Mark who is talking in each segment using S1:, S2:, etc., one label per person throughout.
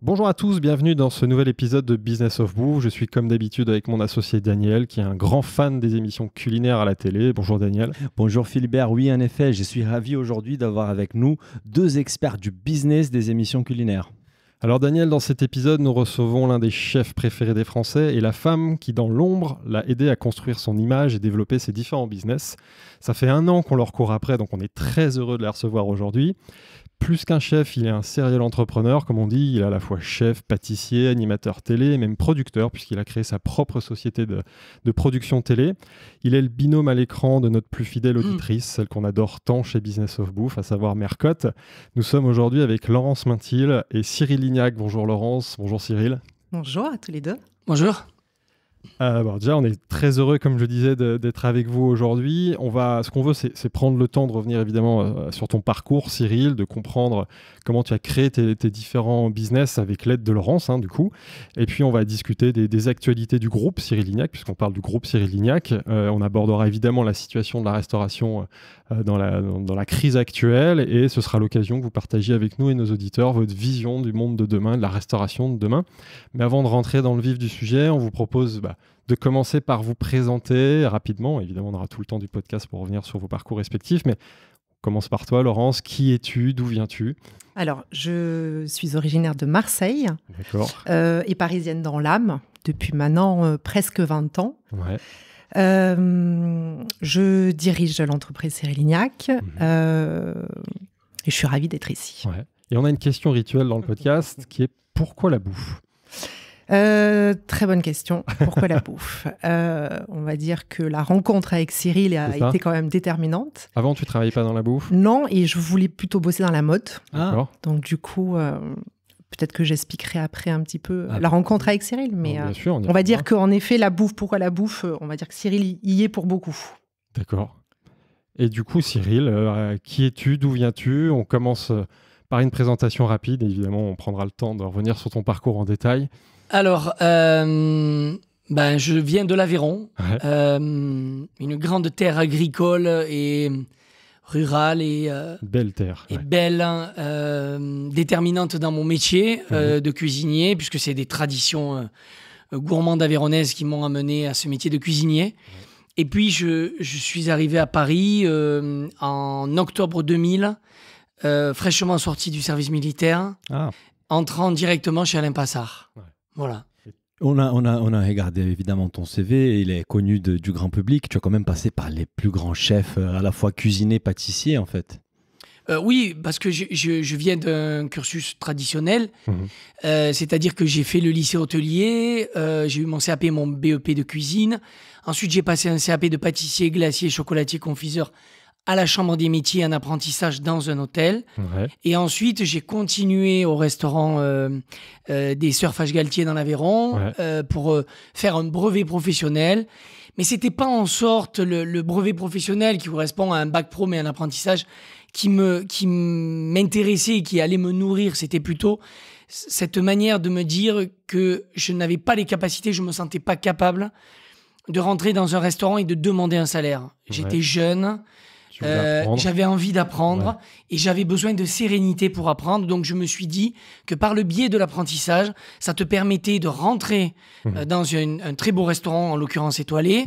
S1: Bonjour à tous, bienvenue dans ce nouvel épisode de Business of Bouv. Je suis comme d'habitude avec mon associé Daniel,
S2: qui est un grand fan des émissions culinaires à la télé. Bonjour Daniel. Bonjour Philibert. Oui, en effet, je suis ravi aujourd'hui d'avoir avec nous deux experts du business des émissions culinaires. Alors
S1: Daniel, dans cet épisode, nous recevons l'un des chefs préférés des Français et la femme qui, dans l'ombre, l'a aidé à construire son image et développer ses différents business. Ça fait un an qu'on leur court après, donc on est très heureux de la recevoir aujourd'hui plus qu'un chef, il est un serial entrepreneur, comme on dit. Il est à la fois chef, pâtissier, animateur télé, et même producteur, puisqu'il a créé sa propre société de, production télé. Il est le binôme à l'écran de notre plus fidèle mm. auditrice, celle qu'on adore tant chez Business of Bouffe, à savoir Mercotte. Nous sommes aujourd'hui avec Laurence Mintil et Cyril Lignac. Bonjour Laurence, bonjour Cyril.
S3: Bonjour à tous les deux.
S1: Bonjour. Euh, bah, déjà, on est très heureux, comme je disais, d'être avec vous aujourd'hui. On va, ce qu'on veut, c'est prendre le temps de revenir évidemment euh, sur ton parcours, Cyril, de comprendre comment tu as créé tes, différents business avec l'aide de Laurence, hein, du coup. Et puis, on va discuter des, actualités du groupe Cyril Lignac, puisqu'on parle du groupe Cyril Lignac. Euh, on abordera évidemment la situation de la restauration euh, dans la, dans, la, crise actuelle, et ce sera l'occasion que vous partagiez avec nous et nos auditeurs votre vision du monde de demain, de la restauration de demain. Mais avant de rentrer dans le vif du sujet, on vous propose bah, de commencer par vous présenter rapidement. Évidemment, on aura tout le temps du podcast pour revenir sur vos parcours respectifs, mais on commence par toi, Laurence. Qui es-tu D'où viens-tu
S3: Alors, je suis originaire de Marseille euh, et parisienne dans l'âme depuis maintenant euh, presque 20 ans. Euh, je dirige l'entreprise Cyrilignac mhm. et je suis ravie d'être ici.
S1: Et on a une question rituelle dans le podcast qui est pourquoi la bouffe
S3: euh, très bonne question. Pourquoi la bouffe euh, On va dire que la rencontre avec Cyril a été quand même déterminante. Avant, tu travaillais pas dans la bouffe Non, et je voulais plutôt bosser dans la mode. Ah. Donc du coup, euh, peut-être que j'expliquerai après un petit peu ah. la rencontre avec Cyril. Mais on, on, va dire qu'en effet, la bouffe, pourquoi la bouffe On va dire que Cyril y est pour beaucoup.
S1: D'accord. Et du coup, Cyril, qui es-tu D'où viens-tu On commence par une présentation rapide. Évidemment, on prendra le temps de revenir sur ton parcours en détail.
S4: Alors, euh, ben, je viens de l'Aveyron, euh, une grande terre agricole et rurale et euh,
S1: belle terre,
S4: et belle, hein, déterminante dans mon métier mhm. de cuisinier, puisque c'est des traditions gourmandes avéronnaises qui m'ont amené à ce métier de cuisinier. Et puis, je, suis arrivé à Paris en octobre 2000, fraîchement sorti du service militaire, ah. entrant directement chez Alain Passard. Voilà.
S2: On a, on, a, regardé évidemment ton CV, il est connu du grand public, tu as quand même passé par les plus grands chefs, euh, à la fois cuisinier, pâtissier en
S4: fait. Euh, oui, parce que je, viens d'un cursus traditionnel, mhm. euh, c'est-à-dire que j'ai fait le lycée hôtelier, j'ai eu mon CAP, mon BEP de cuisine. Ensuite, j'ai passé un CAP de pâtissier, glacier, chocolatier, confiseur à la Chambre des métiers un apprentissage dans un hôtel. Et ensuite, j'ai continué au restaurant euh, euh des sœurs Galtier dans l'Aveyron euh, pour euh, faire un brevet professionnel. Mais c'était pas en sorte le, brevet professionnel qui correspond à un bac pro mais un apprentissage qui me qui m'intéressait et qui allait me nourrir. C'était plutôt cette manière de me dire que je n'avais pas les capacités, je me sentais pas capable de rentrer dans un restaurant et de demander un salaire. J'étais jeune, euh, j'avais envie d'apprendre et j'avais besoin de sérénité pour apprendre. Donc je me suis dit que par le biais de l'apprentissage, ça te permettait de rentrer mmh. euh, dans un très beau restaurant, en l'occurrence étoilé,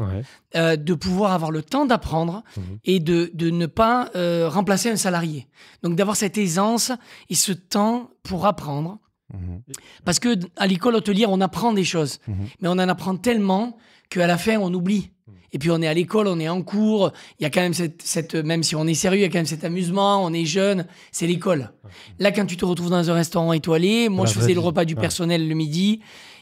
S4: euh, de pouvoir avoir le temps d'apprendre mmh. et de, ne pas remplacer un salarié. Donc d'avoir cette aisance et ce temps pour apprendre. Mmh. Parce que à l'école hôtelière, on apprend des choses, mais on en apprend tellement qu'à la fin, on oublie. Et puis on est à l'école, on est en cours. Il y a quand même cette, même si on est sérieux, il y a quand même cet amusement. On est jeune, c'est l'école. Là, quand tu te retrouves dans un restaurant étoilé, moi je faisais le repas du personnel le midi.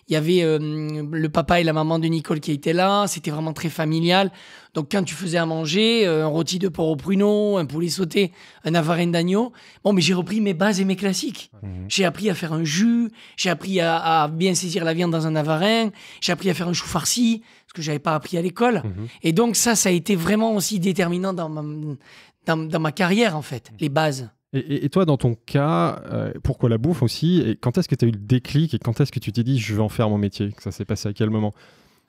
S4: Il y avait euh, le papa et la maman de Nicole qui étaient là. C'était vraiment très familial. Donc, quand tu faisais à manger, euh, un rôti de porc au pruneau, un poulet sauté, un avarin d'agneau, bon, mais j'ai repris mes bases et mes classiques. Mhm. Mhm. J'ai appris à faire un jus, j'ai appris à, bien saisir la viande dans un avarin, j'ai appris à faire un chou farci, ce que j'avais pas appris à l'école. Mhm. Et donc, ça, ça a été vraiment aussi déterminant dans ma, dans ma carrière, en fait, les bases.
S1: Et, toi, dans ton cas, euh, pourquoi la bouffe aussi Et quand est-ce que tu as eu le déclic Et quand est-ce que tu t'es dit, je vais en faire mon métier Ça s'est passé à quel moment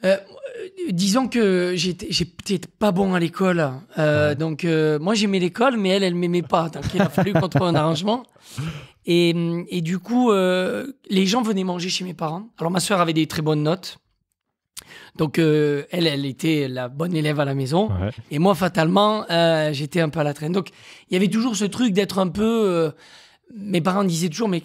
S4: euh, euh, disons que j'étais pas bon à l'école. Donc, moi, j'aimais l'école, mais elle, elle m'aimait pas. Donc, il a fallu qu'on un arrangement. et du coup, les gens venaient manger chez mes parents. Alors, ma soeur avait des très bonnes notes. Donc, euh, elle, elle était la bonne élève à la maison. Et moi, fatalement, euh, j'étais un peu à la traîne. Donc, il y avait toujours ce truc d'être un peu. Euh, mes parents disaient toujours, mais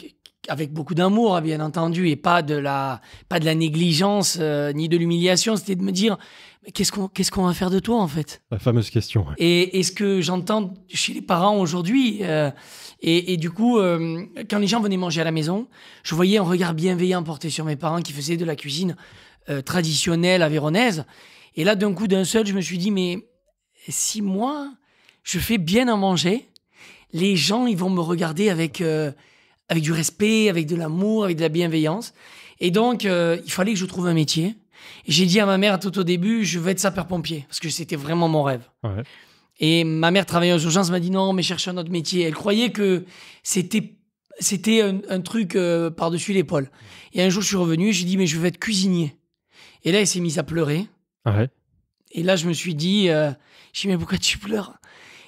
S4: avec beaucoup d'amour, hein, bien entendu, et pas de la, pas de la négligence ni de l'humiliation. C'était de me dire, qu'est-ce qu'on qu'est-ce qu'on va faire de toi en fait
S1: La fameuse question.
S4: Et, ce que j'entends chez les parents aujourd'hui, et, du coup, quand les gens venaient manger à la maison, je voyais un regard bienveillant porté sur mes parents qui faisaient de la cuisine euh, traditionnelle avéronaise. Et là, d'un coup, d'un seul, je me suis dit, mais si moi, je fais bien en manger, les gens, ils vont me regarder avec, euh, avec du respect, avec de l'amour, avec de la bienveillance. Et donc, euh, il fallait que je trouve un métier. J'ai dit à ma mère tout au début, je veux être sapeur-pompier, parce que c'était vraiment mon rêve. Et ma mère travaillait aux urgences, m'a dit non, mais cherche un autre métier. Elle croyait que c'était c'était un, truc par-dessus l'épaule. Et un jour, je suis revenu, j'ai dit, mais je veux être cuisinier. Et là, elle s'est mise à pleurer. Ah Et là, je me suis dit, euh, je dis, mais pourquoi tu pleures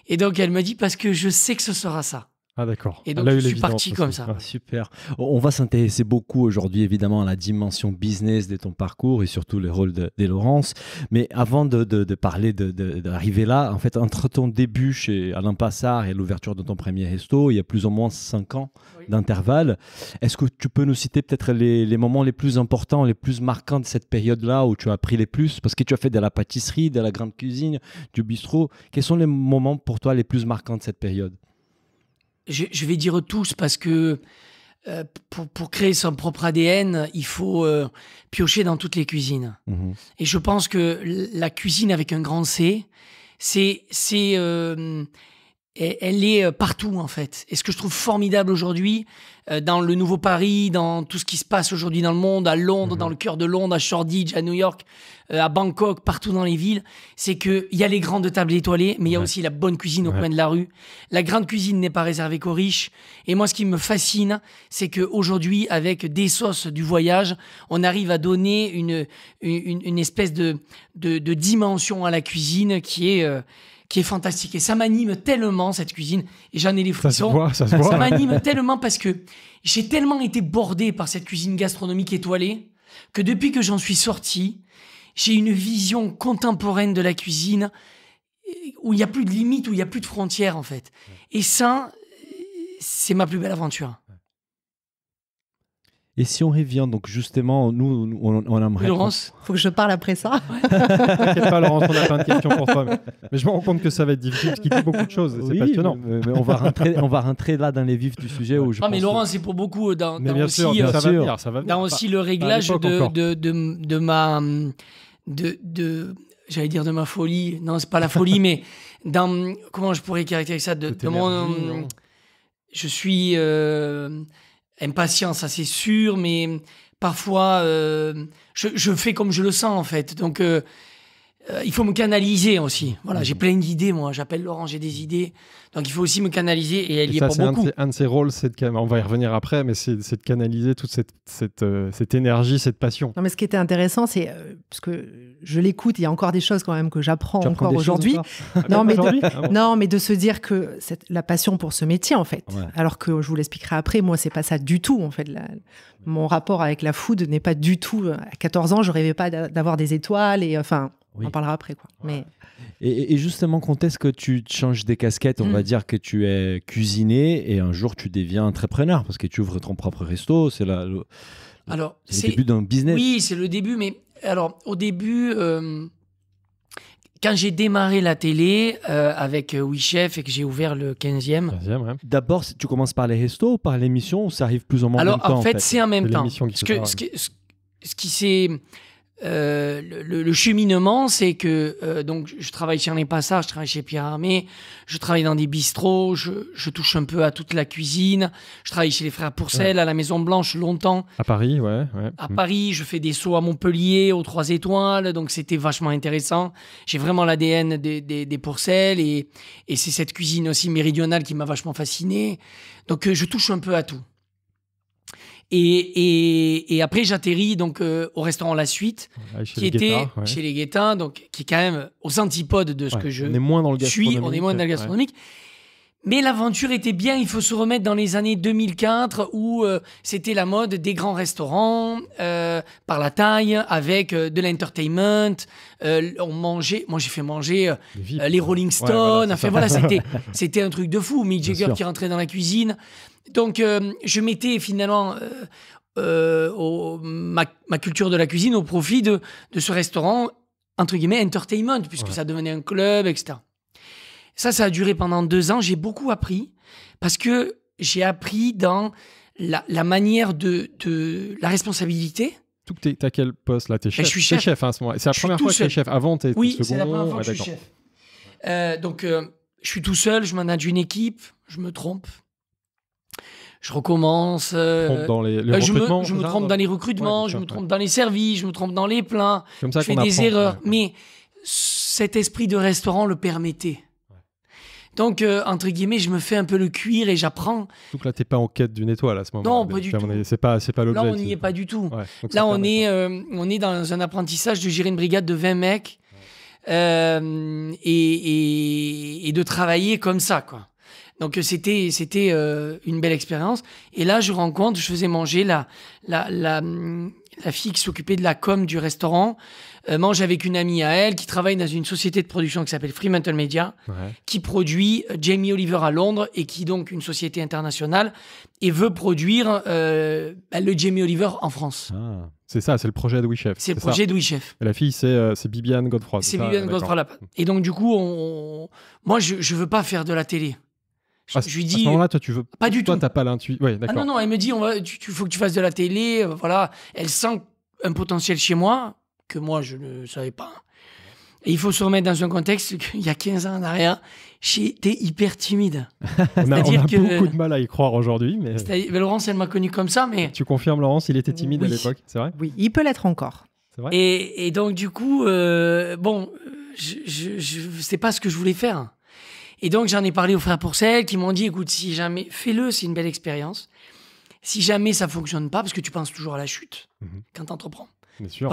S4: Et donc, elle m'a dit, parce que je sais que ce sera ça. Ah d'accord. Et donc, je suis parti comme ça.
S2: Ah, super. On va s'intéresser beaucoup aujourd'hui, évidemment, à la dimension business de ton parcours et surtout le rôle de, Laurence. Mais avant de, de parler d'arriver là, en fait, entre ton début chez Alain Passard et l'ouverture de ton premier resto, il y a plus ou moins cinq ans d'intervalle. Est-ce que tu peux nous citer peut-être les, moments les plus importants, les plus marquants de cette période-là où tu as appris les plus Parce que tu as fait de la pâtisserie, de la grande cuisine, du bistrot. Quels sont les moments pour toi les plus marquants de cette période
S4: je, vais dire tous parce que euh, pour, créer son propre ADN, il faut euh, piocher dans toutes les cuisines. Mhm. Et je pense que la cuisine avec un grand C, c'est euh, elle est euh, partout en fait. Et ce que je trouve formidable aujourd'hui, euh, dans le Nouveau Paris, dans tout ce qui se passe aujourd'hui dans le monde, à Londres, mhm. dans le cœur de Londres, à Shoreditch, à New York, euh, à Bangkok, partout dans les villes, c'est qu'il y a les grandes tables étoilées, mais il y a aussi la bonne cuisine au coin de la rue. La grande cuisine n'est pas réservée qu'aux riches. Et moi, ce qui me fascine, c'est qu'aujourd'hui, avec des sauces du voyage, on arrive à donner une, une, espèce de, de, dimension à la cuisine qui est qui est fantastique. Et ça m'anime tellement, cette cuisine. Et j'en ai les frissons. Ça ça m'anime tellement parce que j'ai tellement été bordé par cette cuisine gastronomique étoilée que depuis que j'en suis sorti, j'ai une vision contemporaine de la cuisine eh, où il n'y a plus de limites, où il n'y a plus de frontières, en fait. Et ça, eh, c'est ma plus belle aventure.
S2: Et si on revient, donc justement, nous, on, aimerait. Laurence,
S4: faut que je parle après ça. T'inquiète
S2: pas, Laurence, on a plein de questions pour toi. Mais, je me rends compte que ça va être difficile parce qu'il dit beaucoup de choses. C'est passionnant. Mais, mais on, va rentrer, là dans les vifs du sujet. Où je mais Laurence,
S4: c'est pour beaucoup euh, dans, dans aussi, euh, ça va venir, dans aussi le réglage de, de, de, de, ma. de, de j'allais dire de ma folie. Non, c'est pas la folie, mais dans comment je pourrais caractériser ça de, euh, Je suis impatience, ça c'est sûr, mais parfois, euh, je, fais comme je le sens en fait. Donc, euh, euh, il faut me canaliser aussi. Voilà, j'ai mhm. plein d'idées, moi. J'appelle Laurent, j'ai des idées. Donc il faut aussi me canaliser et elle y est pour beaucoup.
S1: Un de, ses, rôles, c'est de, on va y revenir après, mais c'est de canaliser toute euh, cette, énergie, cette passion.
S3: Non, mais ce qui était intéressant, c'est euh, parce que je l'écoute, il y a encore des choses quand même que j'apprends encore aujourd'hui. Ah, non, mais de, ah non, mais de se dire que la passion pour ce métier, en fait, alors que je vous l'expliquerai après, moi, c'est pas ça du tout, en fait. mon rapport avec la food n'est pas du tout. À 14 ans, je rêvais pas d'avoir des étoiles et enfin. On en parlera après. Quoi.
S2: Mais... Et, justement, quand est-ce que tu changes des casquettes On mm. va dire que tu es cuisiné et un jour tu deviens entrepreneur parce que tu ouvres ton propre resto. C'est la, le,
S4: début d'un business. Oui, c'est le début. Mais alors, au début, euh, quand j'ai démarré la télé euh, avec euh, chef et que j'ai ouvert le 15e.
S2: D'abord, tu commences par les restos ou par l'émission ou ça arrive plus ou moins en même temps en fait, c'est en même temps. ce,
S4: qui s'est euh, le, cheminement, c'est que euh, donc je travaille chez passages, je travaille chez Pierre Armé, je travaille dans des bistrots, je, touche un peu à toute la cuisine, je travaille chez les frères Pourcel, à la Maison Blanche longtemps. À
S1: Paris, ouais. À mm.
S4: Paris, je fais des sauts à Montpellier, aux Trois Étoiles, donc c'était vachement intéressant. J'ai vraiment l'ADN des, des, Pourcel et, c'est cette cuisine aussi méridionale qui m'a vachement fasciné. Donc euh, je touche un peu à tout. Et, après, j'atterris donc euh, au restaurant La Suite, qui était chez les Guettins, donc qui est quand même aux antipodes de ce que je suis. On est moins dans le gastronomique. Mais l'aventure était bien, il faut se remettre dans les années 2004 où euh, c'était la mode des grands restaurants euh, par la taille, avec euh, de l'entertainment. on mangeait, moi j'ai fait manger les, Rolling Stones. enfin voilà, c'était, un truc de fou. Mick Jagger qui rentrait dans la cuisine. Donc je mettais finalement ma, culture de la cuisine au profit de, ce restaurant, entre guillemets, entertainment, puisque ça devenait un club, etc. Ça, ça a duré pendant deux ans. J'ai beaucoup appris parce que j'ai appris dans la, manière de, la responsabilité.
S1: Tout que t'as quel poste là T'es chef. Ben, je suis chef. Hein, c'est la première fois que que es chef. Avant, tu étais second. Oui, c'est la première fois que je suis chef.
S4: Euh, donc, euh, je suis tout seul. Je manage une équipe. Je me trompe je recommence. Euh, dans les, je, me, trompe dans les recrutements, je me trompe dans les services, je me trompe dans les plans. Comme ça je fais des erreurs. Mais cet esprit de restaurant le permettait. Donc, entre guillemets, je me
S1: fais un peu le cuir et j'apprends. Donc là, n'es pas en quête d'une étoile à ce moment-là. Non, pas du tout. C'est pas, pas Là, on n'y est pas du
S4: tout. là, euh, on est, dans un apprentissage de gérer une brigade de 20 mecs euh, et, de travailler comme ça, quoi. Donc euh, c'était une belle expérience. Et là, je rencontre, je faisais manger la la la fille qui s'occupait de la com du restaurant. Euh, mange avec une amie à elle qui travaille dans une société de production qui s'appelle Fremantle Media, qui produit euh, Jamie Oliver à Londres et qui est donc une société internationale et veut produire euh, bah, le Jamie Oliver en France. Ah,
S1: c'est ça, c'est le projet de Chef. C'est le projet de Chef. la fille, c'est Bibiane Godfroy. C'est Bibiane Godfroy.
S4: Et donc, du coup, on... moi, je ne veux pas faire de la télé.
S1: Je, ah, lui dis. À ce toi, tu veux. Pas du tout. Toi, t'as pas l'intuition. Ah, non,
S4: non, elle me dit, on va, tu, faut que tu fasses de la télé. voilà. Elle sent un potentiel chez moi que moi, je ne savais pas. Et il faut se remettre dans un contexte qu'il y a 15 ans en arrière, j'étais hyper timide. on a, beaucoup
S1: de mal à y croire aujourd'hui. Mais...
S4: Ben, Laurence, elle m'a connu comme ça. mais...
S1: Tu confirmes, Laurence, il était
S4: timide à l'époque,
S3: c'est vrai Oui, il peut l'être encore.
S4: Vrai et, donc, du coup, euh, bon, je, je, sais pas ce que je voulais faire. Et donc, j'en ai parlé aux frères Pourcel qui m'ont dit écoute, si jamais, fais-le, c'est une belle expérience. Si jamais ça fonctionne pas, parce que tu penses toujours à la chute mhm. quand tu entreprends. Bien sûr.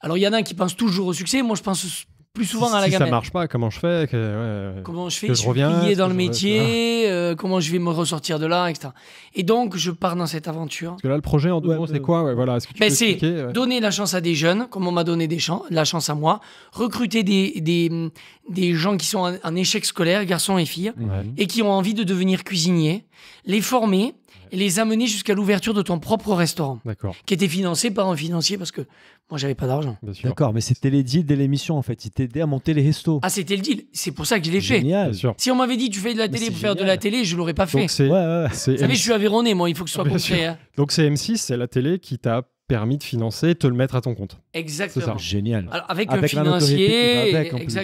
S4: Alors il y en a qui pensent toujours au succès, moi je pense plus souvent à la si Si ça marche
S1: pas, comment je fais euh, Comment je fais Je, je reviens dans le métier,
S4: ah. euh, comment je vais me ressortir de là, etc. Et donc je pars dans cette aventure. Parce
S1: que là le projet en deux mots c'est quoi voilà, ben, C'est
S4: donner la chance à des jeunes, comme on m'a donné des la chance à moi, recruter des, des, des gens qui sont en échec scolaire, garçons et filles, et qui ont envie de devenir cuisiniers, les former et les amener jusqu'à l'ouverture de ton propre restaurant. D'accord. Qui était financé par un financier parce que moi, j'avais pas d'argent.
S2: D'accord, mais c'était les deals dès l'émission en fait. Il t'aidait à monter les restos. Ah,
S4: c'était le deal. C'est pour ça que je l'ai fait. Génial. Si on m'avait dit tu fais de la télé pour faire de la télé, je l'aurais pas fait. Vous savez, je suis avéronné, moi, il faut que ce soit concret. Hein.
S1: Donc c'est M6, c'est la télé qui t'a permis de financer, te le mettre à ton compte. Exactement. Ça. Génial. avec, le un financier.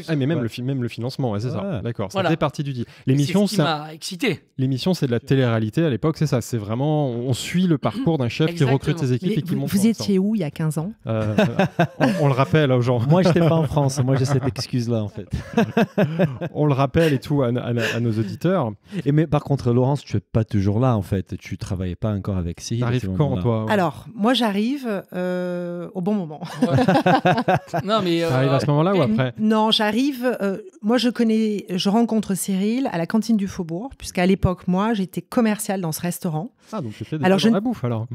S1: Ah, mais même, le même le financement, c'est ça. D'accord. Ça fait partie du deal. L'émission, c'est. ça... m'a excité. L'émission, c'est de la télé-réalité à l'époque, c'est ça. C'est vraiment. On suit le parcours d'un chef qui recrute ses équipes et qui monte. Vous étiez où il y a 15 ans euh, on, le rappelle aux gens. Moi, j'étais pas en France. Moi, j'ai cette excuse-là, en fait.
S2: on le rappelle et tout à, nos auditeurs. Et mais par contre, Laurence, tu es pas toujours là, en fait. Tu travaillais pas encore avec Cyril. T'arrives quand, toi Alors,
S3: moi, j'arrive euh, au bon moment. non, mais. Arrive à ce euh, moment-là ou euh, après Non, j'arrive. moi, je connais, je rencontre Cyril à la cantine du Faubourg, puisqu'à l'époque, moi, j'étais commercial dans ce restaurant. Ah, donc tu fais des je... la bouffe alors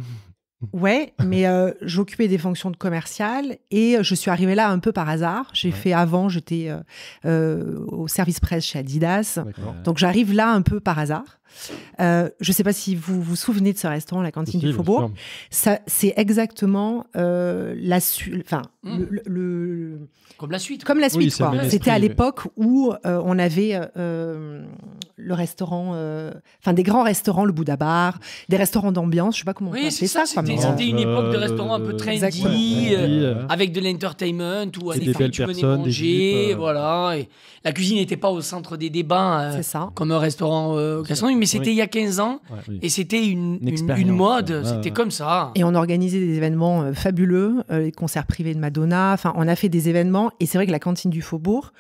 S3: Ouais, mais euh, j'occupais des fonctions de commercial et euh, je suis arrivée là un peu par hasard. J'ai fait avant, j'étais euh, au service presse chez Adidas. Donc j'arrive là un peu par hasard. je ne sais pas si vous vous souvenez de ce restaurant, la cantine du Faubourg. C'est exactement la, Mmh. Comme la suite. Comme la suite, quoi. C'était à l'époque où euh, on avait euh, euh, le restaurant, enfin des grands restaurants, le Bouddha Bar, des restaurants d'ambiance, je sais pas comment on ça. C'était une
S4: époque de restaurants un peu trendy, avec de l'entertainment, où des tu venais manger, voilà. la cuisine n'était pas au centre des débats ça. comme un restaurant mais c'était il y a 15 ans, et c'était une, une, mode, c'était comme ça. Et on
S3: organisait des événements fabuleux, les concerts privés de Madame Enfin, on a fait des événements et c'est vrai que la cantine du Faubourg,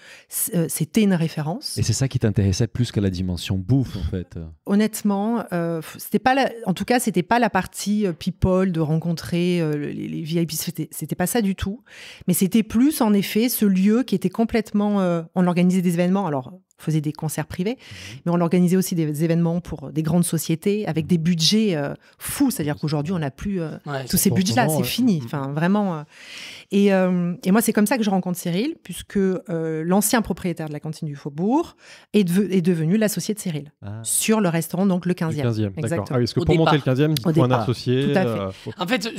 S3: euh, c'était une référence.
S2: Et c'est ça qui t'intéressait plus que la dimension bouffe, en fait.
S3: Honnêtement, euh, c'était pas, en tout cas, c'était pas la partie euh, people de rencontrer les, les, VIP. C'était pas ça du tout. Mais c'était plus, en effet, ce lieu qui était complètement. on organisait des événements. Alors faisait des concerts privés, mhm. mais on organisait aussi des événements pour euh, des grandes sociétés avec des budgets euh, fous. C'est-à-dire qu'aujourd'hui, on n'a plus euh, tous ces budgets-là, c'est fini. Mhm. Enfin, vraiment. et, moi, c'est comme ça que je rencontre Cyril, puisque l'ancien propriétaire de la cantine du Faubourg est, devenu l'associé de Cyril ah.
S4: sur le restaurant, donc le 15e. 15e exactement. Ah que pour monter le 15e, il faut un associé. En fait,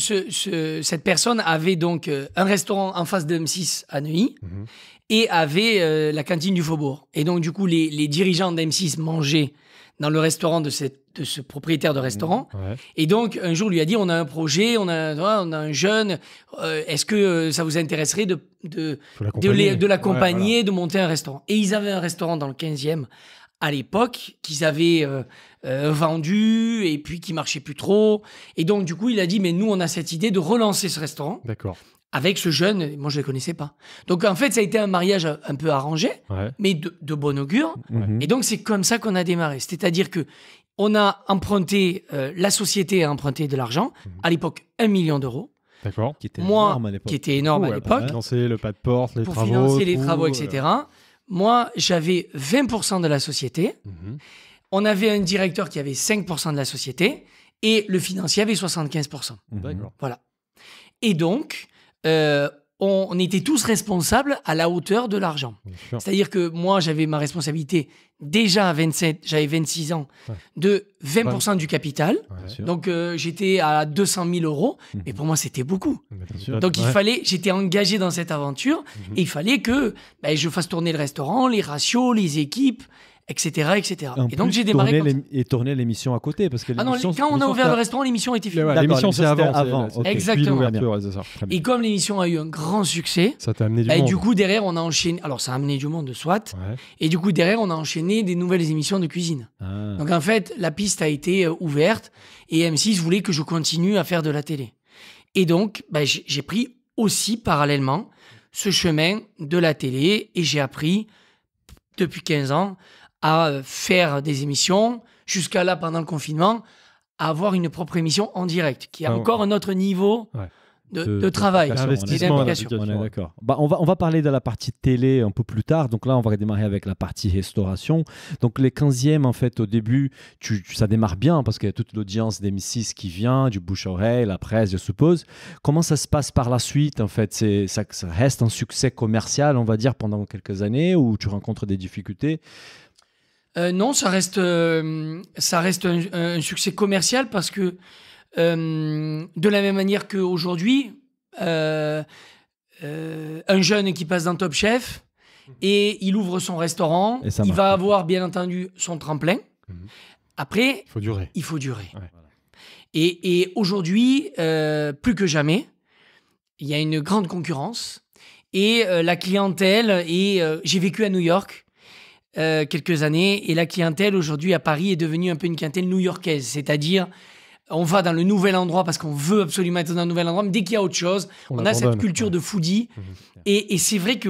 S4: cette personne avait donc un restaurant en face de M6 à Neuilly. Mhm et avait euh, la cantine du Faubourg. Et donc, du coup, les, dirigeants d'M6 mangeaient dans le restaurant de, cette, ce propriétaire de restaurant. Mmh, et donc, un jour, lui a dit, on a un projet, on a, on a un jeune, euh, est-ce que euh, ça vous intéresserait de, de, l'accompagner, de monter un restaurant Et ils avaient un restaurant dans le 15e à l'époque qu'ils avaient vendu et puis qui marchait plus trop. Et donc, du coup, il a dit, mais nous, on a cette idée de relancer ce restaurant. D'accord avec ce jeune, moi je ne le connaissais pas. Donc en fait, ça a été un mariage un peu arrangé, mais de, bon augure. Mhm. Et donc c'est comme ça qu'on a démarré. C'est-à-dire que on a emprunté, euh, la société a emprunté de l'argent, mhm. à l'époque 1 million d'euros.
S1: D'accord. Qui était moi, énorme à l'époque. Qui était énorme à l'époque. Pour financer le pas de porte, les travaux. Pour financer les
S4: travaux, euh. etc. Moi, j'avais 20% de la société. Mhm. On avait un directeur qui avait 5% de la société. Et le financier avait 75%. D'accord. Voilà. Et donc, euh, on, était tous responsables à la hauteur de l'argent. C'est-à-dire que moi, j'avais ma responsabilité déjà à 27, j'avais 26 ans, de 20% du capital. donc euh, j'étais à 200 000 euros, mhm. pour moi, c'était beaucoup. Donc il fallait, j'étais engagé dans cette aventure mhm. et il fallait que ben, je fasse tourner le restaurant, les ratios, les équipes, etc. etc. et donc j'ai démarré.
S2: Et tourner l'émission à côté. Parce que ah quand on a ouvert le restaurant,
S4: l'émission était finie. l'émission c'était avant. avant. Exactement. Et comme l'émission a eu un grand succès, ça t'a amené du et bah, du coup, derrière, on a enchaîné. Alors ça a amené du monde de SWAT. Et du coup, derrière, on a enchaîné des nouvelles émissions de cuisine. Ah. Donc en fait, la piste a été euh, ouverte et M6 voulait que je continue à faire de la télé. Et donc, bah, j'ai pris aussi parallèlement ce chemin de la télé et j'ai appris depuis 15 ans à faire des émissions, jusqu'à là, pendant le confinement, à avoir une propre émission en direct, qui a ah encore un autre niveau. De, travail, D'accord.
S2: on, va, on va parler de la partie télé un peu plus tard. Donc là, on va redémarrer avec la partie restauration. Donc les 15e, en fait, au début, ça démarre bien parce qu'il y a toute l'audience des qui vient, du bouche-oreille, la presse, je suppose. Comment ça se passe par la suite, en fait ça, ça reste un succès commercial, on va dire,
S4: pendant quelques années où tu rencontres des difficultés euh, non, ça reste, euh, ça reste un, succès commercial parce que euh, de la même manière qu'aujourd'hui, un jeune qui passe dans Top Chef et il ouvre son restaurant, il va avoir bien entendu son tremplin. Mhm. Après, durer. il faut durer. Et, et aujourd'hui, plus que jamais, il y a une grande concurrence et la clientèle. Et j'ai vécu à New York euh, quelques années. Et la clientèle aujourd'hui à Paris est devenue un peu une clientèle new-yorkaise, c'est-à-dire on va dans le nouvel endroit parce qu'on veut absolument être dans un nouvel endroit, mais dès qu'il y a autre chose, on, a cette culture de foodie. Mhm. Et, c'est vrai que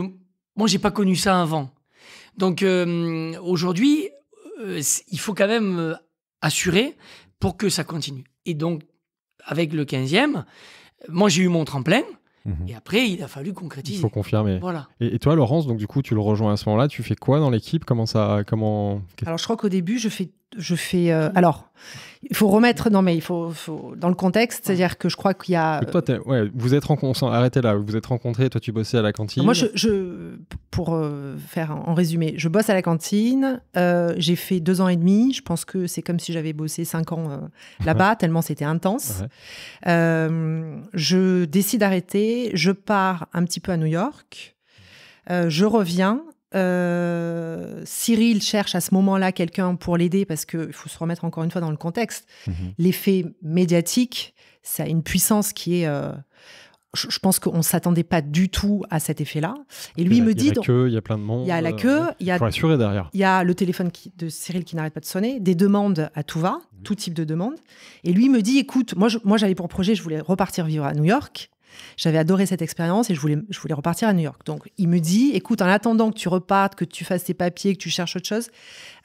S4: moi, j'ai pas connu ça avant. Donc euh, aujourd'hui, euh, il faut quand même assurer pour que ça continue. Et donc, avec le 15e, moi, j'ai eu mon tremplin. Mhm. Et après, il a fallu concrétiser. Il faut
S1: confirmer. Et, et, toi, Laurence, donc du coup, tu le rejoins à ce moment-là. Tu fais quoi dans l'équipe Comment ça comment
S4: Alors, je crois qu'au début, je fais
S3: je fais. Euh, alors, il faut remettre. Non, mais il faut, dans le contexte, c'est-à-dire que je crois qu'il y a. Toi,
S1: ouais, vous êtes rencontrés. Arrêtez là. Vous êtes rencontrés. Toi, tu bossais à la cantine. Moi,
S3: je, pour euh, faire en résumé, je bosse à la cantine. Euh, j'ai fait deux ans et demi. Je pense que c'est comme si j'avais bossé cinq ans là-bas, tellement c'était intense. je décide d'arrêter. Je pars un petit peu à New York. je reviens euh, Cyril cherche à ce moment-là quelqu'un pour l'aider parce qu'il faut se remettre encore une fois dans le contexte. Mhm. L'effet médiatique, ça a une puissance qui est... Euh, je pense qu'on ne s'attendait pas du tout à cet effet-là. Et lui me dit... Il y a la queue,
S1: il y a plein de monde. Il y a la euh, queue, il y a...
S3: le téléphone de Cyril qui n'arrête pas de sonner, des demandes à tout va, tout type de demandes. Et lui me dit, écoute, moi j'avais pour projet, je voulais repartir vivre à New York. J'avais adoré cette expérience et je voulais, je voulais repartir à New York. Donc, il me dit, écoute, en attendant que tu repartes, que tu fasses tes papiers, que tu cherches autre chose,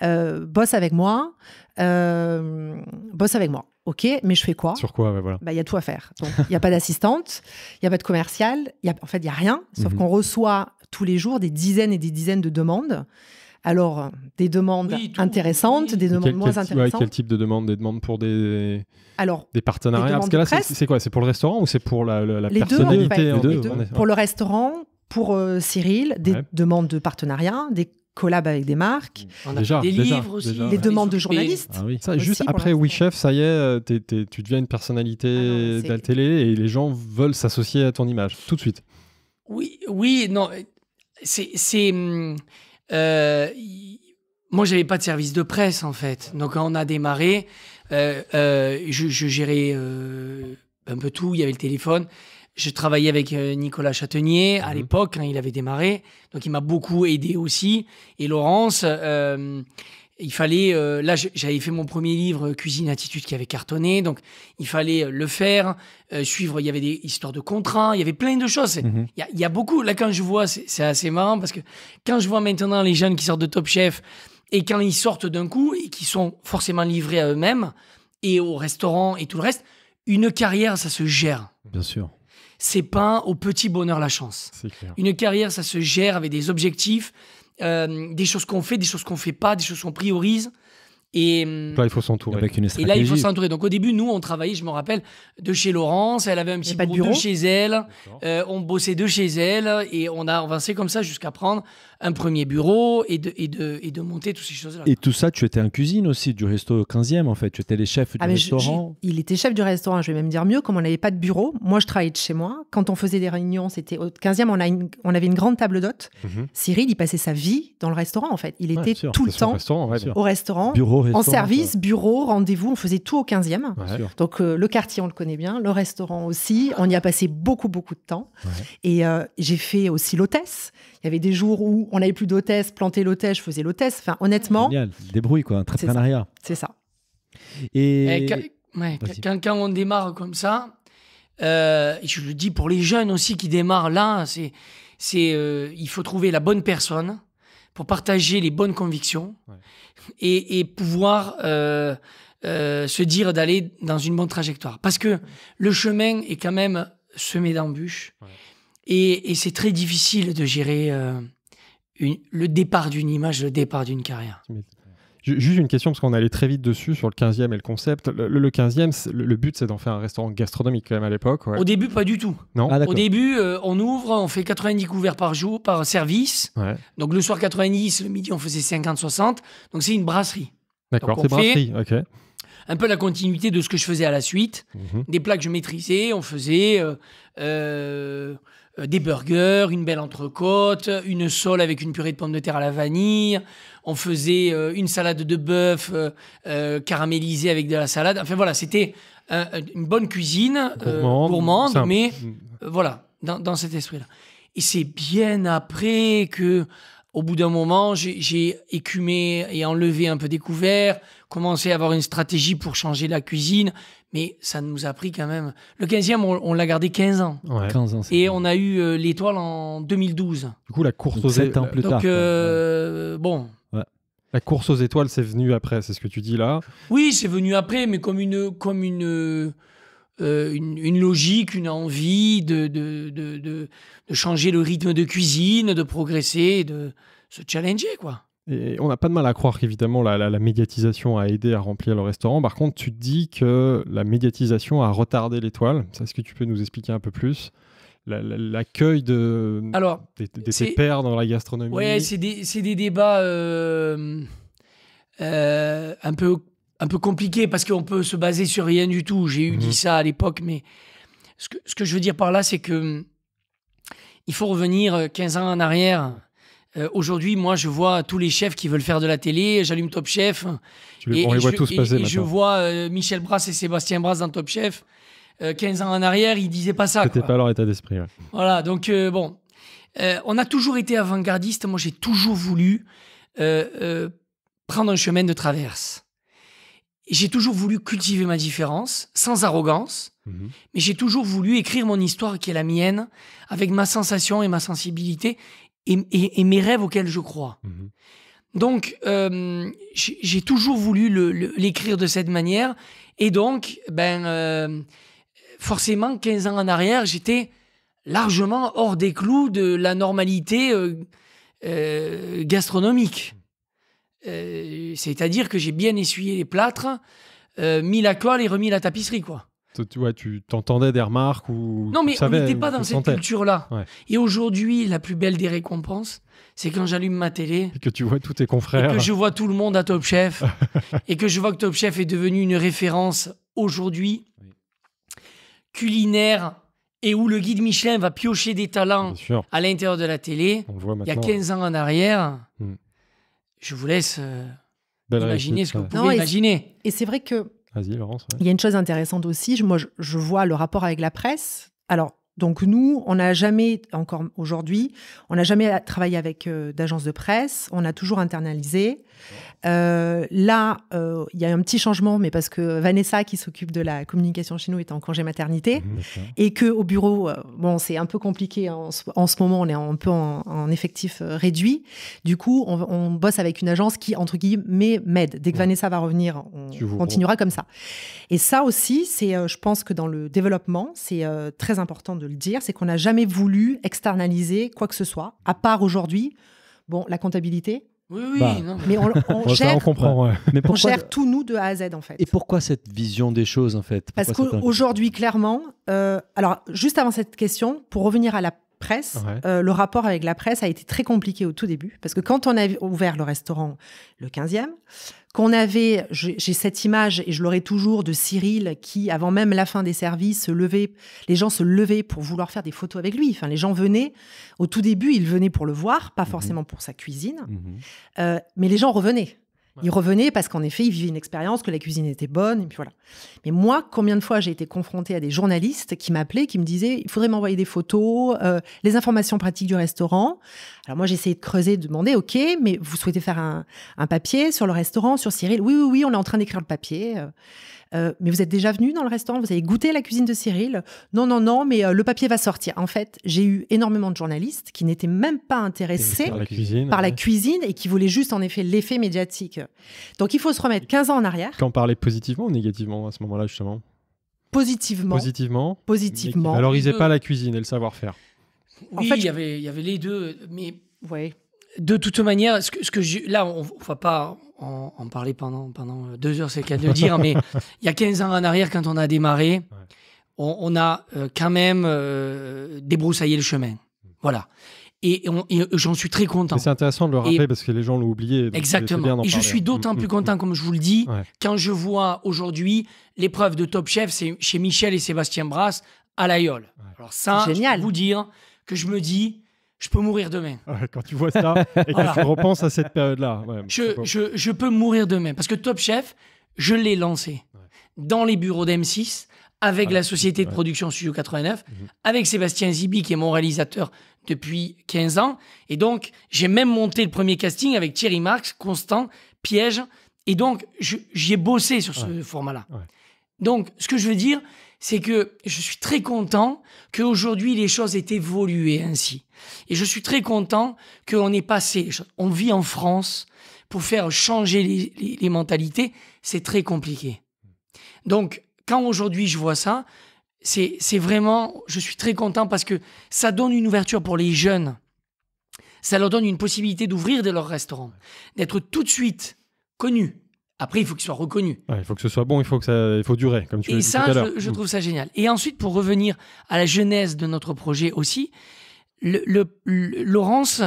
S3: euh, bosse avec moi, euh, bosse avec moi. Ok, mais je fais quoi
S1: Sur quoi bah,
S3: il y a tout à faire. il n'y a pas d'assistante, il n'y a pas de commercial, y a, en fait, il n'y a rien, sauf mhm. qu'on reçoit tous les jours des dizaines et des dizaines de demandes. Alors, des demandes intéressantes, des demandes moins intéressantes. quel
S1: type de demandes Des demandes pour des,
S3: Alors, des partenariats Parce que là, c'est
S1: quoi C'est pour le restaurant ou c'est pour la, personnalité Pour
S3: le restaurant, pour euh, Cyril, des demandes de partenariat, des collabs avec des marques, des livres aussi, Des demandes de journalistes.
S1: Ah juste après Oui Chef, ça y est, euh, tu deviens une personnalité ah de la télé et les gens veulent s'associer à ton image tout de suite.
S4: Oui, oui, non, c'est hum, moi, euh, moi, j'avais pas de service de presse en fait. Donc quand on a démarré, euh, euh, je, gérais un peu tout. Il y avait le téléphone. Je travaillais avec Nicolas Châtenier à mhm. l'époque il avait démarré. Donc il m'a beaucoup aidé aussi. Et Laurence il fallait, euh, là j'avais fait mon premier livre euh, Cuisine Attitude qui avait cartonné, donc il fallait euh, le faire, suivre, il y avait des histoires de contrats, il y avait plein de choses. Mhm. Il y, a beaucoup, là quand je vois, c'est assez marrant parce que quand je vois maintenant les jeunes qui sortent de Top Chef et quand ils sortent d'un coup et qui sont forcément livrés à eux-mêmes et au restaurant et tout le reste, une carrière ça se gère. Bien sûr. C'est pas au petit bonheur la chance. Clair. Une carrière ça se gère avec des objectifs euh, des choses qu'on fait, des choses qu'on fait pas, des choses qu'on priorise. Et là, hum, il faut
S1: s'entourer. Avec Et là, il faut s'entourer.
S4: Donc, au début, nous, on travaillait, je me rappelle, de chez Laurence. Elle avait un petit bureau, de chez elle. Euh, on bossait de chez elle. Et on a avancé comme ça jusqu'à prendre un premier bureau et de, et de, monter toutes ces choses-là.
S2: Et tout ça, tu étais en cuisine aussi du resto 15e en fait. Tu étais les chefs ah, du restaurant.
S3: il était chef du restaurant, je vais même dire mieux, comme on n'avait pas de bureau, moi je travaillais de chez moi. Quand on faisait des réunions, c'était au 15e, on, on avait une grande table d'hôte. Mhm. Cyril, il passait sa vie dans le restaurant en fait. Il était tout le temps
S1: au restaurant, bureau, en service,
S3: bureau, rendez-vous. On faisait tout au 15e. Donc euh, le quartier, on le connaît bien, le restaurant aussi. On y a passé beaucoup, beaucoup de temps. Et euh, j'ai fait aussi l'hôtesse. Il y avait des jours où on n'avait plus d'hôtesse, planter l'hôtesse, je faisais l'hôtesse. Enfin, honnêtement.
S2: Génial, débrouille quoi, un entrepreneuriat. C'est ça. Et. Et eh, ouais,
S4: quand, on démarre comme ça, euh, je le dis pour les jeunes aussi qui démarrent là, c'est, c'est, euh, il faut trouver la bonne personne pour partager les bonnes convictions et, et, pouvoir euh, se dire d'aller dans une bonne trajectoire. Parce que le chemin est quand même semé d'embûches. Et, c'est très difficile de gérer euh, une, le départ d'une image, le départ d'une carrière.
S1: Juste une question, parce qu'on allait très vite dessus sur le 15e et le concept. Le, 15e, le, but, c'est d'en faire un restaurant gastronomique quand même à l'époque. Au début,
S4: pas du tout. Non. Ah, Au début, euh, on ouvre, on fait 90 couverts par jour, par service. Ouais. Donc le soir 90, le midi, on faisait 50-60. Donc c'est une brasserie. D'accord, c'est brasserie, ok. Un peu la continuité de ce que je faisais à la suite. Mhm. Des plats que je maîtrisais, on faisait. Euh, euh, des burgers, une belle entrecôte, une sole avec une purée de pommes de terre à la vanille. On faisait euh, une salade de bœuf euh, caramélisée avec de la salade. Enfin voilà, c'était une bonne cuisine gourmande, mais voilà, dans, dans cet esprit-là. Et c'est bien après que au bout d'un moment, j'ai écumé et enlevé un peu des couverts, commencé à avoir une stratégie pour changer la cuisine, mais ça nous a pris quand même. Le 15e, on, l'a gardé 15 ans. et on a eu euh, l'étoile en 2012. Du coup, la course aux étoiles. Euh, bon.
S1: La course aux étoiles, c'est venu après, c'est ce que tu dis là.
S4: Oui, c'est venu après, mais comme une. Comme une euh, une, logique, une envie de, de, changer le rythme de cuisine, de progresser, de se challenger, quoi.
S1: Et on n'a pas de mal à croire qu'évidemment la, médiatisation a aidé à remplir le restaurant. Par contre, tu dis que la médiatisation a retardé l'étoile. Est-ce que tu peux nous expliquer un peu plus l'accueil de, des, pères dans la gastronomie c'est
S4: des, débats euh, euh, un peu un peu compliqué parce qu'on peut se baser sur rien du tout. J'ai eu mhm. dit ça à l'époque, mais ce que, je veux dire par là, c'est que mm, il faut revenir 15 euh, ans en arrière. Euh, aujourd'hui, moi, je vois tous les chefs qui veulent faire de la télé. J'allume Top Chef. on les voit je, tous passer. je vois euh, Michel Brass et Sébastien Brass dans Top Chef. 15 ans en arrière, ils disaient pas ça. C'était pas leur état d'esprit. Voilà, donc bon. on a toujours été avant-gardiste. Moi, j'ai toujours voulu prendre un chemin de traverse j'ai toujours voulu cultiver ma différence, sans arrogance, mhm. mais j'ai toujours voulu écrire mon histoire qui est la mienne, avec ma sensation et ma sensibilité, et, mes rêves auxquels je crois. Mhm. Donc, euh, j'ai toujours voulu l'écrire de cette manière, et donc, ben, euh, forcément, 15 ans en arrière, j'étais largement hors des clous de la normalité euh, gastronomique. Euh, c'est-à-dire que j'ai bien essuyé les plâtres, euh, mis la colle et remis la tapisserie, quoi.
S1: tu t'entendais des remarques ou Non, mais on n'était pas dans cette culture-là.
S4: Et aujourd'hui, la plus belle des récompenses, c'est quand j'allume ma télé.
S1: Et que tu vois tous tes confrères. que je
S4: vois tout le monde à Top Chef. et que je vois que Top Chef est devenu une référence aujourd'hui culinaire et où le guide Michelin va piocher des talents à l'intérieur de la télé. Il y a 15 ans en arrière, hmm je vous laisse euh, imaginer ce que vous pouvez imaginer.
S3: Et c'est vrai que. y Il y a une chose intéressante aussi. moi, je, vois le rapport avec la presse. Alors, donc nous, on n'a jamais, encore aujourd'hui, on n'a jamais travaillé avec d'agences euh, d'agence de presse, on a toujours internalisé. Euh, là, euh, il y a un petit changement, mais parce que Vanessa, qui s'occupe de la communication chez nous, est en congé maternité. Mhm, et que au bureau, euh, bon, c'est un peu compliqué. Hein, en, ce moment, on est un peu en, effectif réduit. Du coup, on, bosse avec une agence qui, entre guillemets, m'aide. Dès que Vanessa va revenir, on continuera comme ça. Et ça aussi, c'est, je pense que dans le développement, c'est très important de le dire, c'est qu'on n'a jamais voulu externaliser quoi que ce soit, à part aujourd'hui, bon, la comptabilité oui, oui, bah. mais on, gère, comprend, mais on tout nous de A à Z en fait. Et
S2: pourquoi cette vision des choses en fait Parce qu'aujourd'hui,
S3: clairement, euh, alors juste avant cette question, pour revenir à la presse. Euh, le rapport avec la presse a été très compliqué au tout début, parce que quand on avait ouvert le restaurant le 15e, qu'on avait, j'ai cette image, et je l'aurai toujours, de Cyril qui, avant même la fin des services, se levait, les gens se levaient pour vouloir faire des photos avec lui. Enfin, les gens venaient, au tout début, ils venaient pour le voir, pas mhm. forcément pour sa cuisine, mhm. euh, mais les gens revenaient. Il Ils parce qu'en effet, ils vivaient une expérience, que la cuisine était bonne, et puis voilà. Mais moi, combien de fois j'ai été confrontée à des journalistes qui m'appelaient, qui me disaient il faudrait m'envoyer des photos, euh, les informations pratiques du restaurant. Alors moi, j'ai essayé de creuser, de demander ok, mais vous souhaitez faire un, un papier sur le restaurant, sur Cyril Oui, oui, oui, on est en train d'écrire le papier. Euh. Euh, mais vous êtes déjà venu dans le restaurant, vous avez goûté la cuisine de Cyril Non, non, non, mais euh, le papier va sortir. En fait, j'ai eu énormément de journalistes qui n'étaient même pas intéressés par, la cuisine, et qui voulaient juste en effet l'effet médiatique. Donc il faut se remettre 15 ans en arrière.
S1: Quand parler positivement ou négativement à ce moment-là justement
S4: Positivement. Positivement. Positivement. Valorisez pas la
S1: cuisine et le savoir-faire.
S4: Oui, en fait, il y avait, les deux, mais ouais. De toute manière, que, ce que je, là, on, on va pas, on, parlait pendant, pendant euh, deux heures, c'est le cas de le dire, mais il y a 15 ans en arrière, quand on a démarré, on, a euh, quand même euh, débroussaillé le chemin. Voilà. Et, j'en suis très content. C'est
S1: intéressant de le rappeler parce que les gens l'ont oublié. Exactement. et je suis d'autant mm, plus mm, content, mm. comme je vous le dis,
S4: quand je vois aujourd'hui l'épreuve de Top Chef, c'est chez Michel et Sébastien Brasse à l'Aïol. Alors ça, Génial. vous dire que je me dis, je peux mourir demain. Quand tu vois ça et quand tu repenses à cette période-là. je, peux mourir demain. Parce que Top Chef, je l'ai lancé dans les bureaux d'M6 avec la société de production Studio 89, mhm. avec Sébastien Zibi qui est mon réalisateur depuis 15 ans. Et donc, j'ai même monté le premier casting avec Thierry Marx, Constant, Piège. Et donc, j'y ai bossé sur ce format-là. Donc, ce que je veux dire, c'est que je suis très content qu'aujourd'hui les choses aient évolué ainsi. Et je suis très content qu'on ait passé. On vit en France pour faire changer les, mentalités, c'est très compliqué. Donc, quand aujourd'hui je vois ça, c'est vraiment, je suis très content parce que ça donne une ouverture pour les jeunes. Ça leur donne une possibilité d'ouvrir de leur restaurant, d'être tout de suite connus, après, il faut qu'il soit reconnu.
S1: il faut que ce soit bon, il faut que ça, il faut durer, comme tu Et ça, tout à je, je, trouve
S4: ça génial. Et ensuite, pour revenir à la genèse de notre projet aussi, le, Laurence,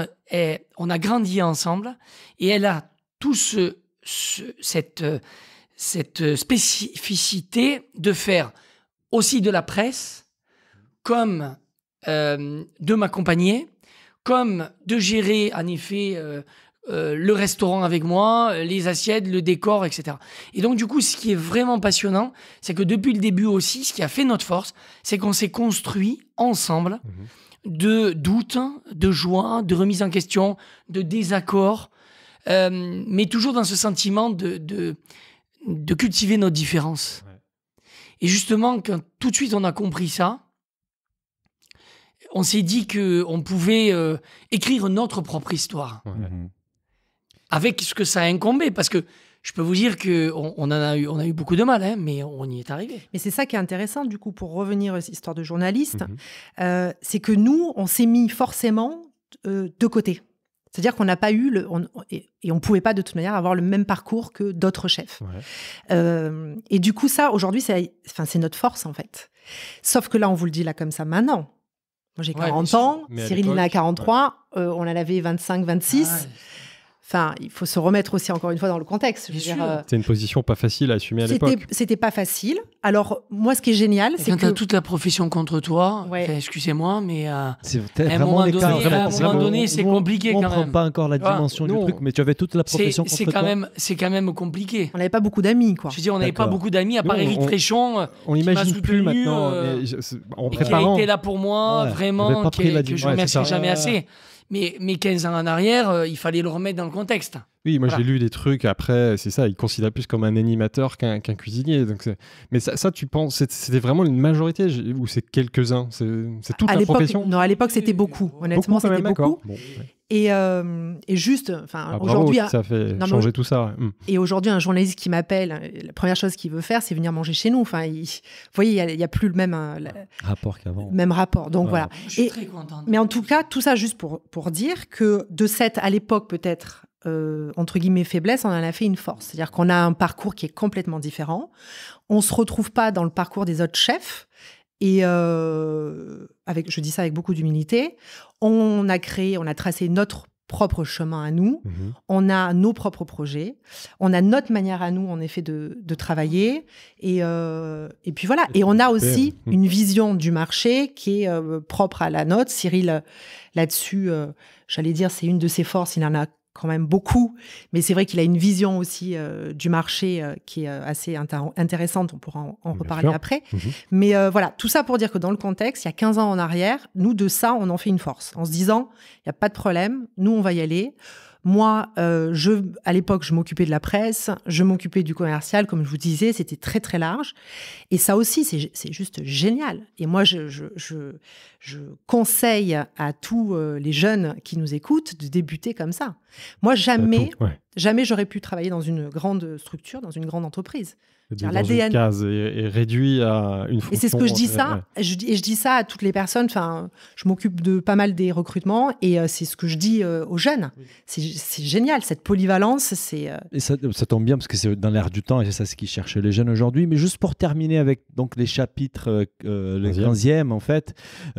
S4: on a grandi ensemble et elle a tout ce, cette, cette spécificité de faire aussi de la presse, comme euh, de m'accompagner, comme de gérer en effet euh, euh, le restaurant avec moi, euh, les assiettes, le décor, etc. Et donc du coup, ce qui est vraiment passionnant, c'est que depuis le début aussi, ce qui a fait notre force, c'est qu'on s'est construit ensemble mhm. de doutes, de joie, de remise en question, de désaccords, euh, mais toujours dans ce sentiment de, de, cultiver notre différence. Et justement, quand tout de suite on a compris ça, on s'est dit que on pouvait écrire notre propre histoire. Mhm avec ce que ça a incombé, parce que je peux vous dire qu'on on a eu, on a eu beaucoup de mal, hein, mais on y est arrivé. Mais c'est ça qui est intéressant, du coup, pour revenir à cette histoire de journaliste, mhm.
S3: euh, c'est que nous, on s'est mis forcément euh, de côté. C'est-à-dire qu'on n'a pas eu le, on, et, on pouvait pas de toute manière avoir le même parcours que d'autres chefs. Euh, et du coup, ça aujourd'hui, c'est, notre force en fait. Sauf que là, on vous le dit là comme ça maintenant. Moi, j'ai 40 ans, Cyril il a 43, on en avait 25, 26. Enfin, il faut se remettre aussi encore une fois dans le contexte. Euh,
S1: c'est une position pas facile à assumer à l'époque.
S3: C'était pas facile. Alors moi, ce qui est génial, c'est que t'as toute la profession contre
S4: toi. Excusez-moi, mais euh, c'est à un moment donné, c'est compliqué quand même. On prend pas encore la ah, dimension du truc, mais tu avais toute la profession contre quand toi. Même, c'est quand même compliqué. On n'avait pas beaucoup d'amis, quoi. Je veux dire, on n'avait pas beaucoup d'amis à part Eric Fréchon. On n'imagine plus maintenant. On
S1: euh, Qui a été là
S4: pour moi, vraiment, que je remercie jamais assez mais, 15 ans en arrière, euh, il fallait le remettre dans le contexte. Oui, moi j'ai
S1: lu des trucs après, c'est ça, il considère plus comme un animateur qu'un cuisinier. Donc mais ça, ça, tu penses, c'était vraiment une majorité ou c'est quelques-uns C'est toute à la
S3: Non, à l'époque c'était beaucoup, honnêtement c'était beaucoup. Euh, et, juste, enfin, ah, aujourd'hui. Ça fait changer tout ça. Hmm. Et aujourd'hui, un journaliste qui m'appelle, la première chose qu'il veut faire, c'est venir manger chez nous. Enfin, vous voyez, il n'y a, plus le même. Euh,
S2: rapport qu'avant. Même
S3: rapport. Donc voilà. Je suis très contente. Mais en tout cas, tout ça juste pour, pour dire que de cette, à l'époque, peut-être. Euh, entre guillemets faiblesse, on en a fait une force. C'est-à-dire qu'on a un parcours qui est complètement différent. On ne se retrouve pas dans le parcours des autres chefs. Et euh, avec, je dis ça avec beaucoup d'humilité, on a créé, on a tracé notre propre chemin à nous, mhm. on a nos propres projets, on a notre manière à nous, en effet, de, travailler. Et, euh, et puis voilà, et on a aussi mhm. une vision du marché qui est euh, propre à la nôtre. Cyril, là-dessus, j'allais dire, c'est une de ses forces, il en a quand même beaucoup, mais c'est vrai qu'il a une vision aussi euh, du marché euh, qui est euh, assez intéressante, on pourra en, reparler après. Mhm. Mais voilà, tout ça pour dire que dans le contexte, il y a 15 ans en arrière, nous de ça, on en fait une force, en se disant, il n'y a pas de problème, nous on va y aller. Moi, je, à l'époque, je m'occupais de la presse, je m'occupais du commercial, comme je vous disais, c'était très très large. Et ça aussi, c'est juste génial. Et moi, je, je, je conseille à tous les jeunes qui nous écoutent de débuter comme ça. Moi, jamais, jamais j'aurais pu travailler dans une grande structure, dans une grande entreprise. L'ADN
S1: est, réduit à une fonction. Et c'est ce que je dis ça.
S3: Euh, je dis et je dis ça à toutes les personnes. Enfin, je m'occupe de pas mal des recrutements et euh, c'est ce que je dis euh, aux jeunes. C'est génial cette polyvalence. C'est.
S2: Et ça, tombe bien parce que c'est dans l'air du temps et c'est ça ce qu'ils cherchent les jeunes aujourd'hui. Mais juste pour terminer avec donc les chapitres, le 15e en fait.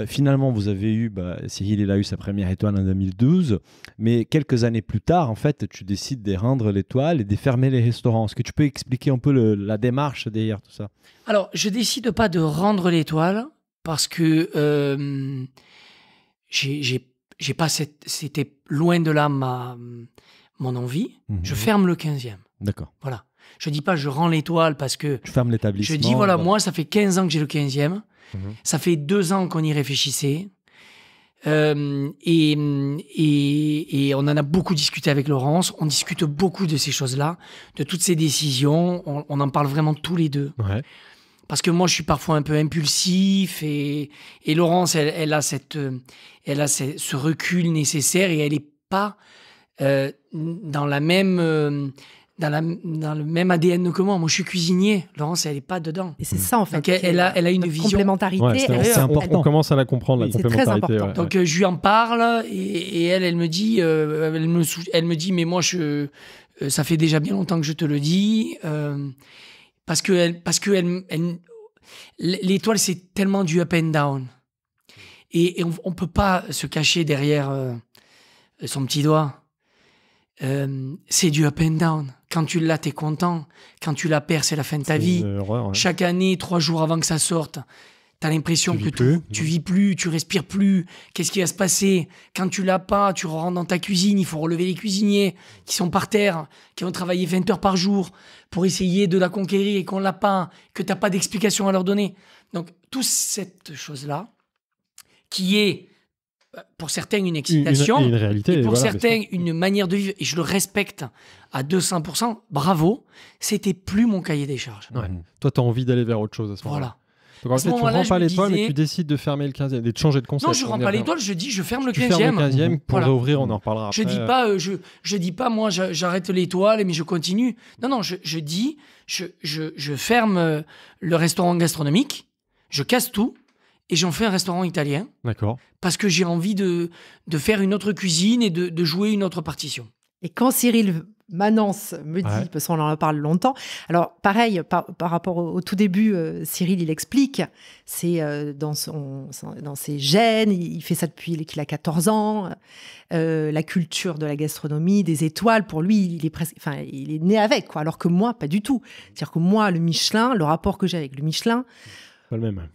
S2: finalement, vous avez eu, bah, Cyril il a eu sa première étoile en 2012, mais quelques années plus tard, en fait, tu décides de rendre l'étoile et de fermer les restaurants. Est-ce que tu peux expliquer un peu la démarche derrière tout ça
S4: Alors, je décide pas de rendre l'étoile parce que euh, j'ai pas c'était loin de là ma mon envie. Mhm. Je ferme le 15e. D'accord. Voilà. Je dis pas je rends l'étoile parce que
S2: je ferme l'établissement. Je dis voilà, moi
S4: ça fait 15 ans que j'ai le 15e. Mhm. Ça fait deux ans qu'on y réfléchissait. Euh, et, et, et, on en a beaucoup discuté avec Laurence. On discute beaucoup de ces choses-là, de toutes ces décisions. On, en parle vraiment tous les deux. Parce que moi, je suis parfois un peu impulsif et, et Laurence, elle, a, cette, euh, elle a ce, recul nécessaire et elle n'est pas euh, dans la même dans, le même ADN que moi. Moi, je suis cuisinier. Laurence, elle n'est pas dedans. Et c'est ça, en fait. Donc, elle, a, elle a une vision. Complémentarité. c'est, important. On,
S1: commence à la comprendre, la complémentarité. Très important. Donc,
S4: euh, je lui en parle et, elle, elle me dit, euh, elle, me, dit, mais moi, je, euh, ça fait déjà bien longtemps que je te le dis. parce que, parce que elle, elle l'étoile, c'est tellement du up and down. Et, et on ne peut pas se cacher derrière son petit doigt. Euh, c'est du up and down. Quand tu l'as, t'es content. Quand tu la perds, c'est la fin de ta vie. Chaque année, trois jours avant que ça sorte, t'as l'impression que tu, tu, vis plus, tu respires plus. Qu'est-ce qui va se passer Quand tu l'as pas, tu rentres dans ta cuisine. Il faut relever les cuisiniers qui sont par terre, qui ont travaillé 20 heures par jour pour essayer de la conquérir et qu'on l'a pas, que t'as pas d'explication à leur donner. Donc, toute cette chose-là, qui est pour certains une excitation, et pour certains une manière de vivre, et je le respecte à 200%, bravo, c'était plus mon cahier des charges.
S1: Toi, tu as envie d'aller vers autre chose à ce moment-là. Voilà. Donc tu ne rends pas l'étoile mais tu décides de fermer le 15e, de changer de concept. Non, je ne rends pas ben, l'étoile, je
S4: dis je ferme le 15e. pour l'ouvrir on en reparlera après. Je dis pas, euh, je, dis pas moi j'arrête l'étoile mais je continue. Non, non, je, dis je, je ferme euh, le restaurant gastronomique, je casse tout, et j'en fais un restaurant italien. D'accord. Parce que j'ai envie de, de, faire une autre cuisine et de, de, jouer une autre partition.
S3: Et quand Cyril m'annonce me dit, parce qu'on en parle longtemps, alors pareil, par, rapport au, tout début, euh, Cyril, il explique, c'est euh, dans, son, dans ses gènes, il, fait ça depuis qu'il a 14 ans, euh, la culture de la gastronomie, des étoiles, pour lui, il est, presque, enfin, il est né avec, quoi, alors que moi, pas du tout. C'est-à-dire que moi, le Michelin, le rapport que j'ai avec le Michelin, pas le même.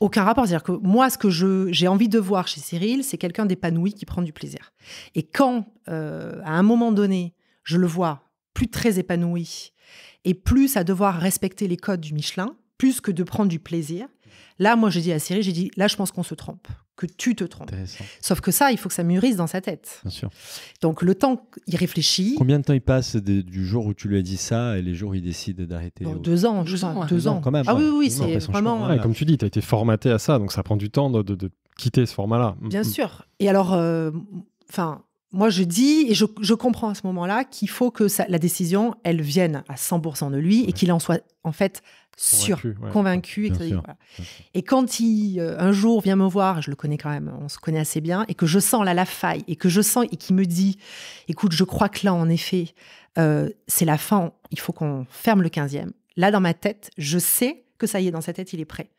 S3: aucun rapport. C'est-à-dire que moi, ce que j'ai envie de voir chez Cyril, c'est quelqu'un d'épanoui qui prend du plaisir. Et quand, euh, à un moment donné, je le vois plus très épanoui et plus à devoir respecter les codes du Michelin, plus que de prendre du plaisir, là, moi, j'ai dit à Cyril, j'ai dit, là, je pense qu'on se trompe que tu te trompes. Sauf que ça, il faut que ça mûrisse dans sa tête. Bien sûr. Donc le temps, il réfléchit.
S2: Combien de temps il passe du jour où tu lui as dit ça et les jours où il décide d'arrêter Deux
S4: ans, deux, ans, quand même. Ah oui, oui, c'est vraiment. comme
S1: tu dis, tu as été formaté à ça, donc ça prend du temps de, quitter ce format-là. Mm, Bien mm.
S3: sûr. Et alors, euh, enfin. moi, je dis et je, comprends à ce moment-là qu'il faut que la décision, elle vienne à 100% de lui et qu'il en soit en fait sûr, convaincu, et, quand il euh, un jour vient me voir, je le connais quand même, on se connaît assez bien, et que je sens là la faille, et que je sens et qu'il me dit, écoute, je crois que là en effet, euh, c'est la fin, il faut qu'on ferme le 15e. Là dans ma tête, je sais que ça y est, dans sa tête, il est prêt.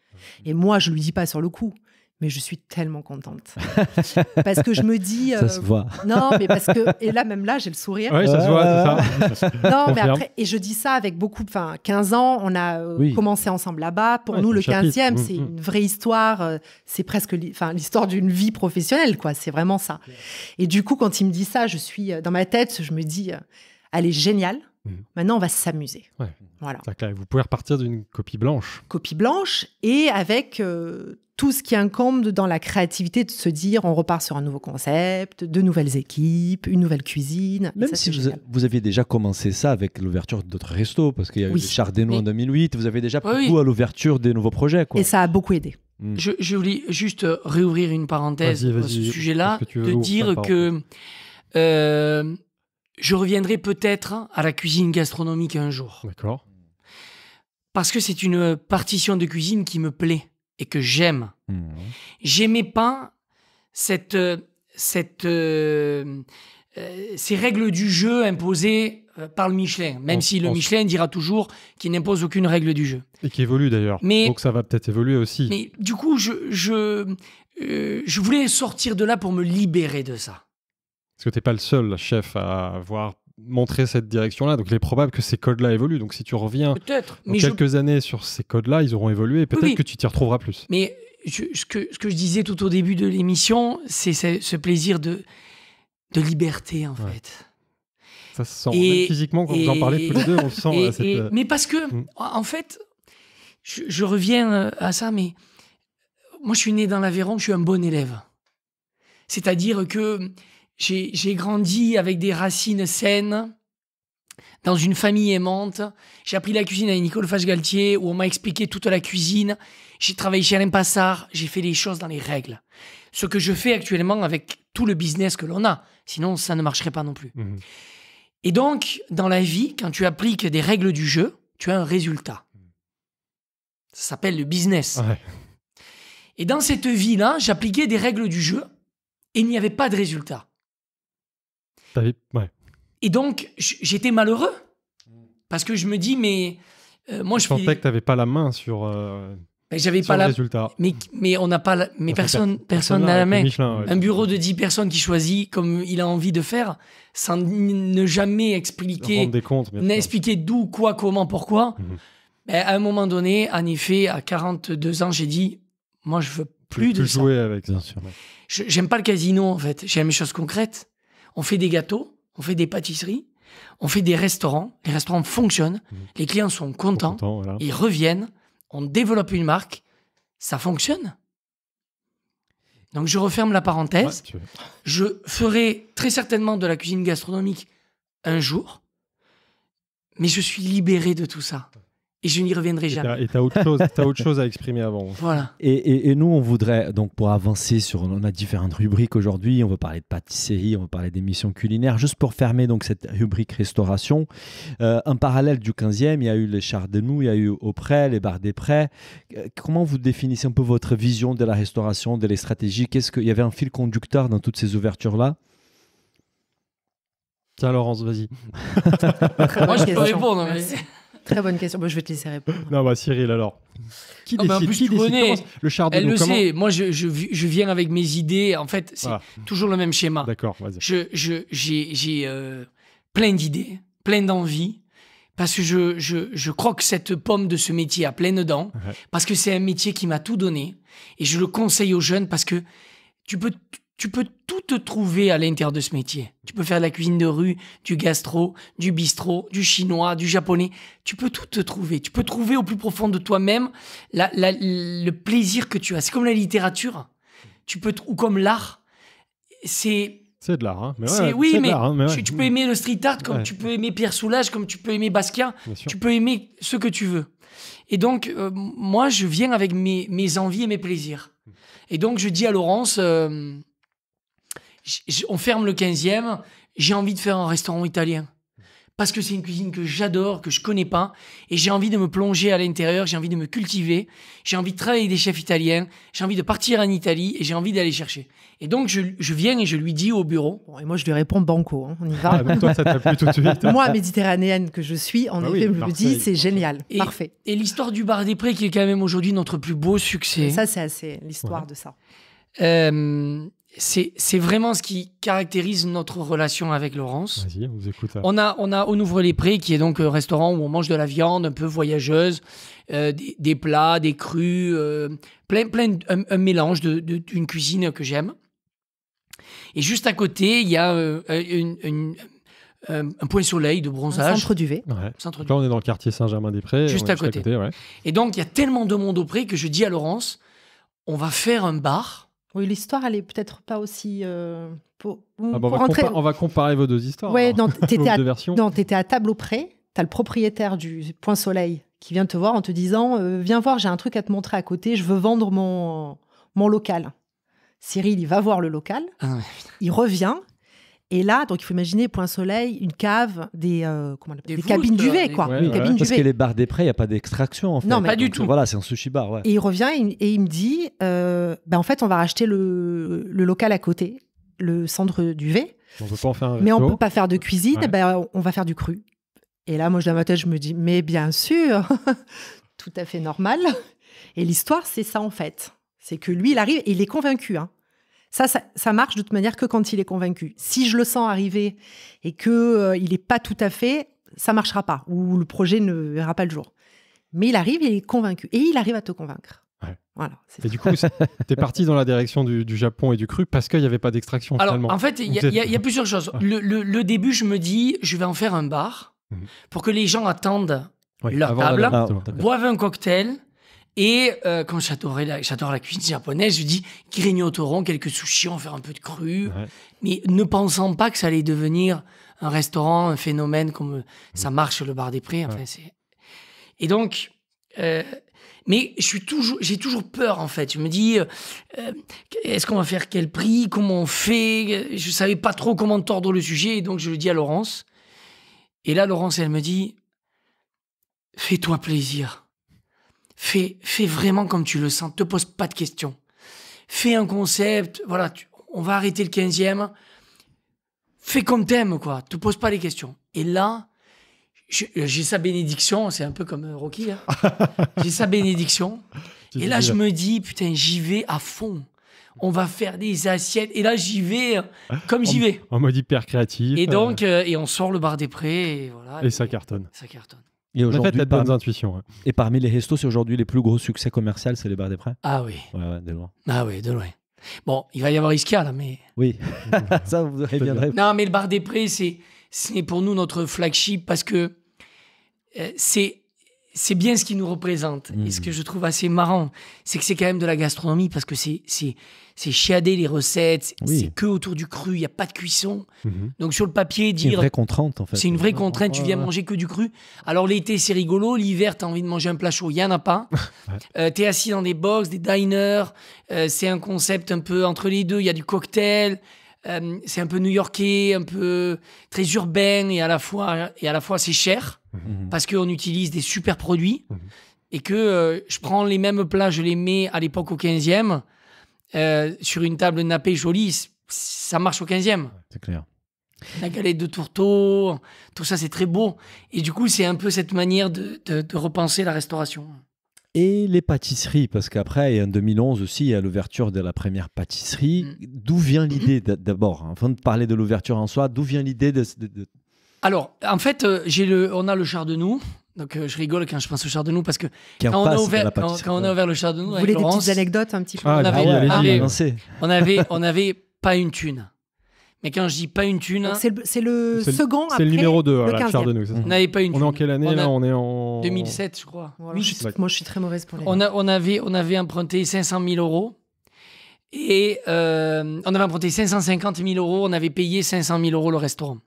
S3: Et moi, je lui dis pas sur le coup mais je suis tellement contente. parce que je me dis. ça euh, Non, mais parce que. Et là, même là, j'ai le sourire. Oui, ça se voit, ça. non, mais après, et je dis ça avec beaucoup. Enfin, 15 ans, on a euh, commencé ensemble là-bas. Pour nous, le 15e, mm, c'est mm. une vraie histoire. Euh, c'est presque l'histoire d'une vie professionnelle, quoi. C'est vraiment ça. Et du coup, quand il me dit ça, je suis. Dans ma tête, je me dis. elle est géniale. Mm. Maintenant, on va s'amuser. Voilà. vous
S1: pouvez repartir d'une copie blanche.
S3: Copie blanche et avec euh, tout ce qui incombe dans la créativité de se dire on repart sur un nouveau concept, de nouvelles équipes, une nouvelle cuisine.
S2: Même si vous, aviez déjà commencé ça avec l'ouverture d'autres restos, parce qu'il y a eu le Mais... en 2008, vous avez déjà pris à l'ouverture des nouveaux projets. Et ça a beaucoup aidé. Mm.
S4: Je, voulais juste réouvrir une parenthèse sur ce sujet-là, de dire que. Euh, je reviendrai peut-être à la cuisine gastronomique un jour. D'accord. Parce que c'est une partition de cuisine qui me plaît et que j'aime. Mmh. J'aimais pas cette, cette, euh, euh, ces règles du jeu imposées euh, par le Michelin, même si le Michelin dira toujours qu'il n'impose aucune règle du jeu.
S1: Et qui évolue d'ailleurs. Donc ça va peut-être évoluer aussi.
S4: Mais du coup, je, je voulais sortir de là pour me libérer de ça.
S1: Parce que tu n'es pas le seul chef à avoir montré cette direction-là. Donc il est probable que ces codes-là évoluent. Donc si tu reviens
S4: dans quelques
S1: années sur ces codes-là, ils auront évolué et peut-être que tu t'y retrouveras plus.
S4: Mais ce, que, je disais tout au début de l'émission, c'est ce, plaisir de, liberté, en fait.
S1: Ça se sent. physiquement, quand vous en parlez tous les deux, on sent. Euh, mais parce que, mm.
S4: en fait, je, reviens euh, à ça, mais moi, je suis né dans l'Aveyron, je suis un bon élève. C'est-à-dire que j'ai grandi avec des racines saines, dans une famille aimante. J'ai appris la cuisine avec Nicole Fache-Galtier, où on m'a expliqué toute la cuisine. J'ai travaillé chez Alain Passard, j'ai fait les choses dans les règles. Ce que je fais actuellement avec tout le business que l'on a. Sinon, ça ne marcherait pas non plus. Mhm. Et donc, dans la vie, quand tu appliques des règles du jeu, tu as un résultat. Ça s'appelle le business. Et dans cette vie-là, j'appliquais des règles du jeu et il n'y avait pas de résultat. Et donc, j'étais malheureux. Parce que je me dis, mais euh, moi, je. pensais que
S1: tu n'avais pas la main sur. Euh, ben, j'avais pas la. Résultat.
S4: Mais, mais on n'a pas. Mais personne, personne n'a la main. Un bureau de 10 personnes qui choisit comme il a envie de faire, sans ne jamais expliquer. N'expliquer d'où, quoi, comment, pourquoi. Mhm. Ben, à un moment donné, en effet, à 42 ans, j'ai dit, moi, je veux plus, plus de jouer avec, bien sûr. J'aime pas le casino, en fait. J'aime les choses concrètes. On fait des gâteaux, on fait des pâtisseries, on fait des restaurants. Les restaurants fonctionnent, mmh. les clients sont contents, ils reviennent, on développe une marque, ça fonctionne. Donc je referme la parenthèse. je ferai très certainement de la cuisine gastronomique un jour, mais je suis libéré de tout ça et je n'y reviendrai jamais. Et tu as, autre chose
S2: à exprimer avant. Voilà. Et, nous, on voudrait, donc pour avancer sur, on a différentes rubriques aujourd'hui, on va parler de pâtisserie, on va parler d'émissions culinaires, juste pour fermer donc cette rubrique restauration. un euh, parallèle du 15e, il y a eu les chars de nous, il y a eu Auprès, les bars des prêts. Euh, comment vous définissez un peu votre vision de la restauration, de les stratégies Qu'est-ce qu'il y avait un fil conducteur dans toutes ces ouvertures-là Tiens, Laurence, vas-y. Moi, je peux répondre.
S3: Hein, mais... Très bonne question. je vais te laisser répondre.
S1: Non, bah, Cyril, alors. Qui oh, décide, Le char Elle le sait.
S4: Moi, je, je, viens avec mes idées. En fait, c'est toujours le même schéma. D'accord, vas-y. J'ai je, j'ai euh, plein d'idées, plein d'envies. Parce que je, je, je croque cette pomme de ce métier à pleines dents. Parce que c'est un métier qui m'a tout donné. Et je le conseille aux jeunes parce que tu peux tu peux tout te trouver à l'intérieur de ce métier. Tu peux faire de la cuisine de rue, du gastro, du bistrot, du chinois, du japonais. Tu peux tout te trouver. Tu peux trouver au plus profond de toi-même le plaisir que tu as. C'est comme la littérature. Tu peux ou comme l'art. C'est
S1: c'est de l'art, oui, mais, tu, peux
S4: aimer le street art comme tu peux aimer Pierre Soulages, comme tu peux aimer Basquiat, tu peux aimer ce que tu veux. Et donc, euh, moi, je viens avec mes, envies et mes plaisirs. Hmm. Et donc, je dis à Laurence, euh, on ferme le 15e, j'ai envie de faire un restaurant italien. Parce que c'est une cuisine que j'adore, que je connais pas, et j'ai envie de me plonger à l'intérieur, j'ai envie de me cultiver, j'ai envie de travailler des chefs italiens, j'ai envie de partir en Italie, et j'ai envie d'aller chercher. Et donc, je, viens et je lui dis au bureau. et moi, je lui réponds banco, hein, on y va. moi,
S3: méditerranéenne que je suis, en bah effet, je lui dis, c'est génial, et, parfait.
S4: Et l'histoire du Bar des Prés, qui est quand même aujourd'hui notre plus beau succès. Ça, c'est assez l'histoire de ça. Euh, c'est vraiment ce qui caractérise notre relation avec Laurence. on On a, on a ouvre les prés, qui est donc un euh, restaurant où on mange de la viande un peu voyageuse, euh, des, plats, des crus, euh, plein, plein, un, mélange d'une cuisine que j'aime. Et juste à côté, il y a un point soleil de bronzage. centre du
S1: Là, on est dans le quartier Saint-Germain-des-Prés. Juste, à côté.
S4: Et donc, il y a tellement de monde au pré que je dis à Laurence, on va faire un bar oui, l'histoire, elle est peut-être pas
S3: aussi. Euh, ah
S4: bah,
S1: on, va comparer vos deux histoires. Oui, non, t'étais à,
S3: étais à table auprès, t'as le propriétaire du Point Soleil qui vient te voir en te disant euh, Viens voir, j'ai un truc à te montrer à côté, je veux vendre mon, mon local. Cyril, il va voir le local, ah il revient, et là, donc il faut imaginer Point Soleil, une cave, des, euh, cabines duvet, quoi. Parce que les
S2: barres des prés, il n'y a pas d'extraction en fait. Non, pas du tout. Voilà, c'est un sushi bar. Et il
S3: revient et, il, me dit euh, bah, en fait, on va racheter le, local à côté, le centre duvet.
S2: On peut pas en faire un mais on ne peut
S3: pas faire de cuisine, eh ben on va faire du cru. Et là, moi, je je me dis mais bien sûr, tout à fait normal. Et l'histoire, c'est ça en fait. C'est que lui, il arrive et il est convaincu. Hein. Ça, ça, marche de toute manière que quand il est convaincu. Si je le sens arriver et que euh, il n'est pas tout à fait, ça marchera pas ou le projet ne verra pas le jour. Mais il arrive, il est convaincu et il arrive à te convaincre. Voilà,
S1: et du coup, tu es parti dans la direction du, Japon et du cru parce qu'il n'y avait pas d'extraction. Alors, en fait, il y, a
S4: plusieurs choses. Le, début, je me dis, je vais en faire un bar mhm. pour que les gens attendent leur table, boivent un cocktail et euh, quand j'adorais j'adore la cuisine japonaise, je dis grignoterons quelques sushis, on va faire un peu de cru. Mais ne pensant pas que ça allait devenir un restaurant, un phénomène comme euh, mmh. ça marche sur le bar des prix. Enfin, c'est... Et donc, euh, mais je suis toujours, j'ai toujours peur en fait. Je me dis, euh, euh, est-ce qu'on va faire quel prix Comment on fait Je savais pas trop comment tordre le sujet, et donc je le dis à Laurence. Et là, Laurence, elle me dit, fais-toi plaisir. Fais, vraiment comme tu le sens. Te pose pas de questions. Fais un concept. Voilà, on va arrêter le 15e. Fais comme t'aimes, quoi. Te pose pas les questions. Et là, j'ai sa bénédiction. C'est un peu comme euh, Rocky. Hein. j'ai sa bénédiction. Et là, je me dis, putain, j'y vais à fond on va faire des assiettes. Et là, j'y vais hein, comme j'y vais.
S1: En mode hyper créatif. Et donc,
S4: euh. Euh, et on sort le bar des prés. Et, voilà, et ça
S2: cartonne. Ça cartonne. Et aujourd'hui, intuitions. Hein. Et parmi les restos, c'est aujourd'hui les plus gros succès commerciaux, c'est les bars des prêts. Ah oui. de loin. Ah oui,
S4: de loin. Bon, il va y avoir Iskia là, mais. Oui, ça vous reviendrez. Non, mais le bar des prés, c'est, c'est pour nous notre flagship parce que euh, c'est c'est bien ce qui nous représente. Et ce que mhm. je trouve assez marrant, c'est que c'est quand même de la gastronomie parce que c'est c'est chiader les recettes, c'est que autour du cru, il n'y a pas de cuisson. Mhm. Donc sur le papier, dire. C'est une vraie contrainte en fait. C'est une vraie contrainte, tu viens manger que du cru. Alors l'été, c'est rigolo, l'hiver, tu as envie de manger un plat chaud, il n'y en a pas. Euh, t'es tu es assis dans des box, des diners, euh, c'est un concept un peu entre les deux, il y a du cocktail. Euh, c'est un peu new-yorkais, un peu très urbain et à la fois, et à la fois c'est cher. Mhm. parce qu'on utilise des super produits mhm. et que euh, je prends les mêmes plats, je les mets à l'époque au 15e euh, sur une table nappée jolie, ça marche au 15e. C'est clair. La galette de tourteau, tout ça c'est très beau. Et du coup, c'est un peu cette manière de, repenser la restauration
S2: et les pâtisseries, parce qu'après, en 2011 aussi, il y a l'ouverture de la première pâtisserie. Mm. D'où vient l'idée d'abord hein, Avant de parler de l'ouverture en soi, d'où vient l'idée de,
S4: alors, en fait, euh, j'ai le, on a le char de nous. Donc euh, je rigole quand je pense au char de nous parce que quand, on a, ouvert, quand, on a ouvert le char de nous, vous voulez des petites anecdotes un petit peu ah, bah ah, on, avait, on, avait, pas une thune. Mais quand je dis pas une thune, c'est le, le second C'est le numéro 2, le char de nous. On
S1: n'avait pas une thune. On est en quelle année on est en 2007,
S4: je crois. moi
S3: je suis très mauvaise pour
S4: les. On, a, on avait on avait emprunté 500 000 euros et euh, on avait emprunté 550 000 euros. On avait payé 500 000 euros le restaurant.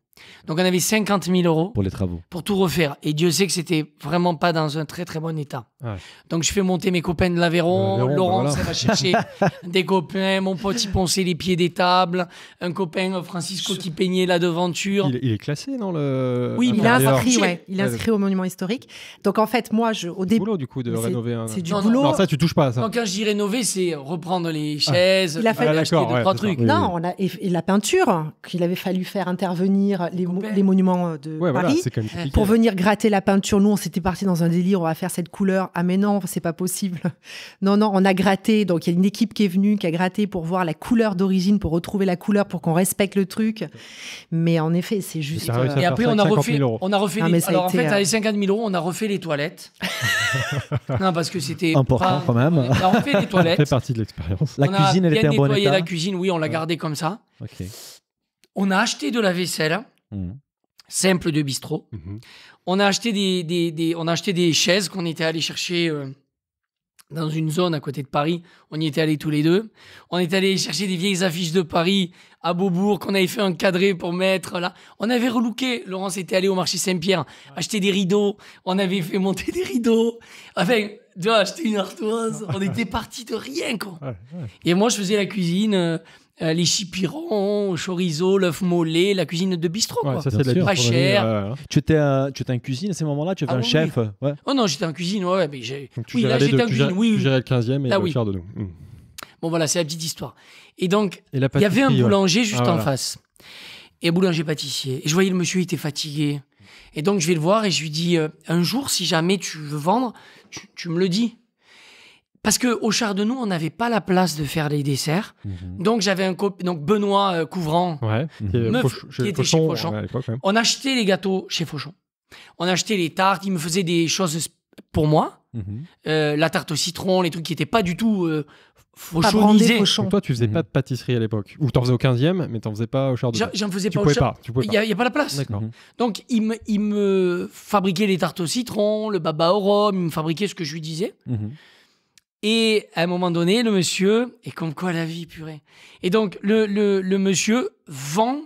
S4: Donc on avait 50 000 euros pour les travaux, pour tout refaire. Et Dieu sait que c'était vraiment pas dans un très très bon état. Ah Donc je fais monter mes copains de l'Aveyron, Laurent, ben ça va chercher des copains, mon pote il ponçait les pieds des tables, un copain Francisco qui peignait la devanture. Il, est
S1: classé non le. Oui, il a inscrit, ouais. il est inscrit
S3: au monument historique. Donc en fait moi je au début. C'est du boulot
S4: du coup de rénover. Un... C'est du boulot. Non, ça tu touches pas. Ça. quand je dis rénover c'est reprendre les ah. chaises, il a fallu ah, acheter trois trucs. Non,
S3: et la peinture qu'il avait fallu faire intervenir les, monuments euh, de ouais, Paris. Euh, pour venir gratter la peinture, nous, on s'était parti dans un délire, on va faire cette couleur. Ah mais non, c'est pas possible. non, non, on a gratté. Donc il y a une équipe qui est venue, qui a gratté pour voir la couleur d'origine, pour retrouver la couleur, pour qu'on respecte le truc. Mais en effet, c'est juste.
S4: Euh, Et après, on a refait, on a refait. Ah, les... Alors en fait, à euros, on a refait les toilettes. non, parce que c'était important quand même. On a refait les toilettes. Ça fait partie de l'expérience. La cuisine, elle était en bon état. la cuisine, oui, on l'a gardée comme ça. On a acheté de la vaisselle. Mmh. Simple de bistrot. Mmh. On, a acheté des, on a acheté des chaises qu'on était allé chercher euh, dans une zone à côté de Paris. On y était allé tous les deux. On est allé chercher des vieilles affiches de Paris à Beaubourg qu'on avait fait encadrer pour mettre là. On avait relooké. Laurence était allé au marché Saint-Pierre acheter des rideaux. On avait fait monter des rideaux. Enfin, tu vois, acheter une artoise on était parti de rien, quoi. Et moi, je faisais la cuisine. Euh, euh, les chipirons, chorizo, l'œuf mollet, la cuisine de bistrot. quoi. Ça, c'est de la pas cher.
S2: Tu, étais, tu étais en cuisine à ces moments-là Tu étais ah un chef
S4: Oh non, j'étais en cuisine. j'ai... oui, là, j'étais en cuisine. Tu gérais le 15e et ah là, oui. de nous. Mm. Bon, voilà, c'est la petite histoire. Et donc, il y avait un boulanger ah, juste en face. Et un boulanger-pâtissier. Et je voyais le monsieur, il était fatigué. Et donc, je vais le voir et je lui dis euh, Un jour, si jamais tu veux vendre, tu me le dis parce que au char de nous, on n'avait pas la place de faire des desserts. Mhm. Donc j'avais un copain, donc Benoît euh, Couvrant,
S1: ouais, mhm. qui, était chez Fauchon.
S4: On achetait les gâteaux chez Fauchon. On achetait les tartes. Il me faisait des choses pour moi. Mhm. Euh, la tarte au citron, les trucs qui n'étaient pas du tout euh, fauchonisés. toi, tu faisais pas
S1: de pâtisserie à l'époque. Ou tu en faisais au 15e, mais t'en faisais pas au char de J'en faisais pas au char. pouvais pas. Il n'y a, pas la place.
S4: Donc, il me, il me fabriquait les tartes au citron, le baba au rhum, il me fabriquait ce que je lui disais. Et à un moment donné, le monsieur, et comme quoi la vie, purée. Et donc, le, monsieur vend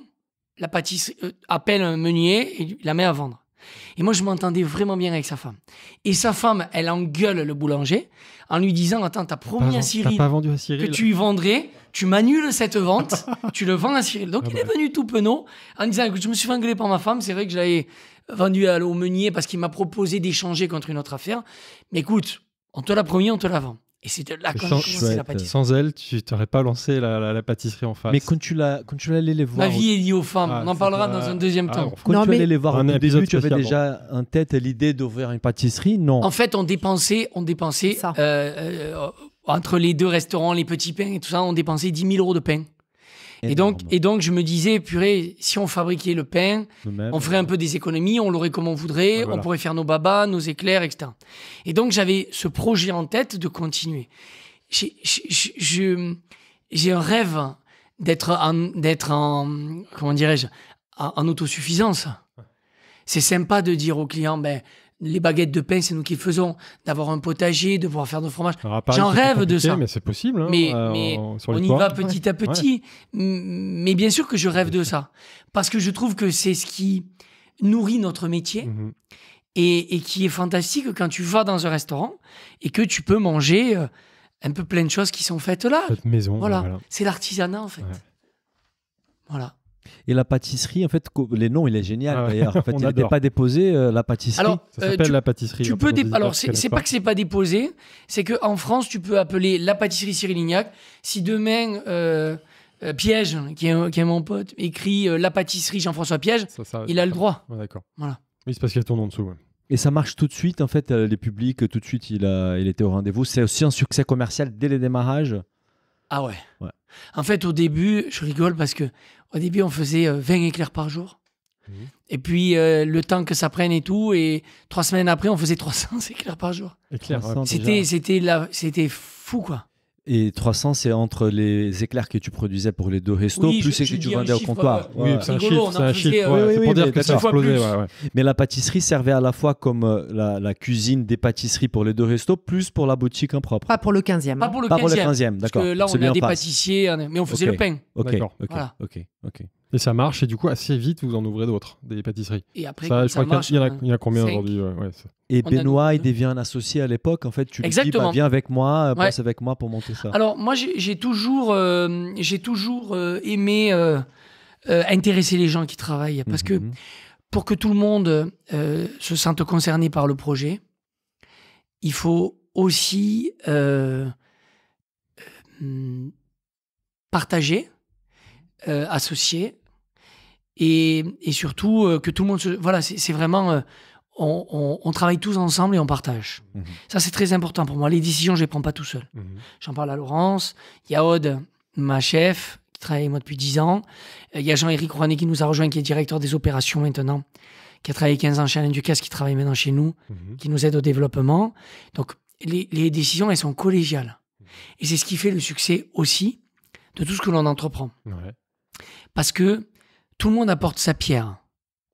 S4: la pâtisserie, euh, appelle un meunier et la met à vendre. Et moi, je m'entendais vraiment bien avec sa femme. Et sa femme, elle engueule le boulanger en lui disant Attends, t'as promis à Cyril, que tu y vendrais, tu m'annules cette vente, tu le vends à Cyril. Donc, ah il est bah. venu tout penaud en disant Écoute, je me suis fait par ma femme, c'est vrai que je l'avais vendu au meunier parce qu'il m'a proposé d'échanger contre une autre affaire. Mais écoute, on te l'a promis, on te la vend. Et c'est de là sans, la pâtisserie.
S1: Sans elle, tu n'aurais pas lancé
S2: la, pâtisserie en face. Mais quand tu l'as, les voir. Ma vie est liée aux femmes. Ah, on en parlera dans un deuxième temps. Ah, quand tu allais les voir, un tu avais déjà en tête l'idée d'ouvrir une pâtisserie, non En
S4: fait, on dépensait, on dépensait euh, euh, entre les deux restaurants, les petits pains et tout ça, on dépensait 10 000 euros de pain. Et donc, je me disais, purée, si on fabriquait le pain, on ferait un peu des économies, on l'aurait comme on voudrait, on pourrait faire nos babas, nos éclairs, etc. Et donc, j'avais ce projet en tête de continuer. J'ai un rêve d'être en, en, comment dirais-je, en, autosuffisance. C'est sympa de dire aux clients... ben, les baguettes de pain, c'est nous qui faisons, d'avoir un potager, de pouvoir faire de fromage. J'en rêve de ça. Mais c'est possible. Hein, mais, euh, on, y va petit à petit. Mais bien sûr que je rêve de ça. Parce que je trouve que c'est ce qui nourrit notre métier. Mhm. Et, qui est fantastique quand tu vas dans un restaurant et que tu peux manger euh, un peu plein de choses qui sont faites là. maison. Voilà. C'est l'artisanat en fait. Voilà.
S2: Et la pâtisserie, en fait, les noms, il est génial ah d'ailleurs. il n'était pas déposé, euh, la pâtisserie. Alors, ça s'appelle euh, la pâtisserie. Tu hein, peux pas que c'est
S4: pas déposé, c'est qu'en France, tu peux appeler la pâtisserie Cyril Lignac. Si demain. Euh, Piège, qui est, qui est, mon pote, écrit La pâtisserie Jean-François Piège, il a le droit. D'accord. Voilà.
S2: Oui, c'est parce qu'il y a ton nom en dessous. Et ça marche tout de suite, en fait, les publics, tout de suite, il, a, il était au rendez-vous. C'est aussi un succès commercial dès les démarrages. Ah ouais. ouais.
S4: En fait, au début, je rigole parce que au début, on faisait 20 euh, éclairs par jour. Mhm. Et puis, euh, le temps que ça prenne et tout. Et trois semaines après, on faisait 300 éclairs par jour. c'était, c'était, la... c'était fou, quoi.
S2: Et 300, c'est entre les éclairs que tu produisais pour les deux restos, plus ceux que tu vendais au comptoir. oui, c'est un chiffre. C'est un chiffre. oui, pour dire que mais la pâtisserie servait à la fois comme euh, la, cuisine des pâtisseries pour les deux restos, plus pour la boutique impropre. Pas pour le 15e. Hein. Pas pour le 15e. d'accord. Parce que là, on a des
S4: pâtissiers, mais on faisait le pain. Ok, ok,
S1: ok. Et ça marche, et du coup, assez vite, vous en ouvrez d'autres, des
S2: pâtisseries. Et après, ça, y, en a combien aujourd'hui euh, Et Benoît, il devient un associé à l'époque. En fait, tu lui dis, bah, viens avec moi, euh, pense avec moi pour monter ça.
S4: Alors, moi, j'ai toujours, j'ai toujours euh, aimé intéresser les gens qui travaillent. Parce que mhm, mhm. pour que tout le monde se sente concerné par le projet, il faut aussi partager, associer et, surtout euh, que tout le monde se... Voilà, c'est vraiment... Euh, on, travaille tous ensemble et on partage. Mhm. Ça, c'est très important pour moi. Les décisions, je ne les prends pas tout seul. Mhm. J'en parle à Laurence, il y a Aude, ma chef, qui travaille avec moi depuis 10 ans. Euh, il y a Jean-Éric Rouanet qui nous a rejoint, qui est directeur des opérations maintenant, qui a travaillé 15 ans chez Alain Ducasse, qui travaille maintenant chez nous, mhm. qui nous aide au développement. Donc, les, décisions, elles sont collégiales. Et c'est ce qui fait le succès aussi de tout ce que l'on entreprend. Parce que tout le monde apporte sa pierre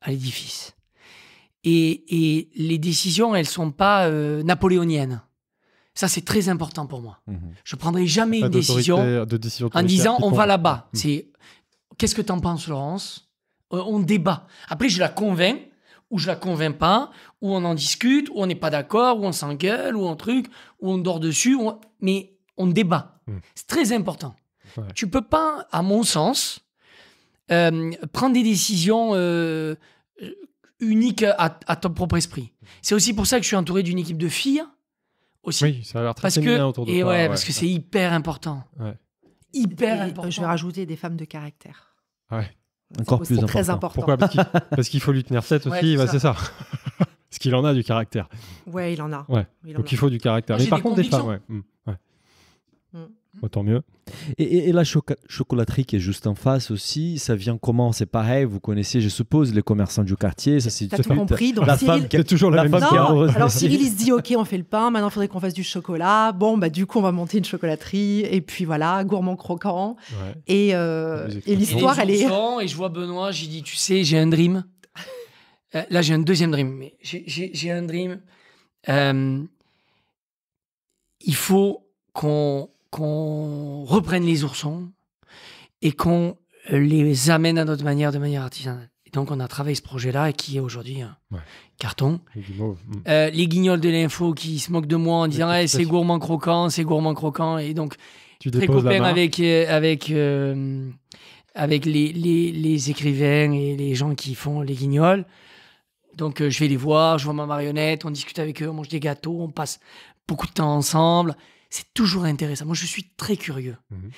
S4: à l'édifice. Et, les décisions, elles sont pas euh, napoléoniennes. Ça, c'est très important pour moi. Mhm. Je prendrai jamais une décision, en disant on va là-bas. Mhm. C'est qu'est-ce que tu en penses, Laurence euh, On débat. Après, je la convainc ou je la convainc pas, ou on en discute, ou on n'est pas d'accord, ou on s'engueule, ou on truc, ou on dort dessus, mais on débat. Mhm. C'est très important. Tu Tu peux pas, à mon sens, euh, prendre des décisions euh, euh, uniques à, ton propre esprit. C'est aussi pour ça que je suis entouré d'une équipe de filles
S1: aussi. Oui, ça a l'air très parce autour de toi, ouais, ouais, parce que c'est hyper
S4: important. Hyper
S3: important. Je vais rajouter des femmes de caractère.
S1: Ouais. Encore plus important. Très important. Pourquoi Parce qu'il faut lui tenir tête aussi, c'est bah, ça. parce qu'il en a du caractère. Ouais, il en a. Ouais. Donc il faut du caractère. Mais par contre, des femmes,
S2: Tant mieux. Et, la chocolaterie qui est juste en face aussi, ça vient comment C'est pareil, vous connaissez, je suppose, les commerçants du quartier. Ça, c'est compris. la femme qui est toujours la, même Alors Cyril, il se
S3: dit ok, on fait le pain. Maintenant, il faudrait qu'on fasse du chocolat. Bon, bah du coup, on va monter une chocolaterie. Et puis voilà, gourmand croquant. Et, euh, l'histoire, elle est.
S4: Et je vois Benoît, j'ai dit, tu sais, j'ai un dream. Euh, là, j'ai un deuxième dream. Mais j'ai un dream. Euh, il faut qu'on qu'on reprenne les oursons et qu'on euh, les amène à notre manière, de manière artisanale. Et donc, on a travaillé ce projet-là qui est aujourd'hui un carton. Hmm. Euh, les guignols de l'info qui se moquent de moi en disant eh, c'est gourmand croquant, c'est gourmand croquant. Et donc, tu très copain avec, euh, avec, avec les, les, écrivains et les gens qui font les guignols. Donc, je vais les voir, je vois ma marionnette, on discute avec eux, on mange des gâteaux, on passe beaucoup de temps ensemble c'est toujours intéressant. Moi, je suis très curieux. Mhm.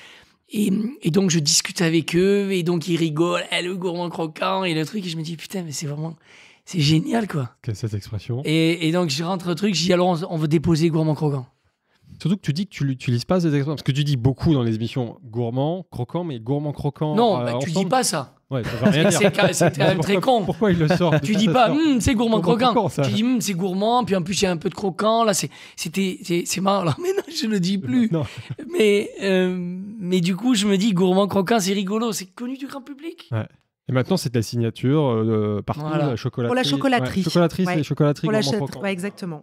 S4: Et, donc, je discute avec eux, et donc, ils rigolent, eh, le gourmand croquant, et le truc, et je me dis, putain, mais c'est vraiment. C'est génial, quoi.
S1: Quelle cette expression.
S4: Et, donc, je rentre au truc, je dis, alors, on, on veut déposer gourmand croquant.
S1: Surtout que tu dis que tu l'utilises pas ces exemples, Parce que tu dis beaucoup dans les émissions gourmand, croquant, mais gourmand, croquant. Non, euh, bah, tu tu dis pas
S4: ça. c'est quand même très con.
S1: Pourquoi il le sort hmm, Tu dis pas, c'est gourmand, croquant. Tu dis,
S4: c'est gourmand, puis en plus, il y a un peu de croquant. Là, c'est marrant. Là. Mais non, je ne le dis plus. Mais, euh, mais du coup, je me dis, gourmand, croquant, c'est rigolo. C'est connu du grand public.
S1: Et maintenant, c'est la signature euh, partout, la chocolaterie. Pour la chocolatrice, c'est
S4: Pour la exactement.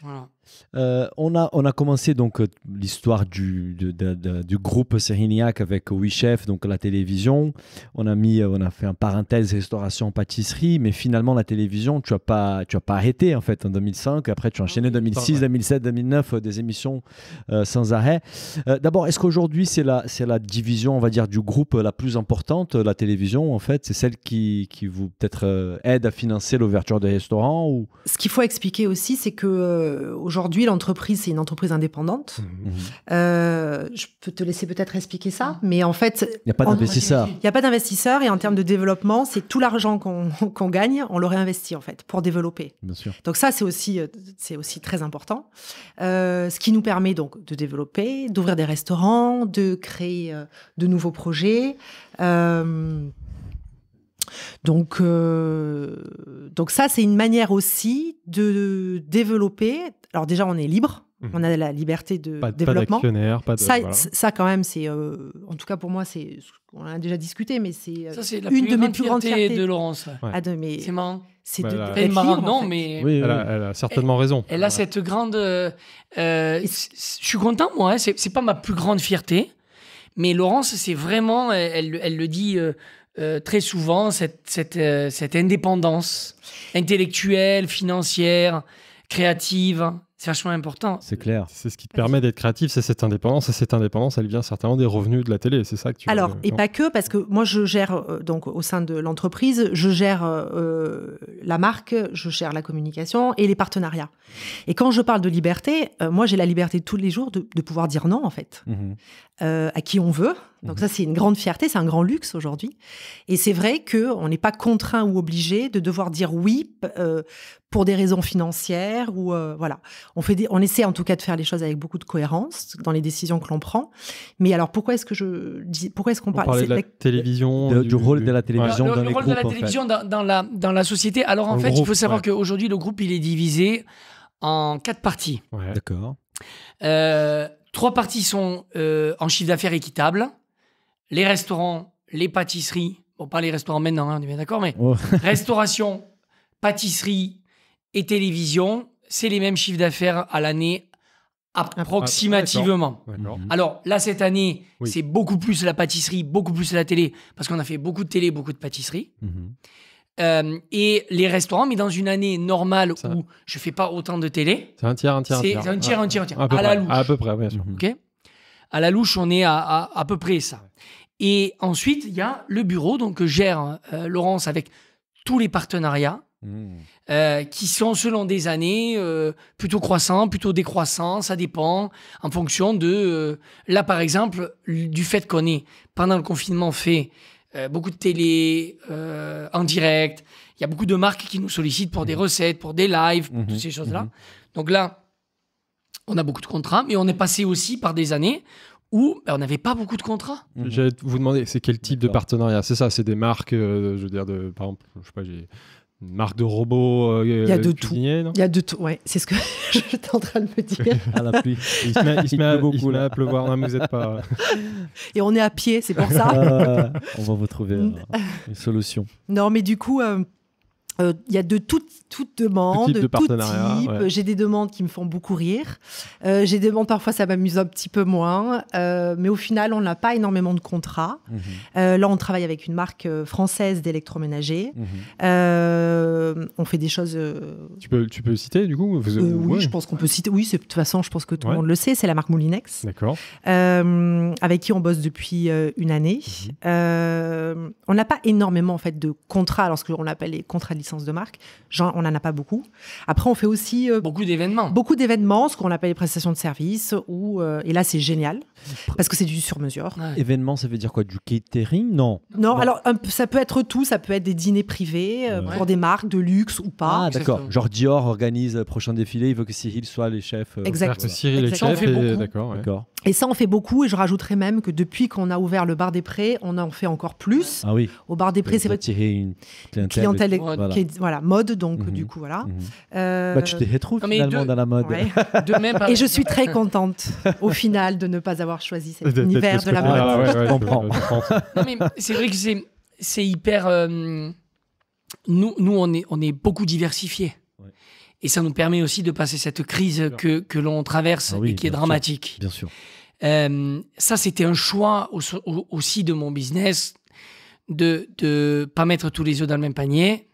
S4: Voilà.
S2: Euh, on, a, on a commencé donc euh, l'histoire du, du groupe Sérignac avec Oui Chef, donc la télévision. On a, mis, euh, on a fait un parenthèse restauration-pâtisserie, mais finalement la télévision, tu n'as pas, tu as pas arrêté en fait en 2005. Après, tu as ah enchaîné 2006, 2007, 2009 des émissions sans arrêt. D'abord, est-ce qu'aujourd'hui c'est la, la division, on va dire, du groupe la plus importante, la télévision en fait C'est celle qui, qui vous peut-être aide à financer l'ouverture des restaurants ou...
S3: Ce qu'il faut expliquer aussi, c'est que aujourd'hui, Aujourd'hui, l'entreprise, c'est une entreprise indépendante. Mmh, mmh. Euh, je peux te laisser peut-être expliquer ça, mais en fait... Il n'y a pas d'investisseur. Il n'y a pas d'investisseur et en termes de développement, c'est tout l'argent qu'on gagne, on le réinvestit en fait pour développer. Bien sûr. Donc ça, c'est aussi, euh, aussi très important. Euh, ce qui nous permet donc de développer, d'ouvrir des restaurants, de créer de nouveaux projets. Euh, donc, euh, donc ça, c'est une manière aussi de développer. Alors déjà, on est libre. Mmh. On a la liberté de pas, développement. Pas pas de, ça, ça, quand même, c'est, euh, en tout cas pour moi, c'est, on en a déjà discuté, mais c'est, euh, une de mes plus grandes fiertés de Laurence.
S1: Ah,
S4: c'est marrant. C'est bah, de, elle, non, mais oui, elle, a, certainement raison. Elle a cette grande. je suis content, moi. Hein, c'est, pas ma plus grande fierté, mais Laurence, c'est vraiment, elle, le dit euh, très souvent euh, cette, indépendance intellectuelle, financière, créative. C'est vachement important.
S1: C'est clair. C'est ce qui te permet d'être créatif, c'est cette indépendance. Et cette indépendance, elle vient certainement des revenus de la télé, c'est ça que tu Alors, et pas
S3: que, parce que moi, je gère, euh, donc au sein de l'entreprise, je gère la marque, je gère la communication et les partenariats. Et quand je parle de liberté, moi, j'ai la liberté tous les jours de, pouvoir dire non, en fait, mhm. à qui on veut, donc mhm. ça, c'est une grande fierté, c'est un grand luxe aujourd'hui. Et c'est vrai qu'on n'est pas contraint ou obligé de devoir dire oui euh, pour des raisons financières ou euh, voilà. On fait, on essaie en tout cas de faire les choses avec beaucoup de cohérence dans les décisions que l'on prend. Mais alors pourquoi est-ce que
S4: je pourquoi est-ce qu'on parle
S2: télévision, du, rôle de la télévision, dans
S4: la dans, la société. Alors en, fait, il faut savoir qu'aujourd'hui le groupe il est divisé en quatre parties.
S2: Ouais. D'accord.
S4: Euh, trois parties sont en chiffre d'affaires équitable les restaurants, les pâtisseries, on pas les restaurants maintenant, hein, on est bien d'accord, mais oh. restauration, pâtisserie et télévision, c'est les mêmes chiffres d'affaires à l'année ah, ah, approximativement. Mhm. Alors là, cette année, c'est beaucoup plus la pâtisserie, beaucoup plus la télé, parce qu'on a fait beaucoup de télé, beaucoup de pâtisserie. Mhm. Euh, et les restaurants, mais dans une année normale où je fais pas autant de télé. C'est un tiers, un tiers, un tiers. un tiers, un tiers, un tiers. À, la louche. À peu près, bien sûr. OK à la louche, on est à, à peu près ça. Et ensuite, il y a le bureau donc, que gère euh, Laurence avec tous les partenariats. Mmh. Euh, qui sont selon des années euh, plutôt croissants, plutôt décroissants, ça dépend en fonction de... là par exemple, du fait qu'on ait pendant le confinement fait beaucoup de télé en direct, il y a beaucoup de marques qui nous sollicitent pour des mmh. recettes, pour des lives, pour mmh. toutes ces choses-là. Donc là, on a beaucoup de contrats, mais on est passé aussi par des années où bah, on n'avait pas beaucoup de contrats.
S1: Mmh. J'allais vous demander, c'est quel type de partenariat C'est ça, c'est des marques, euh, je veux dire, de, par exemple, je sais pas, j'ai une marque de robots euh,
S3: Il y a euh, de
S2: tout. Il y
S3: a de tout, ouais, c'est ce que j'étais en train de me dire. à
S2: la pluie. Il se met, à beaucoup, là, à pleuvoir, non, vous êtes pas.
S3: Et on est à pied, c'est pour ça. Ah, on va vous trouver une solution. Non, mais du coup. Euh, il y a de toutes demandes, de, tout type. J'ai des demandes qui me font beaucoup rire. Euh, j'ai des demandes, parfois, ça m'amuse un petit peu moins. Euh, mais au final, on n'a pas énormément de contrats. Mhm. là, on travaille avec une marque française d'électroménager. Mhm. on fait des choses.
S1: Tu, peux, tu peux citer, du coup Oui, je pense qu'on peut citer.
S3: Oui, de toute façon, je pense que tout le monde le sait. C'est la marque Moulinex. D'accord. avec qui on bosse depuis une année. Mhm. on n'a pas énormément, en fait, de contrats, alors ce qu'on appelle les contrats de de marque. Genre, on n'en a pas beaucoup. Après, on fait aussi. Euh, beaucoup d'événements. Beaucoup d'événements, ce qu'on appelle les prestations de services. Euh, et là, c'est génial, parce que c'est du sur mesure.
S2: Événements, ça veut dire quoi Du catering Non. Non, alors,
S3: ça peut être tout. Ça peut être des dîners privés euh, pour des marques de luxe ou pas. Ah, d'accord.
S2: Genre, Dior organise le prochain défilé. Il veut que Cyril soit les chefs. Exactement. Voilà. Cyril est chef. D'accord.
S3: Et ça, on fait beaucoup. Et je rajouterais même que depuis qu'on a ouvert le bar des Prés, on en fait encore plus. Ah oui. Au bar des Prés, c'est vrai.
S2: une clientèle,
S3: voilà, mode, donc mhm. du coup, voilà. tu t'es retrouvé finalement dans la mode. même, Et je suis euh, très contente au final de ne pas avoir choisi cet univers de, la mode.
S4: Ah, comprends. c'est vrai que c'est hyper. Euh, nous, nous, on est, on est beaucoup diversifiés. Et ça nous permet aussi de passer cette crise que, que l'on traverse ah et qui est dramatique. bien sûr. Euh, ça, c'était un choix aussi de mon business de ne pas mettre tous les œufs dans le même panier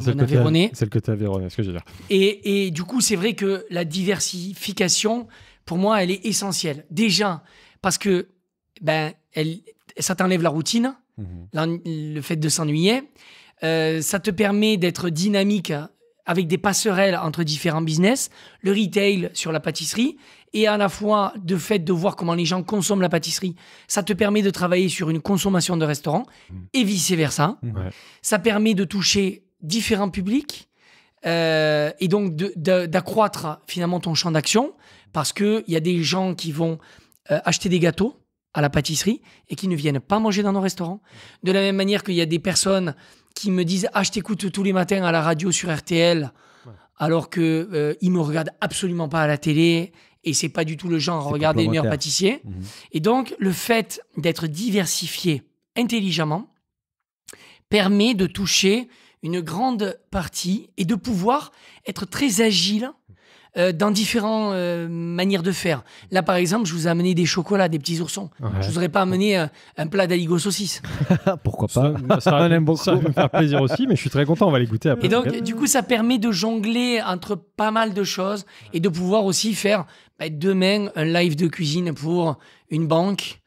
S4: celle, que celle que tu ce que je veux dire. Et, et du coup, c'est vrai que la diversification, pour moi, elle est essentielle. Déjà, parce que ben, elle, ça t'enlève la routine, mhm. le fait de s'ennuyer. Euh, ça te permet d'être dynamique avec des passerelles entre différents business, le retail sur la pâtisserie, et à la fois de fait de voir comment les gens consomment la pâtisserie, ça te permet de travailler sur une consommation de restaurant mhm. et vice versa. Ça permet de toucher différents publics euh, et donc d'accroître finalement ton champ d'action parce qu'il y a des gens qui vont euh, acheter des gâteaux à la pâtisserie et qui ne viennent pas manger dans nos restaurants. De la même manière qu'il y a des personnes qui me disent ah je t'écoute tous les matins à la radio sur RTL alors que ne euh, me regardent absolument pas à la télé et c'est pas du tout le genre à regarder les meilleurs pâtissiers. Et donc le fait d'être diversifié intelligemment permet de toucher une grande partie et de pouvoir être très agile euh, dans différentes euh, manières de faire. Là, par exemple, je vous ai amené des chocolats, des petits oursons. Je vous aurais pas amené euh, un plat daligot saucisse.
S1: Pourquoi pas Ça, va me faire plaisir aussi, mais je suis très content, on va les goûter après. Et donc, du
S4: coup, ça permet de jongler entre pas mal de choses et de pouvoir aussi faire bah, demain un live de cuisine pour une banque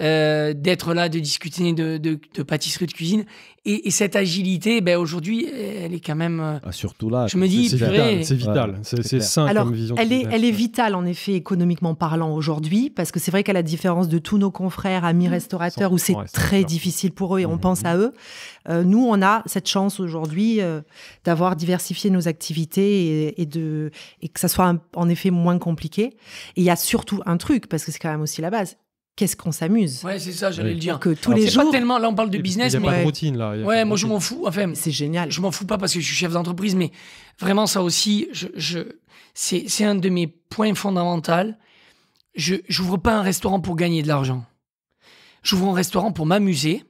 S4: euh, d'être là, de discuter de, de, de, pâtisserie, de cuisine. Et, et cette agilité, ben, aujourd'hui, elle est quand même. Euh, ah, surtout là. Je me dis, c'est vital, c'est vital, c'est sain Alors, comme vision. Elle est, elle est
S3: vitale, en effet, économiquement parlant aujourd'hui, parce que c'est vrai qu'à la différence de tous nos confrères, amis mmh. restaurateurs, où c'est très difficile pour eux et on mmh. pense à eux, euh, nous, on a cette chance aujourd'hui d'avoir diversifié nos activités et, et, de, et que ça soit en effet moins compliqué. Et il y a surtout un truc, parce que c'est quand même aussi la base, qu'est-ce qu'on s'amuse.
S4: Ouais, c'est ça, j'allais le dire. Que tous les jours. Pas tellement, là, on parle de business, il Pas de routine, là. ouais, moi, je m'en fous. Enfin, c'est génial. Je m'en fous pas parce que je suis chef d'entreprise, mais vraiment, ça aussi, je, c'est un de mes points fondamentaux. Je n'ouvre pas un restaurant pour gagner de l'argent. J'ouvre un restaurant pour m'amuser.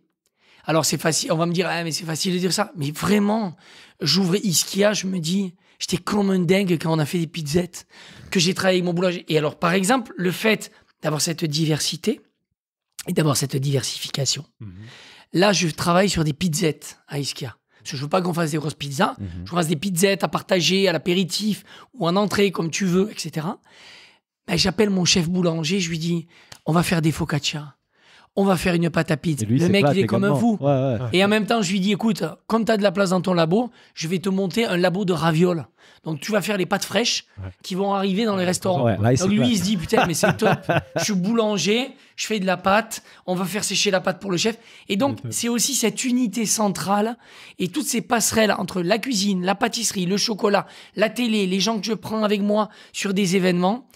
S4: Alors, c'est facile, on va me dire, ah, mais c'est facile de dire ça. Mais vraiment, j'ouvre Iskia, je me dis, j'étais comme un dingue quand on a fait des pizzettes, que j'ai travaillé avec mon boulanger. Et alors, par exemple, le fait d'avoir cette diversité et d'avoir cette diversification. Mhm. Là, je travaille sur des pizzettes à Ischia. Je ne je veux pas qu'on fasse des grosses pizzas. Mhm. Je fasse des pizzettes à partager, à l'apéritif ou en entrée, comme tu veux, etc. mais ben, J'appelle mon chef boulanger, je lui dis on va faire des focaccia. On va faire une pâte à pizza. le mec, il est comme un fou. Et en même temps, je lui dis écoute, comme tu as de la place dans ton labo, je vais te monter un labo de ravioles. Donc tu vas faire les pâtes fraîches qui vont arriver dans les restaurants. Donc lui, il se dit putain, mais c'est top. je suis boulanger, je fais de la pâte. On va faire sécher la pâte pour le chef. Et donc c'est aussi cette unité centrale et toutes ces passerelles entre la cuisine, la pâtisserie, le chocolat, la télé, les gens que je prends avec moi sur des événements.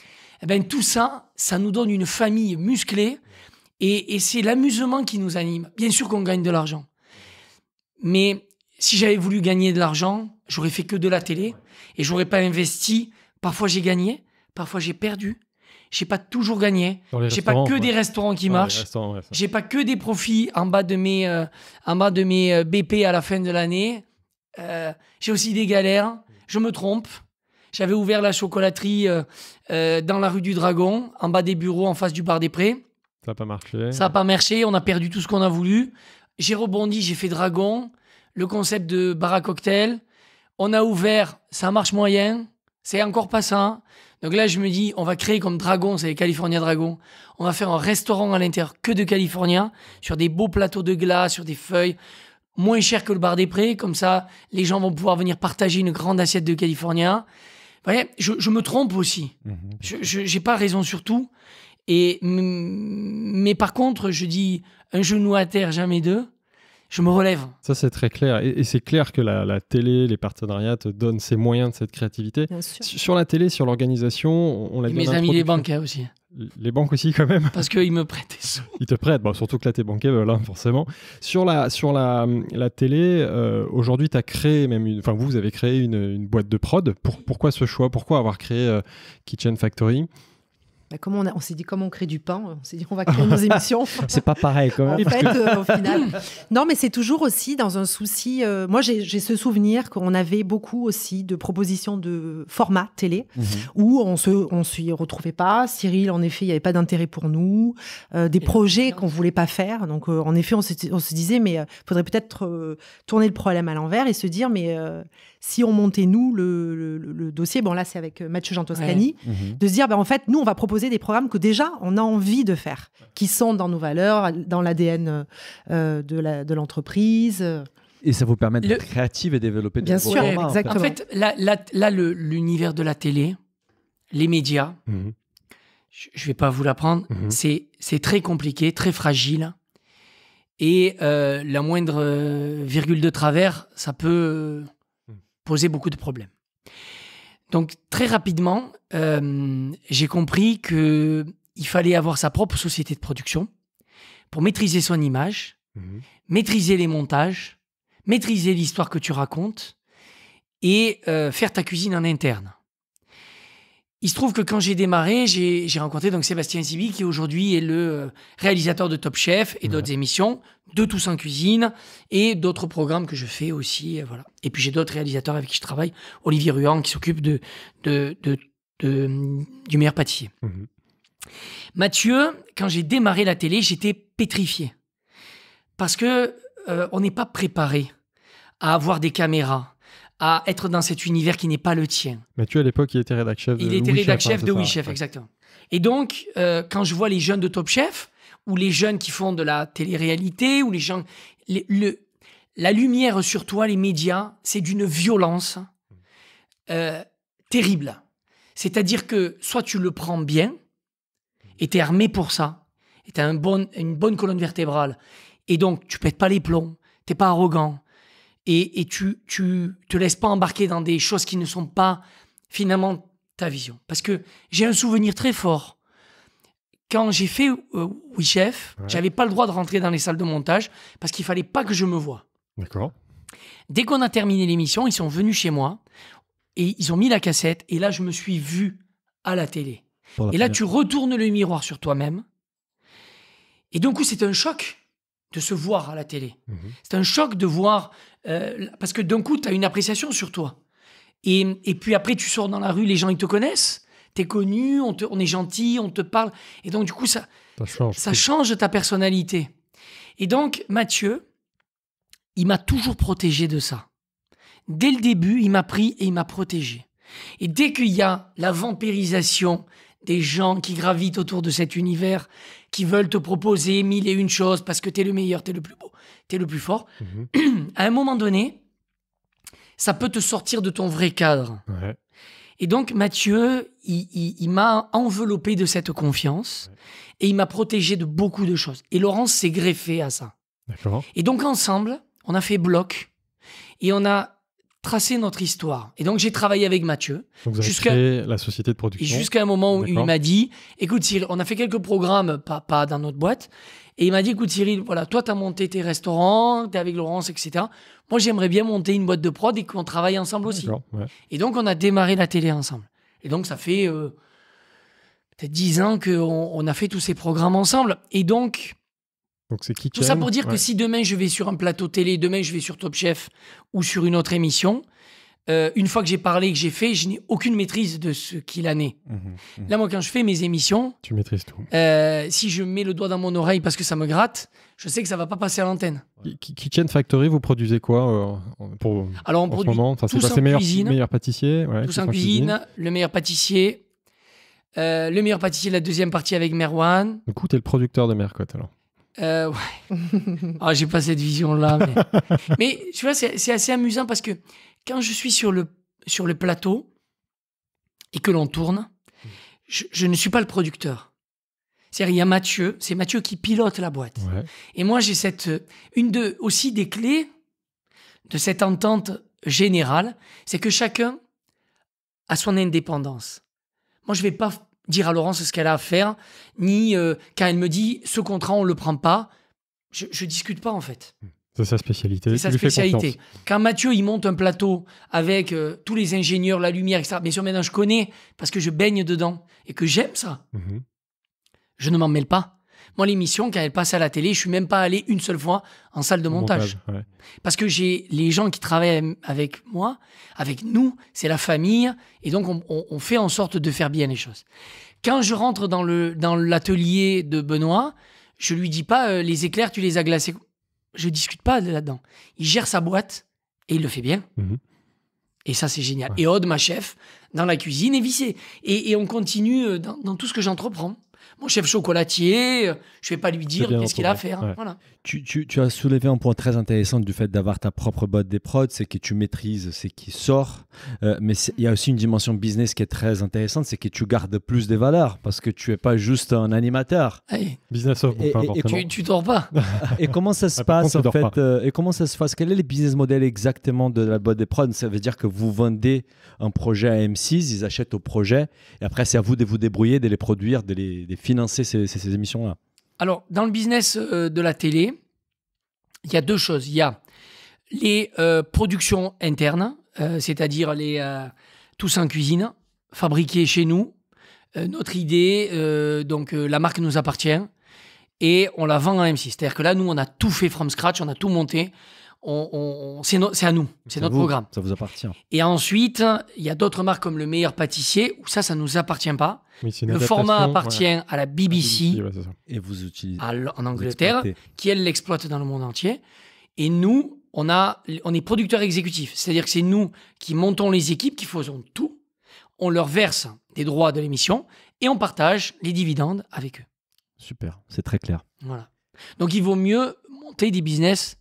S4: Eh ben tout ça, ça nous donne une famille musclée. Et, et c'est l'amusement qui nous anime. Bien sûr qu'on gagne de l'argent. Mais si j'avais voulu gagner de l'argent, j'aurais fait que de la télé et j'aurais pas investi. Parfois j'ai gagné, parfois j'ai perdu. J'ai pas toujours gagné. J'ai pas que des restaurants qui marchent. Je j'ai pas que des profits en bas de mes, euh, en bas de mes euh, BP à la fin de l'année. Euh, j'ai aussi des galères. Je me trompe. J'avais ouvert la chocolaterie dans la rue du Dragon, en bas des bureaux, en face du bar des Prés.
S1: Ça n'a pas marché. Ça
S4: n'a pas marché. On a perdu tout ce qu'on a voulu. J'ai rebondi, j'ai fait Dragon le concept de bar à cocktail. On a ouvert, ça marche moyen, c'est encore pas ça. Donc là, je me dis, on va créer comme Dragon, c'est les California Dragon. On va faire un restaurant à l'intérieur que de California, sur des beaux plateaux de glace, sur des feuilles, moins cher que le bar des prés. Comme ça, les gens vont pouvoir venir partager une grande assiette de California. Vous je, me trompe aussi. Mmh, mmh. Je n'ai pas raison sur tout. Et, mais par contre, je dis un genou à terre, jamais deux je me relève.
S1: Ça, c'est très clair. Et, c'est clair que la, télé, les partenariats te donnent ces moyens de cette créativité. Sur la télé, sur l'organisation, on, l'a Mes amis, les banques hein, aussi. Les banques aussi, quand même. Parce qu'ils me prêtent des Ils te prêtent, surtout que là, t'es bankable, là, hein, forcément. Sur la, sur la, télé, euh, aujourd'hui, t'as créé même Enfin, vous, vous avez créé une, boîte de prod. pourquoi ce choix Pourquoi avoir créé euh, Kitchen Factory
S3: bah, comment on, on s'est dit comment on crée du pain, on s'est dit on va créer nos émissions. c'est pas pareil quand même.
S2: Euh,
S3: non, mais c'est toujours aussi dans un souci. Euh, moi, j'ai ce souvenir qu'on avait beaucoup aussi de propositions de format télé mhm. où on se on s'y retrouvait pas. Cyril, en effet, il n'y avait pas d'intérêt pour nous. Euh, des projets qu'on voulait pas faire. Donc, en effet, on se, on se disait mais il faudrait peut-être tourner le problème à l'envers et se dire mais si on montait, nous, le, dossier, bon là c'est avec euh, Mathieu Jean Toscani, mhm. de se dire, ben, en fait, nous, on va proposer des programmes que déjà, on a envie de faire, qui sont dans nos valeurs, dans l'ADN euh, de l'entreprise.
S2: Et ça vous permet d'être créative et développer Bien sûr, exactement. En fait,
S4: là, là, l'univers de la télé, les médias, mhm. je ne vais pas vous l'apprendre, mhm. c'est c'est très compliqué, très fragile. Et euh, la moindre euh, virgule de travers, ça peut poser beaucoup de problèmes. Donc très rapidement, euh, j'ai compris qu'il fallait avoir sa propre société de production pour maîtriser son image, mhm. maîtriser les montages, maîtriser l'histoire que tu racontes et euh, faire ta cuisine en interne. Il se trouve que quand j'ai démarré, j'ai rencontré donc Sébastien Zibi, qui aujourd'hui est le euh, réalisateur de Top Chef et d'autres émissions, de Tous en Cuisine et d'autres programmes que je fais aussi. Euh, voilà. Et puis j'ai d'autres réalisateurs avec qui je travaille, Olivier Ruan, qui s'occupe de, du meilleur pâtissier. Mmh. Mathieu, quand j'ai démarré la télé, j'étais pétrifié. Parce que euh, on n'est pas préparé à avoir des caméras, à être dans cet univers qui n'est pas le tien.
S1: Mais tu, à l'époque, il était rédac chef de Il était hein, rédac chef de Oui Chef,
S4: exactement. Et donc, euh, quand je vois les jeunes de Top Chef, ou les jeunes qui font de la télé-réalité, ou les gens. le, la lumière sur toi, les médias, c'est d'une violence euh, terrible. C'est-à-dire que soit tu le prends bien, et t'es armé pour ça, et t'as un une bonne colonne vertébrale, et donc tu pètes pas les plombs, t'es pas arrogant, et, tu, tu te laisses pas embarquer dans des choses qui ne sont pas finalement ta vision. Parce que j'ai un souvenir très fort. Quand j'ai fait euh, Oui Chef, j'avais pas le droit de rentrer dans les salles de montage parce qu'il fallait pas que je me voie. D'accord. Dès qu'on a terminé l'émission, ils sont venus chez moi et ils ont mis la cassette et là je me suis vu à la télé. et là tu retournes le miroir sur toi-même. Et d'un coup c'est un choc de se voir à la télé. Mhm. C'est un choc de voir, euh, parce que d'un coup, tu as une appréciation sur toi. Et, puis après, tu sors dans la rue, les gens, ils te connaissent, tu es connu, on, te, on, est gentil, on te parle. Et donc, du coup, ça, ça, change, ça change ta personnalité. Et donc, Mathieu, il m'a toujours protégé de ça. Dès le début, il m'a pris et il m'a protégé. Et dès qu'il y a la vampirisation, des gens qui gravitent autour de cet univers, qui veulent te proposer mille et une choses parce que t'es le meilleur, t'es le plus beau, t'es le plus fort. Mhm. à un moment donné, ça peut te sortir de ton vrai cadre. Et donc Mathieu, il, m'a enveloppé de cette confiance et il m'a protégé de beaucoup de choses. Et Laurence s'est greffé à ça. Et donc ensemble, on a fait bloc et on a tracer notre histoire. Et donc j'ai travaillé avec Mathieu jusqu'à
S1: la société de production. Jusqu'à un moment où il m'a
S4: dit, écoute Cyril, on a fait quelques programmes, pas, pas dans notre boîte, et il m'a dit, écoute Cyril, voilà, toi tu as monté tes restaurants, es avec Laurence, etc. Moi j'aimerais bien monter une boîte de prod et qu'on travaille ensemble aussi. Et donc on a démarré la télé ensemble. Et donc ça fait euh, peut-être dix ans qu'on on a fait tous ces programmes ensemble. Et donc donc
S1: c'est
S2: Tout ça pour dire que si
S4: demain je vais sur un plateau télé, demain je vais sur Top Chef ou sur une autre émission, euh, une fois que j'ai parlé, que j'ai fait, je n'ai aucune maîtrise de ce qu'il en est. Mmh, mmh, mmh. Là, moi, quand je fais mes émissions, tu maîtrises tout. Euh, si je mets le doigt dans mon oreille parce que ça me gratte, je sais que ça va pas passer à l'antenne.
S1: Kitchen Factory, vous produisez quoi euh, pour
S4: Alors, en ce moment tous meilleur, meilleur pâtissier, ouais, tous en cuisine, le meilleur pâtissier, le meilleur pâtissier, la deuxième partie avec Merwan.
S1: Du coup, es le producteur de Mercotte alors.
S4: Euh, ouais. Ah, j'ai pas cette vision-là. Mais... tu vois, c'est assez amusant parce que quand je suis sur le, sur le plateau et que l'on tourne, mm. je, ne suis pas le producteur. C'est-à-dire, il y a Mathieu, c'est Mathieu qui pilote la boîte. Et moi, j'ai cette, euh, une de, aussi des clés de cette entente générale, c'est que chacun a son indépendance. Moi, je vais pas dire à Laurence ce qu'elle a à faire, ni euh, quand elle me dit ce contrat, on ne le prend pas. Je ne discute pas en fait.
S1: C'est sa spécialité. C'est sa spécialité.
S4: Quand Mathieu, il monte un plateau avec euh, tous les ingénieurs, la lumière, etc. mais sûr, maintenant, je connais parce que je baigne dedans et que j'aime ça. Mhm. Je ne m'en mêle pas. Moi, l'émission, quand elle passe à la télé, je suis même pas allé une seule fois en salle de montage. Parce que j'ai les gens qui travaillent avec moi, avec nous, c'est la famille. Et donc, on, fait en sorte de faire bien les choses. Quand je rentre dans le dans l'atelier de Benoît, je ne lui dis pas euh, les éclairs, tu les as glacés. Je ne discute pas là-dedans. Il gère sa boîte et il le fait bien. Mhm. Et ça, c'est génial. Et Aude, ma chef, dans la cuisine, est vissée. Et, on continue euh, dans tout ce que j'entreprends mon chef chocolatier, euh, je vais pas lui dire qu'est-ce qu'il a à faire.
S2: Tu, as soulevé un point très intéressant du fait d'avoir ta propre boîte des prods, c'est que tu maîtrises ce qui sort, euh, mais il y a aussi une dimension business qui est très intéressante, c'est que tu gardes plus des valeurs parce que tu es pas juste un animateur. Business et, et,
S4: tu, t'en dors pas.
S2: et comment ça se passe en fait euh, Et comment ça se passe Quel est le business model exactement de la boîte des prods Ça veut dire que vous vendez un projet à M6, ils achètent au projet, et après c'est à vous de vous débrouiller, de les produire, de les, de financer ces, émissions-là
S4: Alors, dans le business euh, de la télé, il y a deux choses. Il y a les euh, productions internes, euh, c'est-à-dire les tous en cuisine, fabriqués chez nous. notre idée, donc la marque nous appartient et on la vend en M6. C'est-à-dire que là, nous, on a tout fait from scratch, on a tout monté on, c'est, à nous, c'est notre programme. Ça vous appartient. Et ensuite, il y a d'autres marques comme le meilleur pâtissier, où ça, ça ne nous appartient pas. le format appartient à la BBC, et vous utilisez en Angleterre, qui elle l'exploite dans le monde entier. Et nous, on, a, on est producteur exécutif c'est-à-dire que c'est nous qui montons les équipes, qui faisons tout. On leur verse des droits de l'émission et on partage les dividendes avec eux.
S2: Super, c'est très clair.
S4: Voilà. Donc il vaut mieux monter des business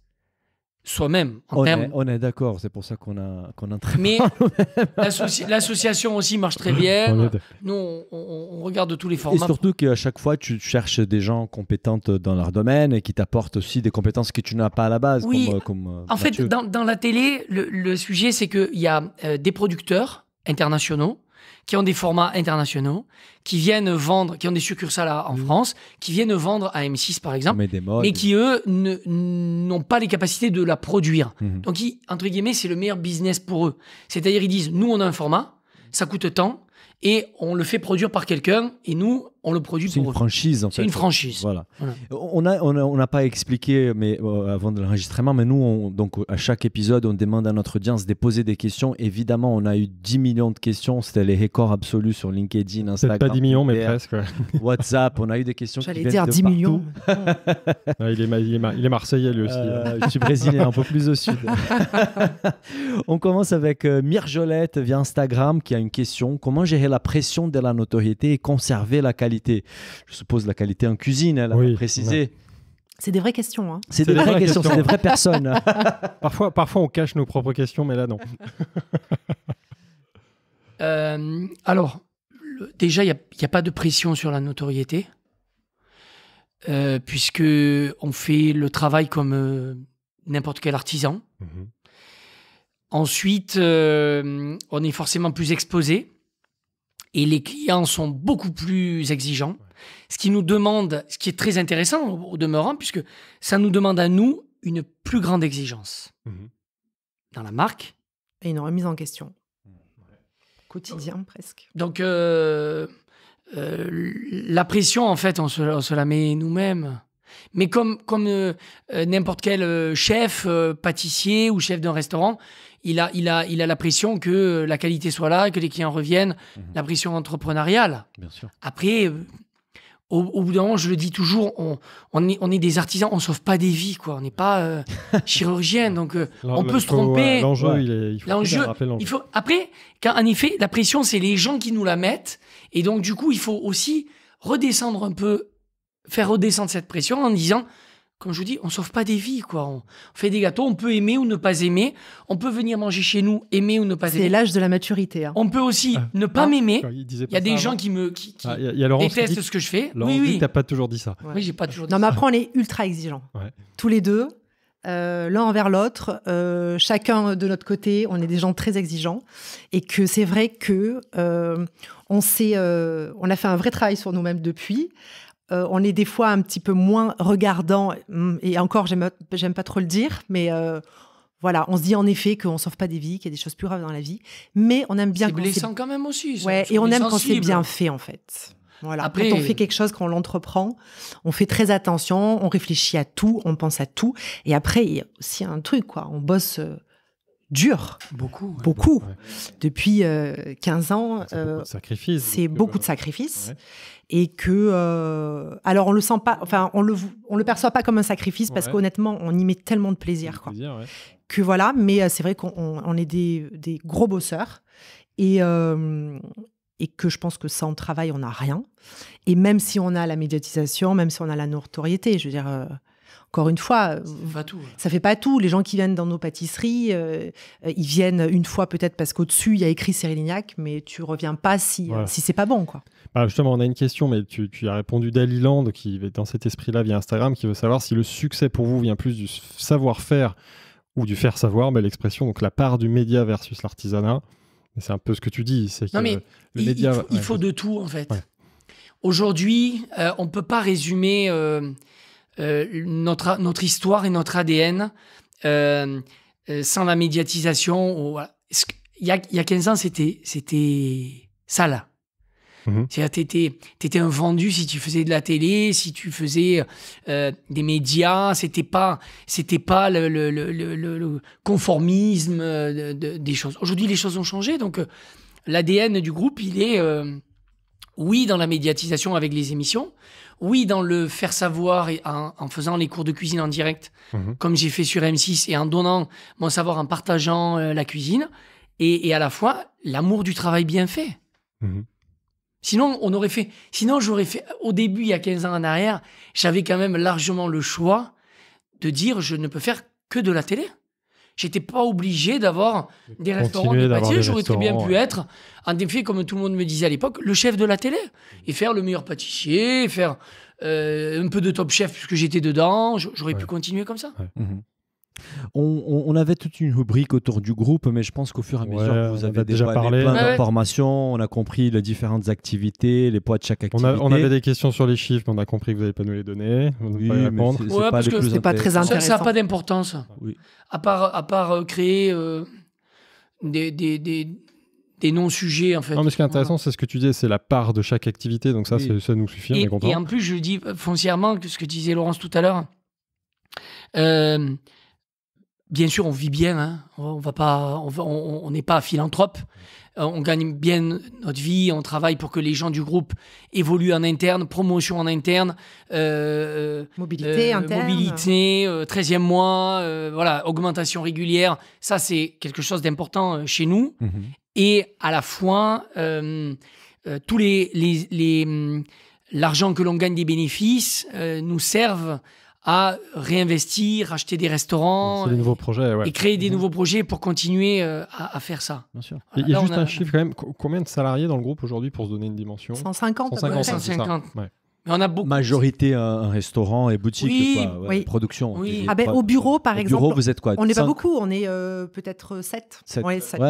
S4: soi-même. On, termes...
S2: on, est d'accord, c'est pour ça qu'on a, qu'on a Mais
S4: l'association aussi marche très bien. Nous, on, regarde tous les formats. Et surtout
S2: qu'à chaque fois, tu cherches des gens compétents dans leur domaine et qui t'apportent aussi des compétences que tu n'as pas à la base. Oui. Euh, en fait,
S4: dans, la télé, le, sujet, c'est qu'il y a euh, des producteurs internationaux qui ont des formats internationaux, qui viennent vendre, qui ont des succursales en mmh. France, qui viennent vendre à M6 par exemple, et qui eux n'ont pas les capacités de la produire. Mmh. Donc, entre guillemets, c'est le meilleur business pour eux. C'est-à-dire, ils disent, nous, on a un format, ça coûte tant, et on le fait produire par quelqu'un, et nous, on le produit pour. une franchise, en fait. C'est une franchise. Voilà.
S2: On n'a a, on a pas expliqué mais, euh, avant de l'enregistrement, mais nous, on, donc, à chaque épisode, on demande à notre audience de poser des questions. Évidemment, on a eu 10 millions de questions. C'était les records absolus sur LinkedIn, Instagram. pas 10 millions, mais presque. WhatsApp, on a eu des questions. J'allais dire 10 partout. millions. il, est, il, est, il, est, marseillais, lui aussi. Euh, je suis brésilien, un peu plus au sud. on commence avec euh, Mirjolette via Instagram qui a une question. Comment gérer la pression de la notoriété et conserver la qualité je suppose la qualité en cuisine, elle la précisé.
S3: C'est des vraies
S4: questions. Hein. C'est des, vraies, questions, c'est des vraies personnes.
S2: parfois, parfois, on cache nos propres questions, mais là, non.
S4: Euh, alors, déjà, il n'y a, pas de pression sur la notoriété, euh, puisque on fait le travail comme euh, n'importe quel artisan. Mhm. Ensuite, euh, on est forcément plus exposé et les clients sont beaucoup plus exigeants. Ce qui nous demande, ce qui est très intéressant au demeurant, puisque ça nous demande à nous une plus grande exigence mhm. dans la marque. Et une remise en question. Quotidien presque. Donc, euh, euh, la pression, en fait, on se, la met nous-mêmes. Mais comme, comme euh, n'importe quel chef, pâtissier ou chef d'un restaurant, il a, il, a, il a la pression que la qualité soit là, que les clients reviennent, mhm. la pression entrepreneuriale. Bien Après, euh, au, bout d'un moment, je le dis toujours, on, est, on est des artisans, on sauve pas des vies, quoi. On n'est pas euh, chirurgien, donc euh, on peut se tromper. L'enjeu, il, est, il faut, l'enjeu, Après, en effet, la pression, c'est les gens qui nous la mettent, et donc du coup, il faut aussi redescendre un peu, faire redescendre cette pression en disant, comme je vous dis, on sauve pas des vies, quoi. On fait des gâteaux, on peut aimer ou ne pas aimer. On peut venir manger chez nous, aimer ou ne pas aimer. C'est l'âge
S3: de la maturité. Hein.
S4: On peut aussi ah. ne pas ah, m'aimer. Il y a des gens qui me qui,
S1: ah, détestent ce que je fais. oui, oui. pas toujours dit ça.
S3: Oui, j'ai pas toujours. Dit non, mais après on est ultra exigeants. Tous les deux, euh, l'un envers l'autre, euh, chacun de notre côté, on est des gens très exigeants et que c'est vrai que euh, on s'est, on a fait un vrai travail sur nous-mêmes depuis. Euh, on est des fois un petit peu moins regardant, hum, et encore, j'aime pas trop le dire, mais euh, voilà, on se dit en effet qu'on ne sauve pas des vies, qu'il y a des choses plus graves dans la vie, mais on aime bien. C'est blessant quand même aussi. et on aime quand c'est bien fait, en fait. Voilà. Après, quand on fait quelque chose, quand on l'entreprend, on fait très attention, on réfléchit à tout, on pense à tout. Et après, il y a aussi un truc, quoi. On bosse euh, dur. Beaucoup. beaucoup. Depuis 15 euh, ans, c'est beaucoup de euh, sacrifices. Euh, et que, alors on le sent pas, enfin on le, on le perçoit pas comme un sacrifice parce qu'honnêtement, on y met tellement de plaisir. Quoi. que voilà, mais c'est vrai qu'on est des, gros bosseurs. Et, et que je pense que sans travail, on n'a rien. Et même si on a la médiatisation, même si on a la notoriété, je veux dire, encore une fois, euh, ça fait pas tout. fait pas tout. Les gens qui viennent dans nos pâtisseries, euh, euh, ils viennent une fois peut-être parce qu'au-dessus il y a écrit Cyrilignac, mais tu reviens pas si si c'est pas bon quoi.
S1: Bah, justement, on a une question, mais tu, as répondu d'Aliland qui est dans cet esprit-là via Instagram, qui veut savoir si le succès pour vous vient plus du savoir-faire ou du faire savoir, mais l'expression donc la part du média versus l'artisanat. C'est un peu ce que tu dis, c'est que mais le il, média. Il faut, de tout en fait.
S4: Aujourd'hui, on ne peut pas résumer euh, notre, notre histoire et notre ADN euh, euh, sans la médiatisation. Voilà. Il, y a, il y a 15 ans, c'était, c'était ça là. Mhm. C'est-à-dire, un vendu si tu faisais de la télé, si tu faisais des médias. C'était pas, c'était pas le, conformisme des choses. Aujourd'hui, les choses ont changé, donc l'ADN du groupe, il est, oui, dans la médiatisation avec les émissions oui, dans le faire savoir et en, faisant les cours de cuisine en direct, mhm. comme j'ai fait sur M6, et en donnant mon savoir, en partageant euh, la cuisine, et, à la fois l'amour du travail bien fait. Mhm. Sinon, on aurait fait. Sinon, j'aurais fait. Au début, il y a 15 ans en arrière, j'avais quand même largement le choix de dire je ne peux faire que de la télé. J'étais pas obligé d'avoir des restaurants de pâtisserie. J'aurais très bien pu être, en effet, comme tout le monde me disait à l'époque, le chef de la télé et faire le meilleur pâtissier, faire euh, un peu de top chef puisque j'étais dedans. J'aurais pu continuer comme ça.
S2: Mhm on, avait toute une rubrique autour du groupe, mais je pense qu'au fur et à mesure que vous avez déjà parlé plein d'informations, on a compris les différentes activités, les poids de chaque activité. On, avait des questions sur les chiffres, mais on a compris que vous n'allez pas nous les donner. Oui,
S1: c'est pas, très intéressant. Ça, n'a pas d'importance.
S4: À part, à part euh, créer euh, des, non-sujets en fait. Non,
S1: mais ce qui est intéressant, c'est ce que tu dis, c'est la part de chaque activité, donc ça, ça nous suffit, et, en
S4: plus, je dis euh, foncièrement que ce que disait Laurence tout à l'heure, euh, bien sûr, on vit bien. Hein. On va pas, on n'est pas philanthrope. Euh, on gagne bien notre vie. On travaille pour que les gens du groupe évoluent en interne, promotion en interne, euh, euh, mobilité interne, mobilité, 13e mois, voilà, augmentation régulière. Ça, c'est quelque chose d'important chez nous. Mhm. Et à la fois, tous les hum, l'argent que l'on gagne des bénéfices nous servent à réinvestir, acheter des restaurants nouveaux
S1: projets, et créer des mhm. nouveaux
S4: projets pour continuer euh, à, faire ça. Bien
S1: sûr. a juste un chiffre quand même, combien de salariés dans le groupe aujourd'hui pour se donner une dimension 150. 150. 150. Ouais.
S2: Mais on a beaucoup. Majorité un restaurant et boutique, oui, production. Ah ben, au bureau, par au exemple. Bureau, vous êtes quoi On n'est pas beaucoup,
S3: on est euh, peut-être 7. 7. 7.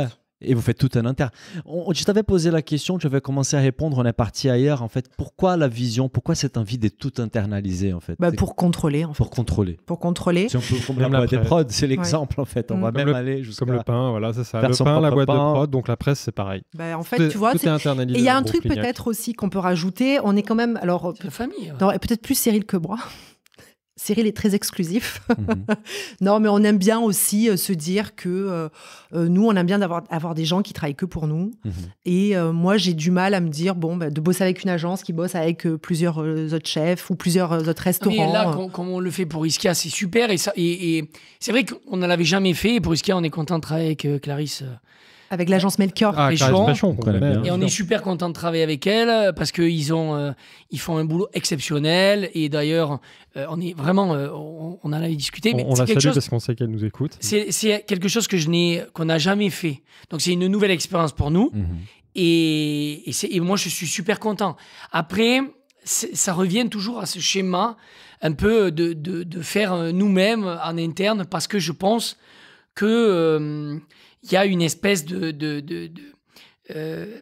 S2: Et vous faites tout un inter. On, je t'avais posé la question, tu avais commencé à répondre, on est parti ailleurs. En fait, pourquoi la vision Pourquoi cette envie d'être tout internalisé en fait bah, Pour
S3: contrôler. En fait. Pour contrôler. Pour contrôler. Si on peut
S2: la des c'est l'exemple en fait. On mm. va même aller jusqu'à. Comme le pain, voilà, c'est ça. Le pain, la boîte de prod,
S1: donc la presse, c'est pareil. Bah, en fait,
S3: tu vois, tout internalisé. il y a un truc peut-être aussi qu'on peut rajouter. On est quand même. Alors, la famille. Peut-être plus Cyril que moi. Cyril est très exclusif. Mhm. non, mais on aime bien aussi euh, se dire que euh, euh, nous, on aime bien d'avoir avoir des gens qui travaillent que pour nous. Mhm. Et moi, j'ai du mal à me dire, bon, bah, de bosser avec une agence qui bosse avec plusieurs autres chefs ou plusieurs autres restaurants. Mais là,
S4: comme on le fait pour Iskia, c'est super. Et, et, c'est vrai qu'on ne l'avait jamais fait. pour Iskia, on est content de travailler avec Clarisse avec l'agence Melchior ah, et on est super content de travailler avec elle parce qu'ils ont, euh, ils font un boulot exceptionnel. Et d'ailleurs, euh, on est vraiment, euh, on, en avait discuté. On, mais la salue chose, parce qu'on sait qu'elle nous écoute. C'est quelque chose que je n'ai, qu'on n'a jamais fait. Donc c'est une nouvelle expérience pour nous. Mhm. et, moi, je suis super content. Après, ça revient toujours à ce schéma un peu de, de, de faire nous-mêmes en interne parce que je pense que il y a une espèce de, de, euh,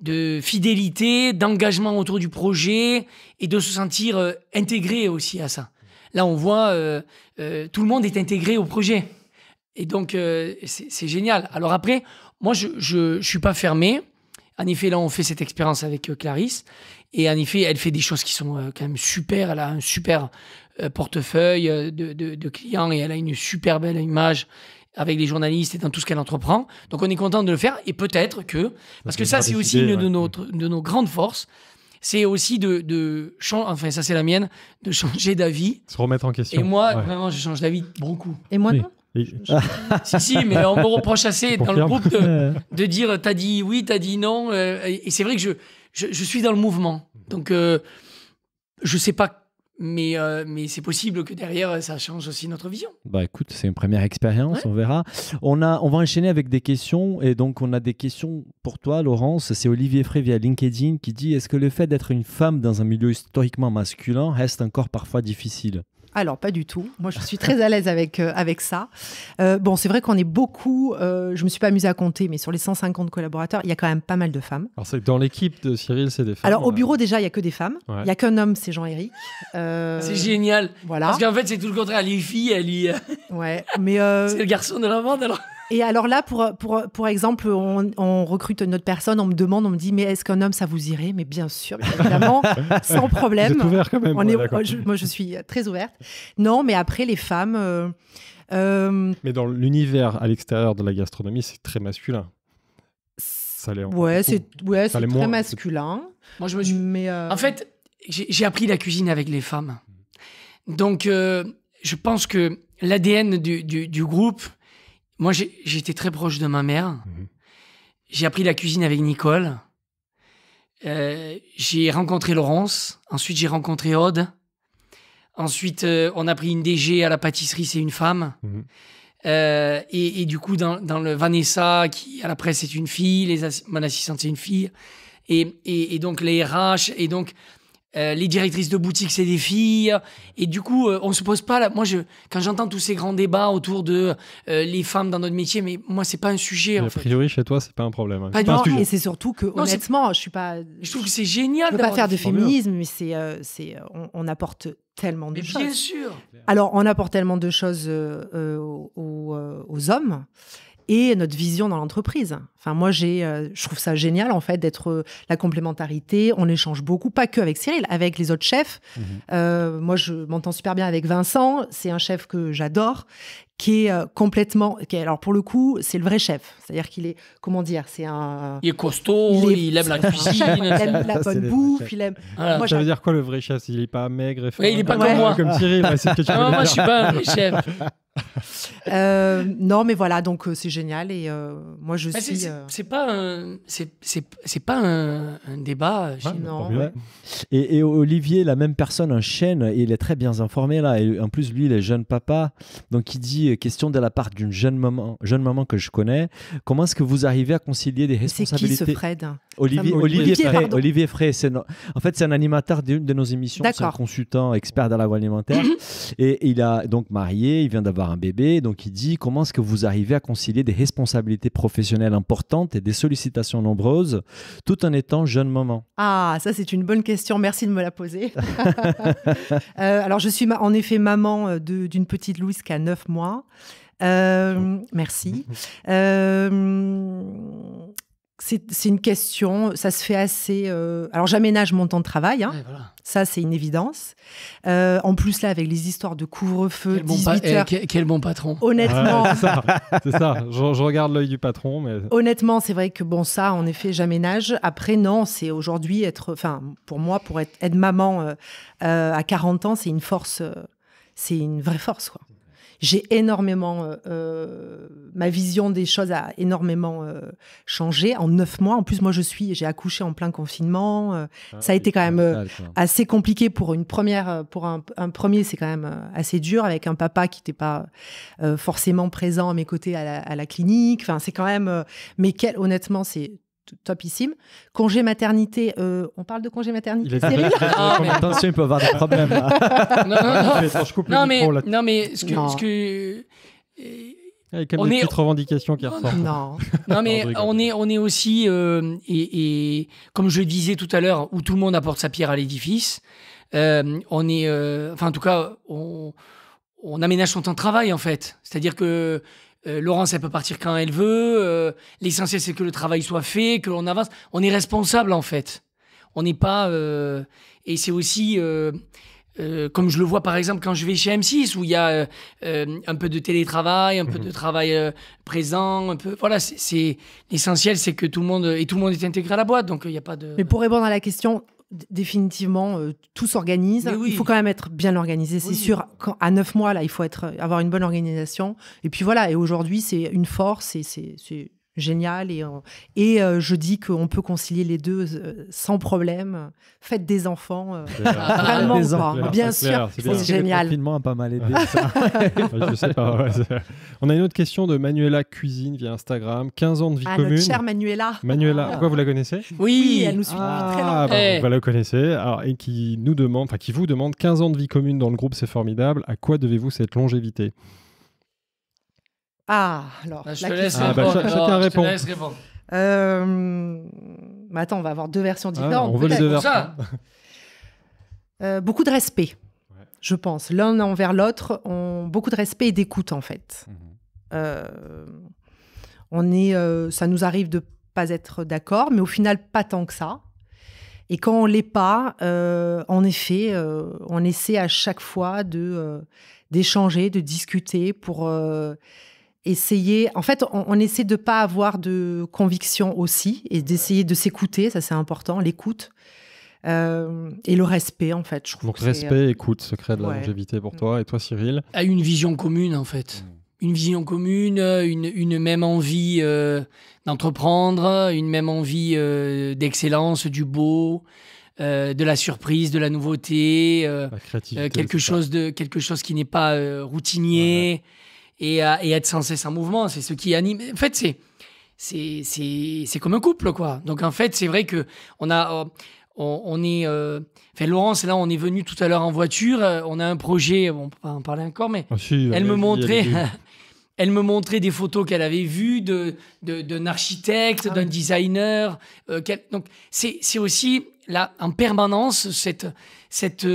S4: de, fidélité, d'engagement autour du projet et de se sentir euh, intégré aussi à ça. Là, on voit, euh, tout le monde est intégré au projet. Et donc, c'est génial. Alors après, moi, je ne suis pas fermé. En effet, là, on fait cette expérience avec Clarisse. Et en effet, elle fait des choses qui sont quand même super. Elle a un super portefeuille de, de, de clients et elle a une super belle image avec les journalistes et dans tout ce qu'elle entreprend. Donc on est content de le faire et peut-être que, parce que ça c'est aussi une de, de nos grandes forces, c'est aussi de, de enfin ça c'est la mienne, de changer d'avis.
S1: Se remettre en question. Et moi,
S4: vraiment, je change d'avis beaucoup. Et moi non si, si, mais on me reproche assez dans le groupe de, dire t'as dit oui, t'as dit non. Euh, et c'est vrai que je, je, suis dans le mouvement. Donc, euh, je sais pas mais, euh, mais c'est possible que derrière, euh, ça change aussi notre vision.
S2: Bah écoute, c'est une première expérience, on verra. On, on va enchaîner avec des questions. Et donc, on a des questions pour toi, Laurence. C'est Olivier Frey via LinkedIn qui dit Est-ce que le fait d'être une femme dans un milieu historiquement masculin reste encore parfois difficile
S3: alors, pas du tout. Moi, je suis très à l'aise avec, euh, avec ça. Euh, bon, c'est vrai qu'on est beaucoup, euh, je me suis pas amusée à compter, mais sur les 150 collaborateurs, il y a quand même pas mal de femmes.
S1: Alors, c'est dans l'équipe de Cyril, c'est des femmes.
S3: Alors, au bureau, déjà, il y a que des femmes. Il y a qu'un homme, c'est Jean-Éric. Euh, c'est génial.
S4: Voilà. Parce qu'en fait, c'est tout le contraire. Les fille, elles y. ouais, mais. c'est le garçon de la bande, alors.
S3: Et alors là, pour, pour, exemple, on, recrute une autre personne, on me demande, on me dit, mais est-ce qu'un homme, ça vous irait Mais bien sûr, évidemment, sans problème. Vous êtes quand même. moi, je suis très ouverte. Non, mais après, les femmes. Euh,
S1: euh, mais dans l'univers à l'extérieur de la gastronomie, c'est très masculin. Ça l'est. Ouais, c'est ouais, très masculin.
S4: Moi, je me suis... mais euh, En fait, j'ai appris la cuisine avec les femmes. Donc, je pense que l'ADN du, du, du, groupe, moi, j'étais très proche de ma mère. Mhm. J'ai appris la cuisine avec Nicole. Euh, j'ai rencontré Laurence. Ensuite, j'ai rencontré Aude. Ensuite, euh, on a pris une DG à la pâtisserie, c'est une femme. Mhm. Euh, et, du coup, dans, le Vanessa, qui à la presse, c'est une fille. Les mon assistante, c'est une fille. Et, donc, les RH. Et donc, euh, les directrices de boutique, c'est des filles. Et du coup, euh, on se pose pas. Là, moi, je, quand j'entends tous ces grands débats autour de euh, les femmes dans notre métier, mais moi, c'est pas un sujet. En a
S1: priori, chez toi, c'est pas un problème. Hein. Pas, Et c'est surtout
S3: que,
S4: honnêtement, je suis pas. Je trouve que c'est génial. Je peut pas faire de féminisme,
S3: mais c'est, c'est, on, apporte tellement de choses. Bien sûr. Alors, on apporte tellement de choses aux, aux hommes et notre vision dans l'entreprise. Enfin, moi, j'ai, euh, je trouve ça génial en fait d'être euh, la complémentarité. On échange beaucoup, pas que avec Cyril, avec les autres chefs. Mhm. Euh, moi, je m'entends super bien avec Vincent. C'est un chef que j'adore, qui est complètement. Qui alors pour le coup, c'est le vrai chef. C'est-à-dire qu'il est, comment dire, c'est un. Il est costaud, il, aime la cuisine, il aime la bonne bouffe, il aime. ça veut
S1: dire quoi le vrai chef Il est pas maigre et. il est pas comme moi. Comme Cyril, non,
S3: moi, je suis pas un vrai chef. Euh, non, mais voilà, donc euh, c'est génial. Et euh,
S4: moi, je suis. C'est pas un, c'est pas un, un débat.
S2: Et, Olivier, la même personne, un chêne, il est très bien informé là. Et en plus, lui, il est jeune papa, donc il dit question de la part d'une jeune maman, jeune maman que je connais. Comment est-ce que vous arrivez à concilier des responsabilités C'est qui ce Fred Olivier, Olivier, Frey, en fait, c'est un animateur d'une de nos émissions, c'est un consultant expert dans l'agroalimentaire. et il a donc marié, il vient d'avoir un bébé. Donc il dit comment est-ce que vous arrivez à concilier des responsabilités professionnelles importantes et des sollicitations nombreuses tout en étant jeune maman
S3: Ah, ça c'est une bonne question. Merci de me la poser. Euh, alors je suis en effet maman euh, d'une petite Louise qui a neuf mois. Euh, merci c'est une question, ça se fait assez. Euh, alors j'aménage mon temps de travail, hein. ça c'est une évidence. Euh, en plus là avec les histoires de
S4: couvre-feu, quel, bon eh, quel, bon patron. Honnêtement, c'est
S1: ça. Je, regarde l'œil du patron, mais honnêtement
S3: c'est vrai que bon ça en effet j'aménage. Après non, c'est aujourd'hui être, enfin pour moi pour être, être maman euh, à 40 ans c'est une force, c'est une vraie force quoi j'ai énormément, euh, euh, ma vision des choses a énormément euh, changé en neuf mois. En plus, moi, je suis, j'ai accouché en plein confinement. Euh, ah ça a été quand même assez compliqué pour une première, pour un, premier, c'est quand même assez dur avec un papa qui n'était pas forcément présent à mes côtés à la, à la clinique. Enfin, c'est quand même, mais quel, honnêtement, c'est topissime. Congé maternité, euh, on parle de congé maternité. Cyril ah,
S2: mais... Attention, il peut avoir des problèmes. non, non, non. mais,
S1: non, mais ce que. Ce
S3: que...
S1: est... petites revendications qui ressort. Non,
S4: non mais on, est, on est aussi, euh, et, comme je disais tout à l'heure, où tout le monde apporte sa pierre à l'édifice, euh, on est, enfin en tout cas, on aménage son temps de travail en fait. C'est-à-dire que euh, Laurence, elle peut partir quand elle veut. Euh, l'essentiel, c'est que le travail soit fait, que l'on avance. On est responsable, en fait. On n'est pas. Euh, et c'est aussi. comme je le vois par exemple quand je vais chez M6 où il y a un peu de télétravail, un peu mhm. de travail présent, voilà, c'est l'essentiel, c'est que tout le monde et tout le monde est intégré à la boîte, donc il n'y a pas de. Mais pour
S3: répondre à la question, définitivement, euh, tout s'organise. Il faut quand même être bien organisé, c'est sûr. à neuf mois, là, il faut être, euh, avoir une bonne organisation. Et puis voilà, et aujourd'hui, c'est une force et c'est génial. Et, euh, et euh, je dis qu'on peut concilier les deux euh, sans problème. Faites des enfants. vraiment, des bien sûr. C'est génial. Le
S2: confinement a pas mal
S1: aidé. je sais pas, On a une autre question de Manuela Cuisine via Instagram. 15 ans de vie ah, commune. Notre chère
S3: Manuela. Manuela, ah. quoi
S1: vous la connaissez oui. elle nous
S3: suit ah. très ah, longtemps. Eh. Vous
S1: la connaissez. et qui nous demande, qui vous demande 15 ans de vie commune dans le groupe, c'est formidable. À quoi devez-vous cette longévité
S3: ah, alors. je, te laisse répondre. Euh, mais attends, on va avoir deux versions ah, différentes. on veut deux versions. Euh, beaucoup de respect, je pense. L'un envers l'autre, beaucoup de respect et d'écoute, en fait. Mhm. Euh, on est, ça nous arrive de pas être d'accord, mais au final, pas tant que ça. Et quand on l'est pas, en effet, on essaie à chaque fois de d'échanger, de discuter pour essayer. En fait, on, essaie de ne pas avoir de conviction aussi et d'essayer de s'écouter. Ça, c'est important, l'écoute.
S4: Euh, et le respect en fait. Je trouve Donc euh, respect, écoute, secret de la longévité
S1: pour mm. toi et toi Cyril.
S4: À ah, une vision commune en fait. Mm. Une vision commune, une, même envie euh, d'entreprendre, une même envie d'excellence, du beau, de la surprise, de la nouveauté, quelque chose de quelque chose qui n'est pas routinier. Euh, et, être sans cesse en mouvement. C'est ce qui anime. En fait, c'est c'est comme un couple, quoi. Donc en fait, c'est vrai que on a euh, on, est euh, enfin Laurence là on est venu tout à l'heure en voiture on a un projet on peut pas en parler encore mais ah, elle me montrait elle me montrait des photos qu'elle avait vues de, d'un architecte, ah d'un designer. donc c'est, aussi là en permanence cette, cette,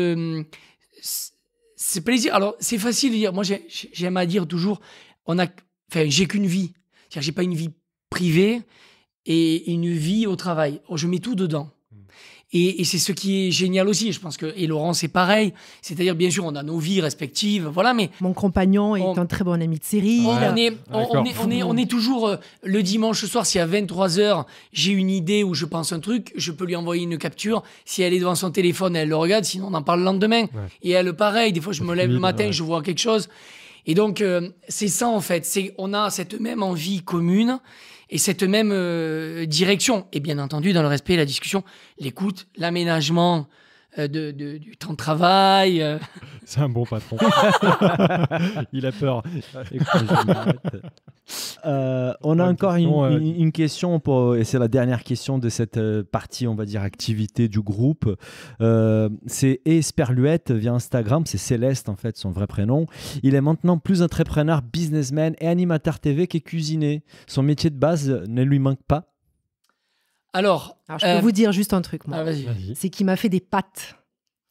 S4: c'est plaisir. Alors, c'est facile de dire. Moi, j'aime à dire toujours, on a, j'ai qu'une vie. j'ai pas une vie privée et une vie au travail. Je mets tout dedans. Et, c'est ce qui est génial aussi. Je pense que, et Laurent, c'est pareil. C'est-à-dire, bien sûr, on a nos vies respectives. Voilà, mais.
S3: Mon compagnon est un très bon ami de série On, est, on, est, on,
S4: est, toujours euh, le dimanche soir, si à 23h, j'ai une idée ou je pense un truc, je peux lui envoyer une capture. Si elle est devant son téléphone, elle le regarde. Sinon, on en parle le lendemain. Et elle, pareil. Des fois, je me lève le matin, je vois quelque chose. Et donc, euh, c'est ça, en fait. C'est, on a cette même envie commune et cette même euh, direction. Et bien entendu, dans le respect, la discussion, l'écoute, l'aménagement euh, du temps de travail. Euh. C'est un bon patron. Il a peur. Euh, on a encore une,
S2: question, pour, et c'est la dernière question de cette partie, on va dire, activité du groupe. c'est Esperluette via Instagram, c'est Céleste en fait, son vrai prénom. Il est maintenant plus entrepreneur, businessman et animateur TV qu'est cuisinier. Son métier de base ne lui manque pas.
S4: Alors, je peux euh, vous dire juste un truc, moi. Ah, c'est
S3: qu'il m'a fait des pattes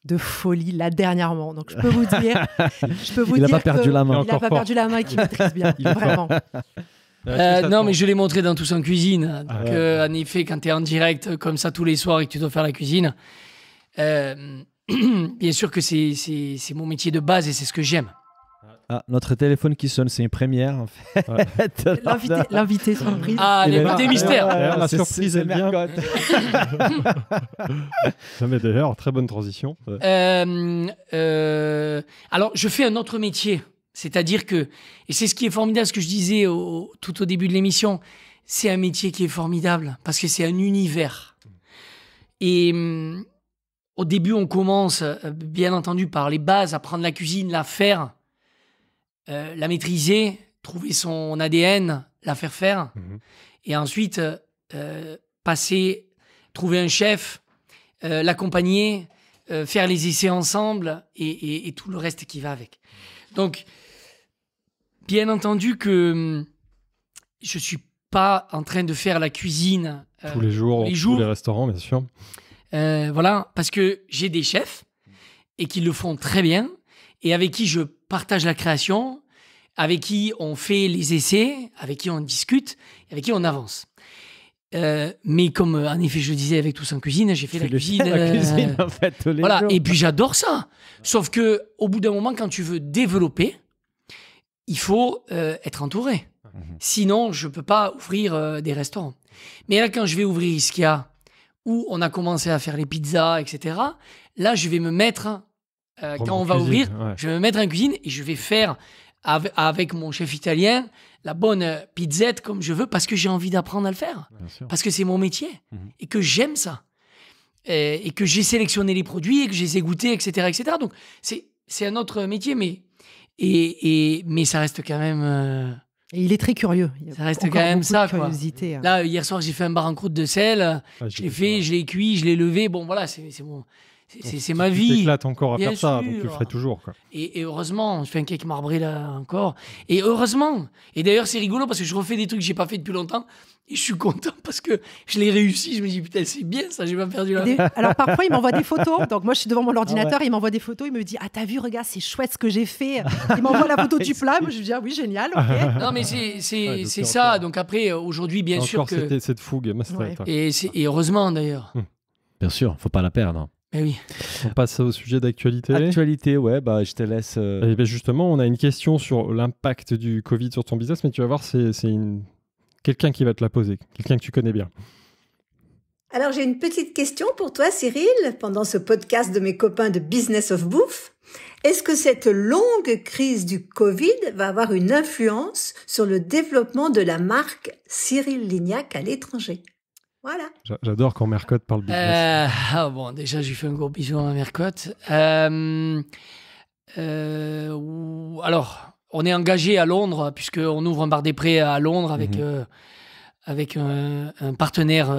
S3: de folie là dernièrement. Donc je peux vous dire, je peux vous
S2: il n'a pas perdu la main. Il n'a pas perdu la main et qu'il maîtrise bien, vraiment. Euh, euh, non, mais je l'ai montré
S4: dans Tous en cuisine. Ah en effet, quand tu es en direct comme ça tous les soirs et que tu dois faire la cuisine, bien sûr que c'est mon métier de base et c'est ce que j'aime.
S2: Ah, notre téléphone qui sonne, c'est une première en fait. L'invité surprise.
S1: Ah, l'invité mystère. Ah, la surprise, est bien. Ça d'ailleurs, très bonne transition.
S4: Euh, euh, alors, je fais un autre métier. C'est-à-dire que, et c'est ce qui est formidable, ce que je disais tout au début de l'émission, c'est un métier qui est formidable parce que c'est un univers. Et hum, au début, on commence, euh, bien entendu, par les bases, apprendre la cuisine, la faire euh, la maîtriser, trouver son ADN, la faire faire, mhm. et ensuite euh, passer, trouver un chef, euh, l'accompagner, faire les essais ensemble et, tout le reste qui va avec. Donc, bien entendu que hum, je ne suis pas en train de faire la cuisine tous les jours, tous les restaurants, bien sûr. voilà, parce que j'ai des chefs et qu'ils le font très bien et avec qui je partage la création, avec qui on fait les essais, avec qui on discute, avec qui on avance. Euh, mais comme euh, en effet je le disais avec tous en cuisine, j'ai fait la cuisine. voilà. Et puis j'adore ça. Sauf que au bout d'un moment, quand tu veux développer, il faut euh, être entouré. Mhm. Sinon, je ne peux pas ouvrir des restaurants. Mais là, quand je vais ouvrir Iskia, où on a commencé à faire les pizzas, etc. Là, je vais me mettre euh, quand on va ouvrir, je vais me mettre en cuisine et je vais faire avec, mon chef italien la bonne pizzette comme je veux parce que j'ai envie d'apprendre à le faire. Parce que c'est mon métier mhm. et que j'aime ça. Euh, et, que j'ai sélectionné les produits et que je les ai goûtés, etc. etc. Donc, c'est un autre métier, mais, et, et, mais ça reste quand même. Euh, il est très curieux. ça reste quand même ça. Hein. Là, hier soir, j'ai fait un bar en croûte de sel. Ah, j'ai je l'ai fait, je l'ai cuit, je l'ai levé. Bon, voilà, c'est bon. C'est ma vie. Tu t'éclates encore à faire ça, donc tu le ferais toujours. Et, heureusement, je fais un cake marbré là encore. Et heureusement. Et d'ailleurs, c'est rigolo parce que je refais des trucs que j'ai pas fait depuis longtemps. Et je suis content parce que je l'ai réussi. Je me dis, putain, c'est bien ça, j'ai pas perdu la Alors parfois, il m'envoie des photos. Donc
S3: moi, je suis devant mon ah ordinateur, il m'envoie des photos. Il me dit, ah, t'as vu, regarde, c'est chouette ce que j'ai fait. Il m'envoie la photo du
S4: plat. Moi, je dis, ah oui, génial. Non, mais c'est ah, ça. Donc après, aujourd'hui, bien sûr. que... c'était cette fougue. Et, et heureusement d'ailleurs. Hum.
S2: Bien sûr, faut pas la perdre. Eh oui.
S1: On passe au sujet d'actualité.
S2: Actualité, ouais, bah, je te laisse. Euh, eh ben,
S1: justement, on a une question sur l'impact du Covid sur ton business, mais tu vas voir, c'est une... quelqu'un qui va te la poser, quelqu'un que tu connais bien.
S3: Alors, j'ai une petite question pour toi, Cyril, pendant ce podcast de mes copains de Business of Bouffe. Est-ce que cette longue crise du Covid va avoir une influence sur le développement de la marque Cyril Lignac à l'étranger
S1: voilà. J'adore quand Mercotte parle
S4: euh, business. ah bon, déjà, j'ai fait un gros bisou à Mercotte. Euh, euh, alors, on est engagé à Londres, puisqu'on ouvre un bar des prêts à Londres avec. Mhm. avec un, partenaire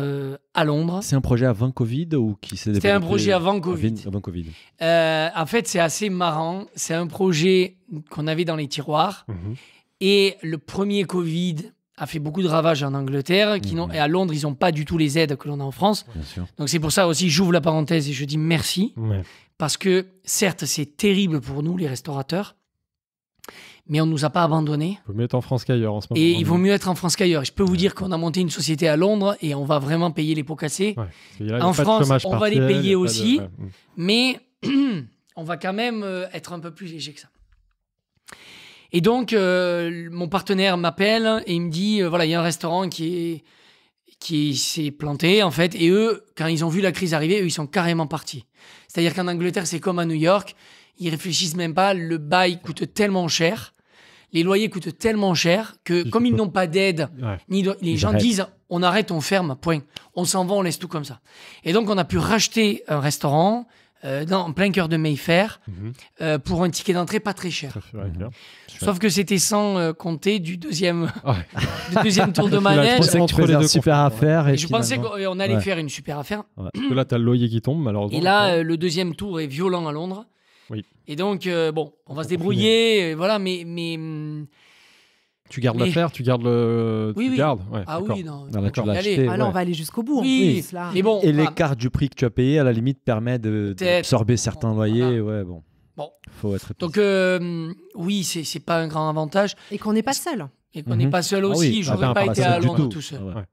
S4: à Londres. C'est un
S2: projet avant Covid ou qui s'est C'était un projet avant Covid. Avant COVID.
S4: en fait, c'est assez marrant. C'est un projet qu'on avait dans les tiroirs. Mhm. Et le premier Covid, a fait beaucoup de ravages en Angleterre, mhm. et à Londres, ils n'ont pas du tout les aides que l'on a en France. Donc c'est pour ça aussi, j'ouvre la parenthèse et je dis merci, parce que certes, c'est terrible pour nous, les restaurateurs, mais on ne nous a pas abandonnés.
S1: Il vaut mieux être en France qu'ailleurs en ce moment. Et hein. il vaut
S4: mieux être en France qu'ailleurs. Je peux vous dire qu'on a monté une société à Londres et on va vraiment payer les pots cassés. en France, on va les payer aussi, mm. mais on va quand même euh, être un peu plus léger que ça. Et donc, euh, mon partenaire m'appelle et il me dit euh, voilà, il y a un restaurant qui qui s'est planté en fait et eux quand ils ont vu la crise arriver eux ils sont carrément partis c'est à dire qu'en Angleterre c'est comme à New York ils réfléchissent même pas le bail coûte tellement cher les loyers coûtent tellement cher que comme ils n'ont pas d'aide ni les gens disent on arrête on ferme point on s'en va on laisse tout comme ça et donc on a pu racheter un restaurant euh, dans, en plein cœur de Mayfair mhm. euh, pour un ticket d'entrée pas très cher. Mhm. Sauf que c'était sans euh, compter du deuxième, deuxième tour de manège. Je pensais super affaire. Et, je pensais qu'on allait faire une super affaire. Parce que
S1: là, tu as le loyer qui tombe, malheureusement. Et là,
S4: le deuxième tour est violent à Londres. Et donc, bon, on va se débrouiller, voilà, mais. mais hum,
S2: tu gardes l'affaire, tu gardes le. Oui, tu Gardes ah oui, non. tu ah on va aller jusqu'au bout. là. Mais bon, Et l'écart ah. du prix que tu as payé, à la limite, permet d'absorber certains loyers. Ouais, bon. Bon. Faut être.
S4: Donc, euh, oui, c'est pas un grand avantage. Et qu'on n'est pas seul. Et qu'on n'est mhm. pas seul ah aussi. Je J'aurais pas, pas été à Londres tout, tout seul. Ah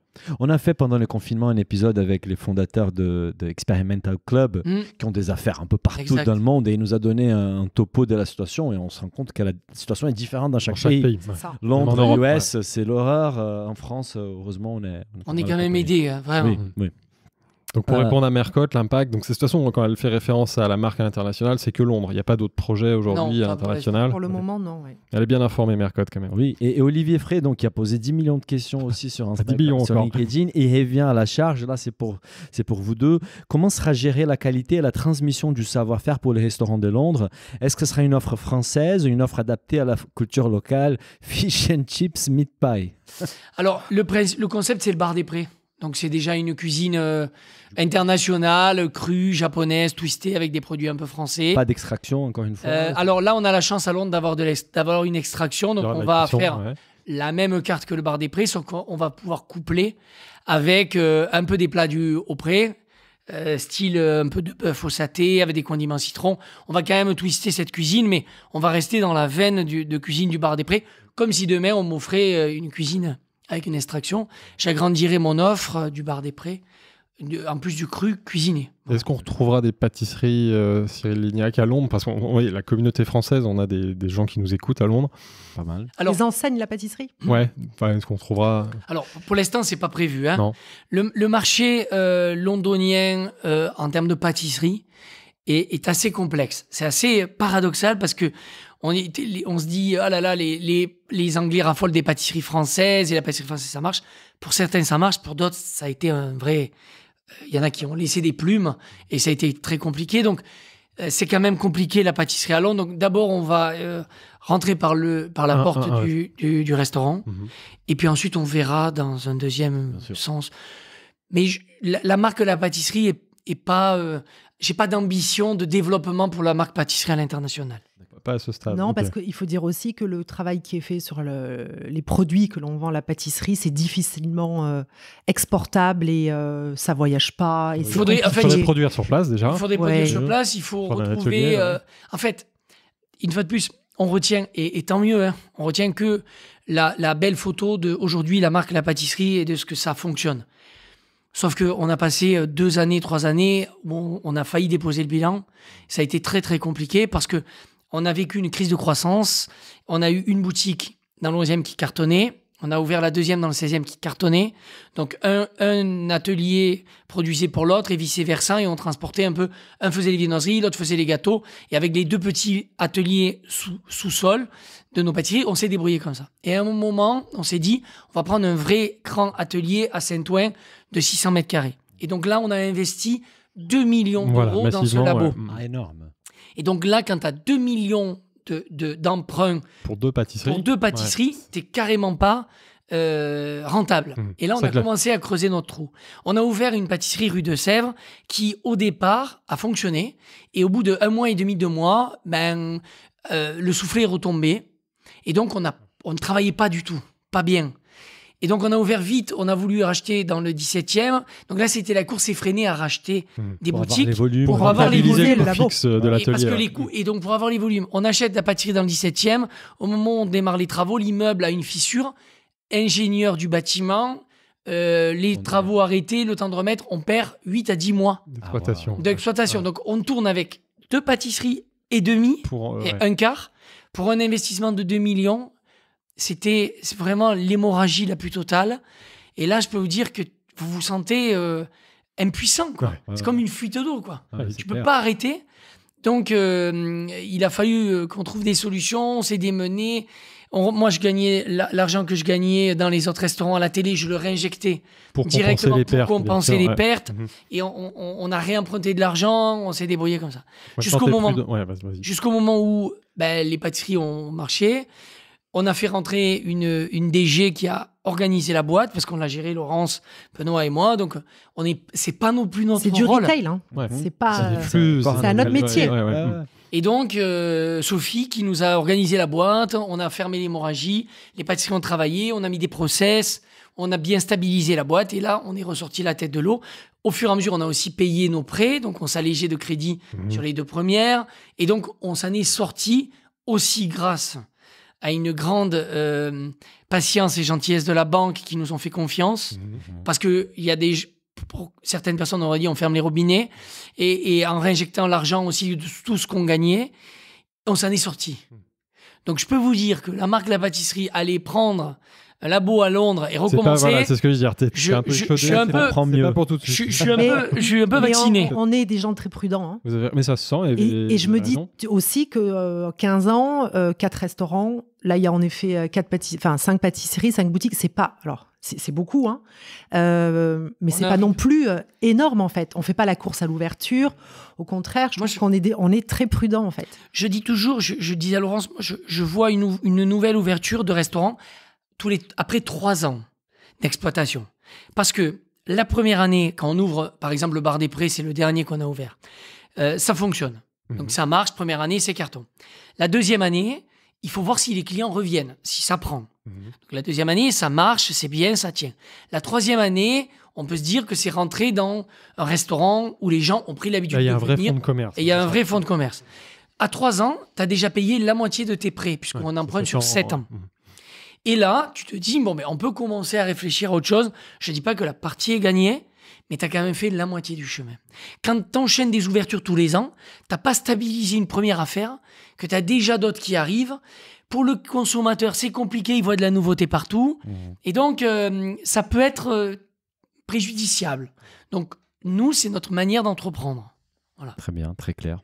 S2: on a fait pendant le confinement un épisode avec les fondateurs de, Experimental Club mm. qui ont des affaires un peu partout dans le monde et il nous a donné un, topo de la situation et on se rend compte que la situation est différente dans chaque, pays. Londres, US, c'est l'horreur. Euh, en France, heureusement, on est. On, est quand même aidé, hein, vraiment.
S1: oui. Donc pour euh. répondre à Mercotte, l'impact, donc c'est de toute façon quand elle fait référence à la marque internationale, c'est que Londres. Il n'y a pas d'autres projets aujourd'hui à l'international. Pour le moment, non.
S2: Elle est bien informée, Mercotte, quand même. Oui, et, Olivier Frey, donc, qui a posé 10 millions de questions aussi sur ah, Instagram, sur LinkedIn, et revient à la charge. Là, c'est pour, pour vous deux. Comment sera gérée la qualité et la transmission du savoir-faire pour les restaurants de Londres Est-ce que ce sera une offre française, une offre adaptée à la culture locale, fish and chips, meat pie
S4: Alors, le, le concept, c'est le bar des prés. Donc c'est déjà une cuisine euh, internationale, crue, japonaise, twistée avec des produits un peu français. Pas d'extraction encore une fois. Euh, alors là, on a la chance à Londres d'avoir une extraction, donc on va faire la même carte que le bar des prés, sauf qu'on va pouvoir coupler avec euh, un peu des plats du au pré. style un peu de bœuf au saté avec des condiments citron. On va quand même twister cette cuisine, mais on va rester dans la veine de cuisine du bar des prés, comme si demain on m'offrait une cuisine avec une extraction, j'agrandirai mon offre du bar des prés, en plus du cru cuisiné.
S1: Est-ce qu'on retrouvera des pâtisseries euh, Cyril Lignac à Londres Parce que la communauté française, on a des, des, gens qui nous écoutent à Londres. Pas mal. Alors, Ils
S4: enseignent la pâtisserie
S1: Ouais, est-ce qu'on trouvera.
S4: Alors, pour l'instant, c'est pas prévu. Hein. Non. Le, marché euh, londonien euh, en termes de pâtisserie est, est assez complexe. C'est assez paradoxal parce que on, se dit, ah là là, les, Anglais raffolent des pâtisseries françaises et la pâtisserie française, ça marche. Pour certains, ça marche. Pour d'autres, ça a été un vrai. Il euh, y en a qui ont laissé des plumes et ça a été très compliqué. Donc, euh, c'est quand même compliqué la pâtisserie à Londres. Donc, d'abord, on va euh, rentrer par, le, par la ah, porte ah, ah, du, restaurant. Mhm. Et puis ensuite, on verra dans un deuxième sens. Mais la, marque de la pâtisserie est, pas. J'ai pas d'ambition de développement pour la marque pâtisserie à l'international
S1: à ce stade. Non, parce
S4: qu'il faut dire
S3: aussi que le travail qui est fait sur les produits que l'on vend à la pâtisserie, c'est difficilement euh, exportable et euh, ça voyage pas. Il faudrait, en fait, produire
S1: sur place déjà. Il faudrait produire sur place, il faut retrouver. Euh,
S4: en fait, une fois de plus, on retient, et, tant mieux, hein, on retient que la, la belle photo d'aujourd'hui, la marque La Pâtisserie et de ce que ça fonctionne. Sauf qu'on a passé deux années, trois années où on a failli déposer le bilan. Ça a été très, très compliqué parce que on a vécu une crise de croissance. On a eu une boutique dans le 11e qui cartonnait. On a ouvert la deuxième dans le 16e qui cartonnait. Donc un, atelier produisait pour l'autre et vice-versa. Et on transportait un peu, un faisait les viennoiseries, l'autre faisait les gâteaux. Et avec les deux petits ateliers sous-sol de nos pâtisseries, on s'est débrouillé comme ça. Et à un moment, on s'est dit, on va prendre un vrai grand atelier à Saint-Ouen de 600 mètres carrés. Et donc là, on a investi 2 millions d'euros dans ce labo. Ah, énorme. Et donc là, quand tu as 2 millions d'emprunts de, pour deux pâtisseries, pour deux pâtisseries carrément pas euh, rentable. Hum. Et là, on a commencé à creuser notre trou. On a ouvert une pâtisserie rue de Sèvres qui, au départ, a fonctionné. Et au bout de mois et demi, deux mois, ben, euh, le soufflet est retombé. Et donc, on, on ne travaillait pas du tout, pas bien. Et donc, on a ouvert vite, on a voulu racheter dans le 17e. Donc là, c'était la course effrénée à racheter des hmm. des pour boutiques avoir les volumes, pour, avoir les volumes le fixe de l'atelier. les et donc, pour avoir les volumes, on achète la pâtisserie dans le 17e. Au moment où on démarre les travaux, l'immeuble a une fissure. Ingénieur du bâtiment, euh, les ben. travaux arrêtés, le temps de remettre, on perd 8 à 10 mois d'exploitation. Ah, donc on tourne avec deux pâtisseries et demi, euh, et un quart, pour un investissement de 2 millions c'était vraiment l'hémorragie la plus totale. Et là, je peux vous dire que vous vous sentez euh, impuissant. c'est comme une fuite d'eau. quoi. ne peux pas arrêter. Donc, euh, il a fallu euh, qu'on trouve des solutions, on s'est démené. moi, je gagnais l'argent que je gagnais dans les autres restaurants à la télé, je le réinjectais directement pour compenser les pertes. Mhm. Et on, a réemprunté de l'argent, on s'est débrouillé comme ça. Jusqu'au moment, moment, où ben, les pâtisseries ont marché, on a fait rentrer une, DG qui a organisé la boîte parce qu'on l'a gérée, Laurence, Benoît et moi. Donc, on est, c'est pas non plus notre rôle. C'est du retail, hein. C'est pas, c'est euh, un autre métier. Ah. et donc, euh, Sophie qui nous a organisé la boîte, on a fermé l'hémorragie, les pâtisseries ont travaillé, on a mis des process, on a bien stabilisé la boîte et là, on est ressorti la tête de l'eau. Au fur et à mesure, on a aussi payé nos prêts, donc on s'allégeait de crédit mhm. sur les deux premières. Et donc, on s'en est sorti aussi grâce à une grande euh, patience et gentillesse de la banque qui nous ont fait confiance. Mmh, mmh. Parce que y a des certaines personnes auraient dit on ferme les robinets et, en réinjectant l'argent aussi de tout ce qu'on gagnait, on s'en est sorti. Mmh. Donc je peux vous dire que la marque de la pâtisserie allait prendre un labo à Londres et recommencer. C'est ce que je veux dire.
S1: un peu je, suis un peu, je, suis un peu
S4: vacciné. On,
S3: est des gens très prudents. Hein.
S1: mais ça se sent. Et, je me ah dis
S3: aussi que 15 euh, ans, euh, quatre 4 restaurants, là il y a en effet euh, quatre enfin, 5 pâtisseries, 5 boutiques, c'est pas. Alors, c'est beaucoup, hein. mais c'est pas non plus énorme en fait. On fait pas la course à l'ouverture. Au contraire, je pense qu'on est, on est très prudent en fait.
S4: Je dis toujours, je, dis à Laurence, je, vois une, une nouvelle ouverture de restaurant après trois ans d'exploitation. Parce que la première année, quand on ouvre, par exemple, le bar des prêts c'est le dernier qu'on a ouvert, euh, ça fonctionne. Mhm. Donc ça marche, première année, c'est carton. La deuxième année, il faut voir si les clients reviennent, si ça prend. Mhm. la deuxième année, ça marche, c'est bien, ça tient. La troisième année, on peut se dire que c'est rentré dans un restaurant où les gens ont pris l'habitude de venir. Il y a un vrai fonds de commerce. il y a un vrai fonds de commerce. À trois ans, tu as déjà payé la moitié de tes prêts, puisqu'on emprunte sur sept ans. Mhm. Et là, tu te dis, bon, mais on peut commencer à réfléchir à autre chose. Je ne dis pas que la partie est gagnée, mais tu as quand même fait la moitié du chemin. Quand tu enchaînes des ouvertures tous les ans, tu pas stabilisé une première affaire, que tu as déjà d'autres qui arrivent. Pour le consommateur, c'est compliqué, il voit de la nouveauté partout. Mmh. Et donc, euh, ça peut être euh, préjudiciable. Donc, nous, c'est notre manière d'entreprendre. Voilà.
S1: Très bien, très clair.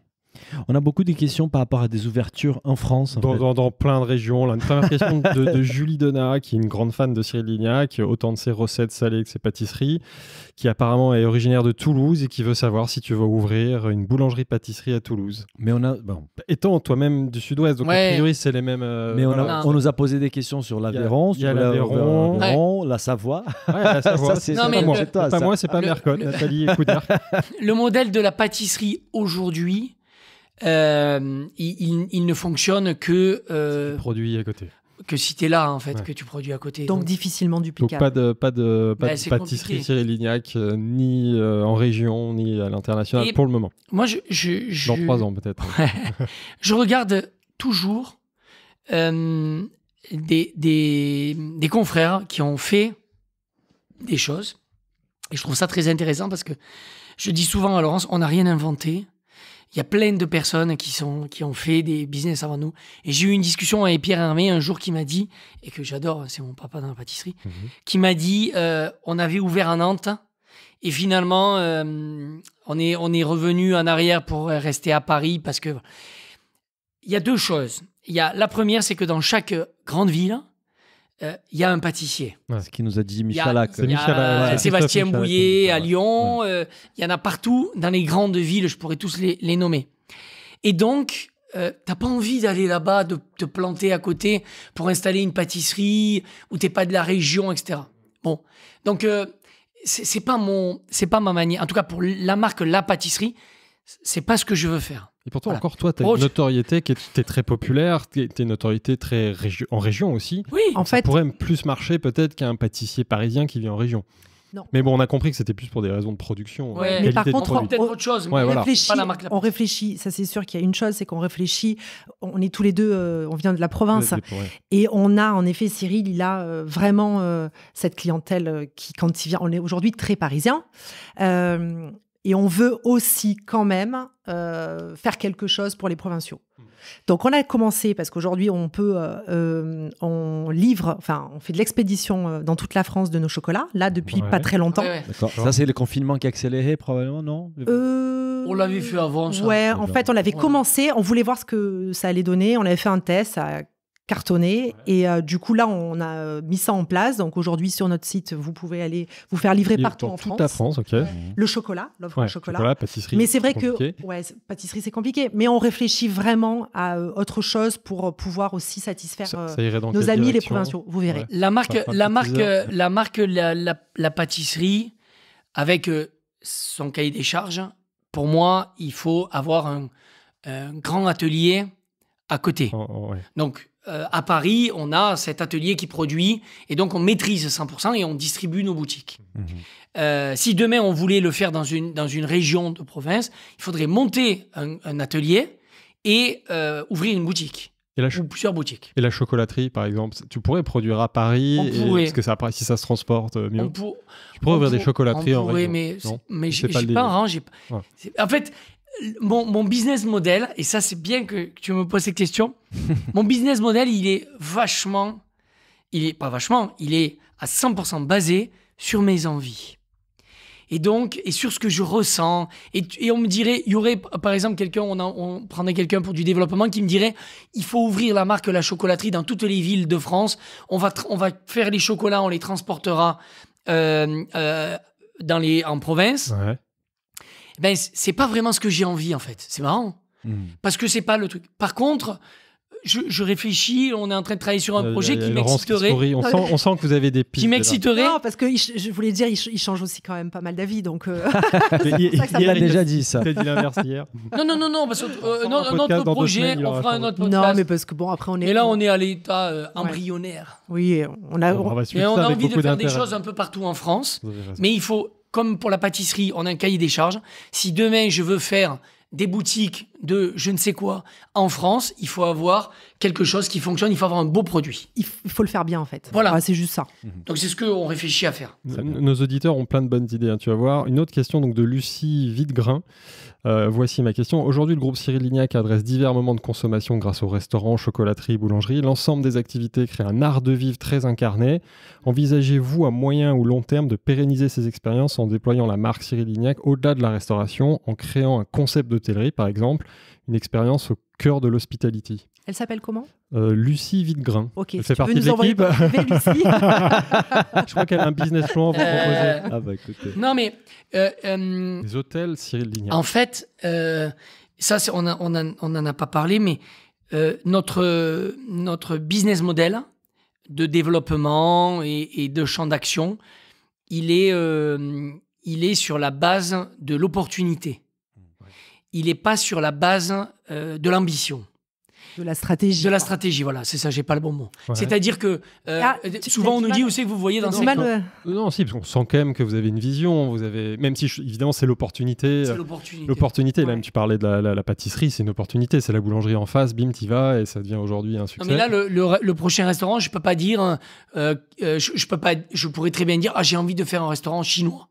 S2: On a beaucoup de questions par rapport à des ouvertures en France. dans,
S1: plein de régions. La première question de, Julie Donat, qui est une grande fan de Cyril Lignac, autant de ses recettes salées que ses pâtisseries, qui apparemment est originaire de Toulouse et qui veut savoir si tu veux ouvrir une
S2: boulangerie-pâtisserie à Toulouse. Mais on a. étant toi-même du sud-ouest, donc priori, c'est les mêmes. Euh, mais on, nous a posé des questions sur l'Aveyron, sur l'Aveyron, la, ouais. la Savoie. la Savoie. c'est pas, moi, c'est pas, Mercotte, hein.
S4: Le modèle de la pâtisserie aujourd'hui, euh, il, ne fonctionne que. Euh, produit à côté. Que si tu es là, en fait, que tu produis à côté. Donc, difficilement duplicable.
S1: Donc, pas de, pas ben, pâtisserie Cyril Lignac, euh, ni euh, en région, ni à l'international pour le moment. Moi, je. je, je... Dans trois ans, peut-être.
S4: je regarde toujours des, des, des confrères qui ont fait des choses. Et je trouve ça très intéressant parce que je dis souvent à Laurence, on n'a rien inventé, il y a plein de personnes qui, sont, qui ont fait des business avant nous. Et j'ai eu une discussion avec Pierre Hermé un jour qui m'a dit, et que j'adore, hein, c'est mon papa dans la pâtisserie, mhm. qui m'a dit euh, on avait ouvert à Nantes. Et finalement, euh, on est, on est revenu en arrière pour rester à Paris parce que. Il y a deux choses. Il y a, la première, c'est que dans chaque grande ville, il euh, y a un pâtissier.
S2: ce qui nous a dit Michel Sébastien Bouillet
S4: à Lyon. Il euh, y en a partout dans les grandes villes, je pourrais tous les, nommer. Et donc, euh, tu n'as pas envie d'aller là-bas, de te planter à côté pour installer une pâtisserie où n'es pas de la région, etc. Bon, donc c'est pas mon, c'est pas ma manière. En tout cas, pour la marque La Pâtisserie, c'est pas ce que je veux faire. Et
S1: pourtant, encore toi, tu as une notoriété qui est, très populaire, tu es une notoriété très en région aussi. Oui, en ça fait. Ça pourrait plus marcher peut-être qu'un pâtissier parisien qui vit en région. Non. Mais bon, on a compris que c'était plus pour des raisons de production. Euh, oui, Mais par contre, on, être autre chose, on, réfléchit,
S3: on, réfléchit, Ça, c'est sûr qu'il y a une chose, c'est qu'on réfléchit. On est tous les deux, euh, on vient de la province. et on a, en effet, Cyril, il a euh, vraiment cette clientèle qui, quand il vient, on est aujourd'hui très parisien. Et on veut aussi quand même euh, faire quelque chose pour les provinciaux. Mmh. Donc on a commencé parce qu'aujourd'hui on peut, euh, euh, on livre, enfin on fait de l'expédition dans toute la France de nos chocolats. Là depuis pas très longtemps.
S2: Ça c'est le confinement qui a accéléré probablement, non
S4: On l'avait fait avant. Ça. Ouais, en
S3: fait on l'avait commencé. On voulait voir ce que ça allait donner. On avait fait un test, ça cartonné. Et euh, du coup, là, on a euh, mis ça en place. Donc aujourd'hui, sur notre site, vous pouvez aller vous faire livrer partout en toute France. la France, ok. Mmh. Le chocolat, Le chocolat. pâtisserie. Mais c'est vrai que ouais, pâtisserie, c'est compliqué. Mais on réfléchit vraiment à euh, autre chose pour pouvoir aussi satisfaire
S4: nos amis les provinciaux. Vous verrez. La marque, la, marque la marque, la pâtisserie, avec son cahier des charges, pour moi, il faut avoir un, grand atelier à côté. Oh, oh, Donc, euh, à Paris, on a cet atelier qui produit, et donc on maîtrise 100% et on distribue nos boutiques. Mhm. Euh, si demain on voulait le faire dans une, dans une région de province, il faudrait monter un, atelier et euh, ouvrir une boutique. Et la ou plusieurs boutiques.
S1: Et la chocolaterie, par exemple, tu pourrais produire à Paris, on pourrait. parce que ça, si ça se transporte mieux. On Tu pourrais ouvrir des chocolateries en région. mais, je mais je sais pas, pas,
S4: En fait, mon, business model, et ça c'est bien que, tu me poses cette question, mon business model, il est vachement, il est pas vachement, il est à 100% basé sur mes envies. Et donc, et sur ce que je ressens. Et, on me dirait, il y aurait par exemple quelqu'un, on, on, prendrait quelqu'un pour du développement qui me dirait, il faut ouvrir la marque La Chocolaterie dans toutes les villes de France. On va, on va faire les chocolats, on les transportera euh, euh, dans les, en province. Ouais ben c'est pas vraiment ce que j'ai envie en fait. C'est marrant. Hmm. Parce que c'est pas le truc. Par contre, je, réfléchis, on est en train de travailler sur un euh, projet qui m'exciterait. On, on,
S1: sent que vous avez des pistes. Qui m'exciterait. Non,
S4: parce que je, voulais
S3: dire, il, change aussi quand même pas mal d'avis. Donc, euh... il, il, il a déjà dit ça. l'inverse hier.
S4: Non, non, non, non, parce que euh, notre projet, on fera un autre podcast. Non, mais parce que bon, après, on est. Et là, on est à l'état euh, embryonnaire. Oui, on a, on a envie de faire des choses un peu partout en France. Mais il faut comme pour la pâtisserie, on a un cahier des charges. Si demain je veux faire des boutiques de je ne sais quoi en France, il faut avoir quelque chose qui fonctionne, il faut avoir un beau produit. Il faut le faire bien en fait. Voilà, c'est juste ça. Mhm. Donc c'est ce qu'on réfléchit à faire.
S1: nos auditeurs ont plein de bonnes idées, hein, tu vas voir. Une autre question donc de Lucie Videgrain. Euh, voici ma question. Aujourd'hui, le groupe Cyril Lignac adresse divers moments de consommation grâce aux restaurants, chocolateries, boulangeries. L'ensemble des activités crée un art de vivre très incarné. Envisagez-vous à moyen ou long terme de pérenniser ces expériences en déployant la marque Cyril Lignac au-delà de la restauration, en créant un concept d'hôtellerie par exemple une expérience au cœur de l'hospitality. Elle s'appelle comment euh, Lucie Videgrain. Ok, elle si fait partie de l'équipe. Je crois qu'elle a un business plan à vous euh. proposer. Ah bah, non mais.
S4: Euh, Les hôtels Cyril Lignac. En fait, ça, on n'en a, pas parlé, mais notre, notre business model de développement et, et de champ d'action, il, est il est sur la base de l'opportunité il n'est pas sur la base euh, de l'ambition. De la stratégie. De la stratégie, voilà, c'est ça, j'ai pas le bon mot. C'est-à-dire que euh, ah, euh, souvent on nous dit où c'est que vous voyez dans ces mal...
S1: Non, si, parce qu'on sent quand même que vous avez une vision, vous avez, même si évidemment c'est l'opportunité. C'est l'opportunité. L'opportunité, là même tu parlais de la, pâtisserie, c'est une opportunité, c'est la boulangerie en face, bim, t'y vas et ça devient aujourd'hui un succès. Non, mais là,
S4: le, prochain restaurant, je peux pas dire, je, peux pas, je pourrais très bien dire, ah, j'ai envie de faire un restaurant chinois.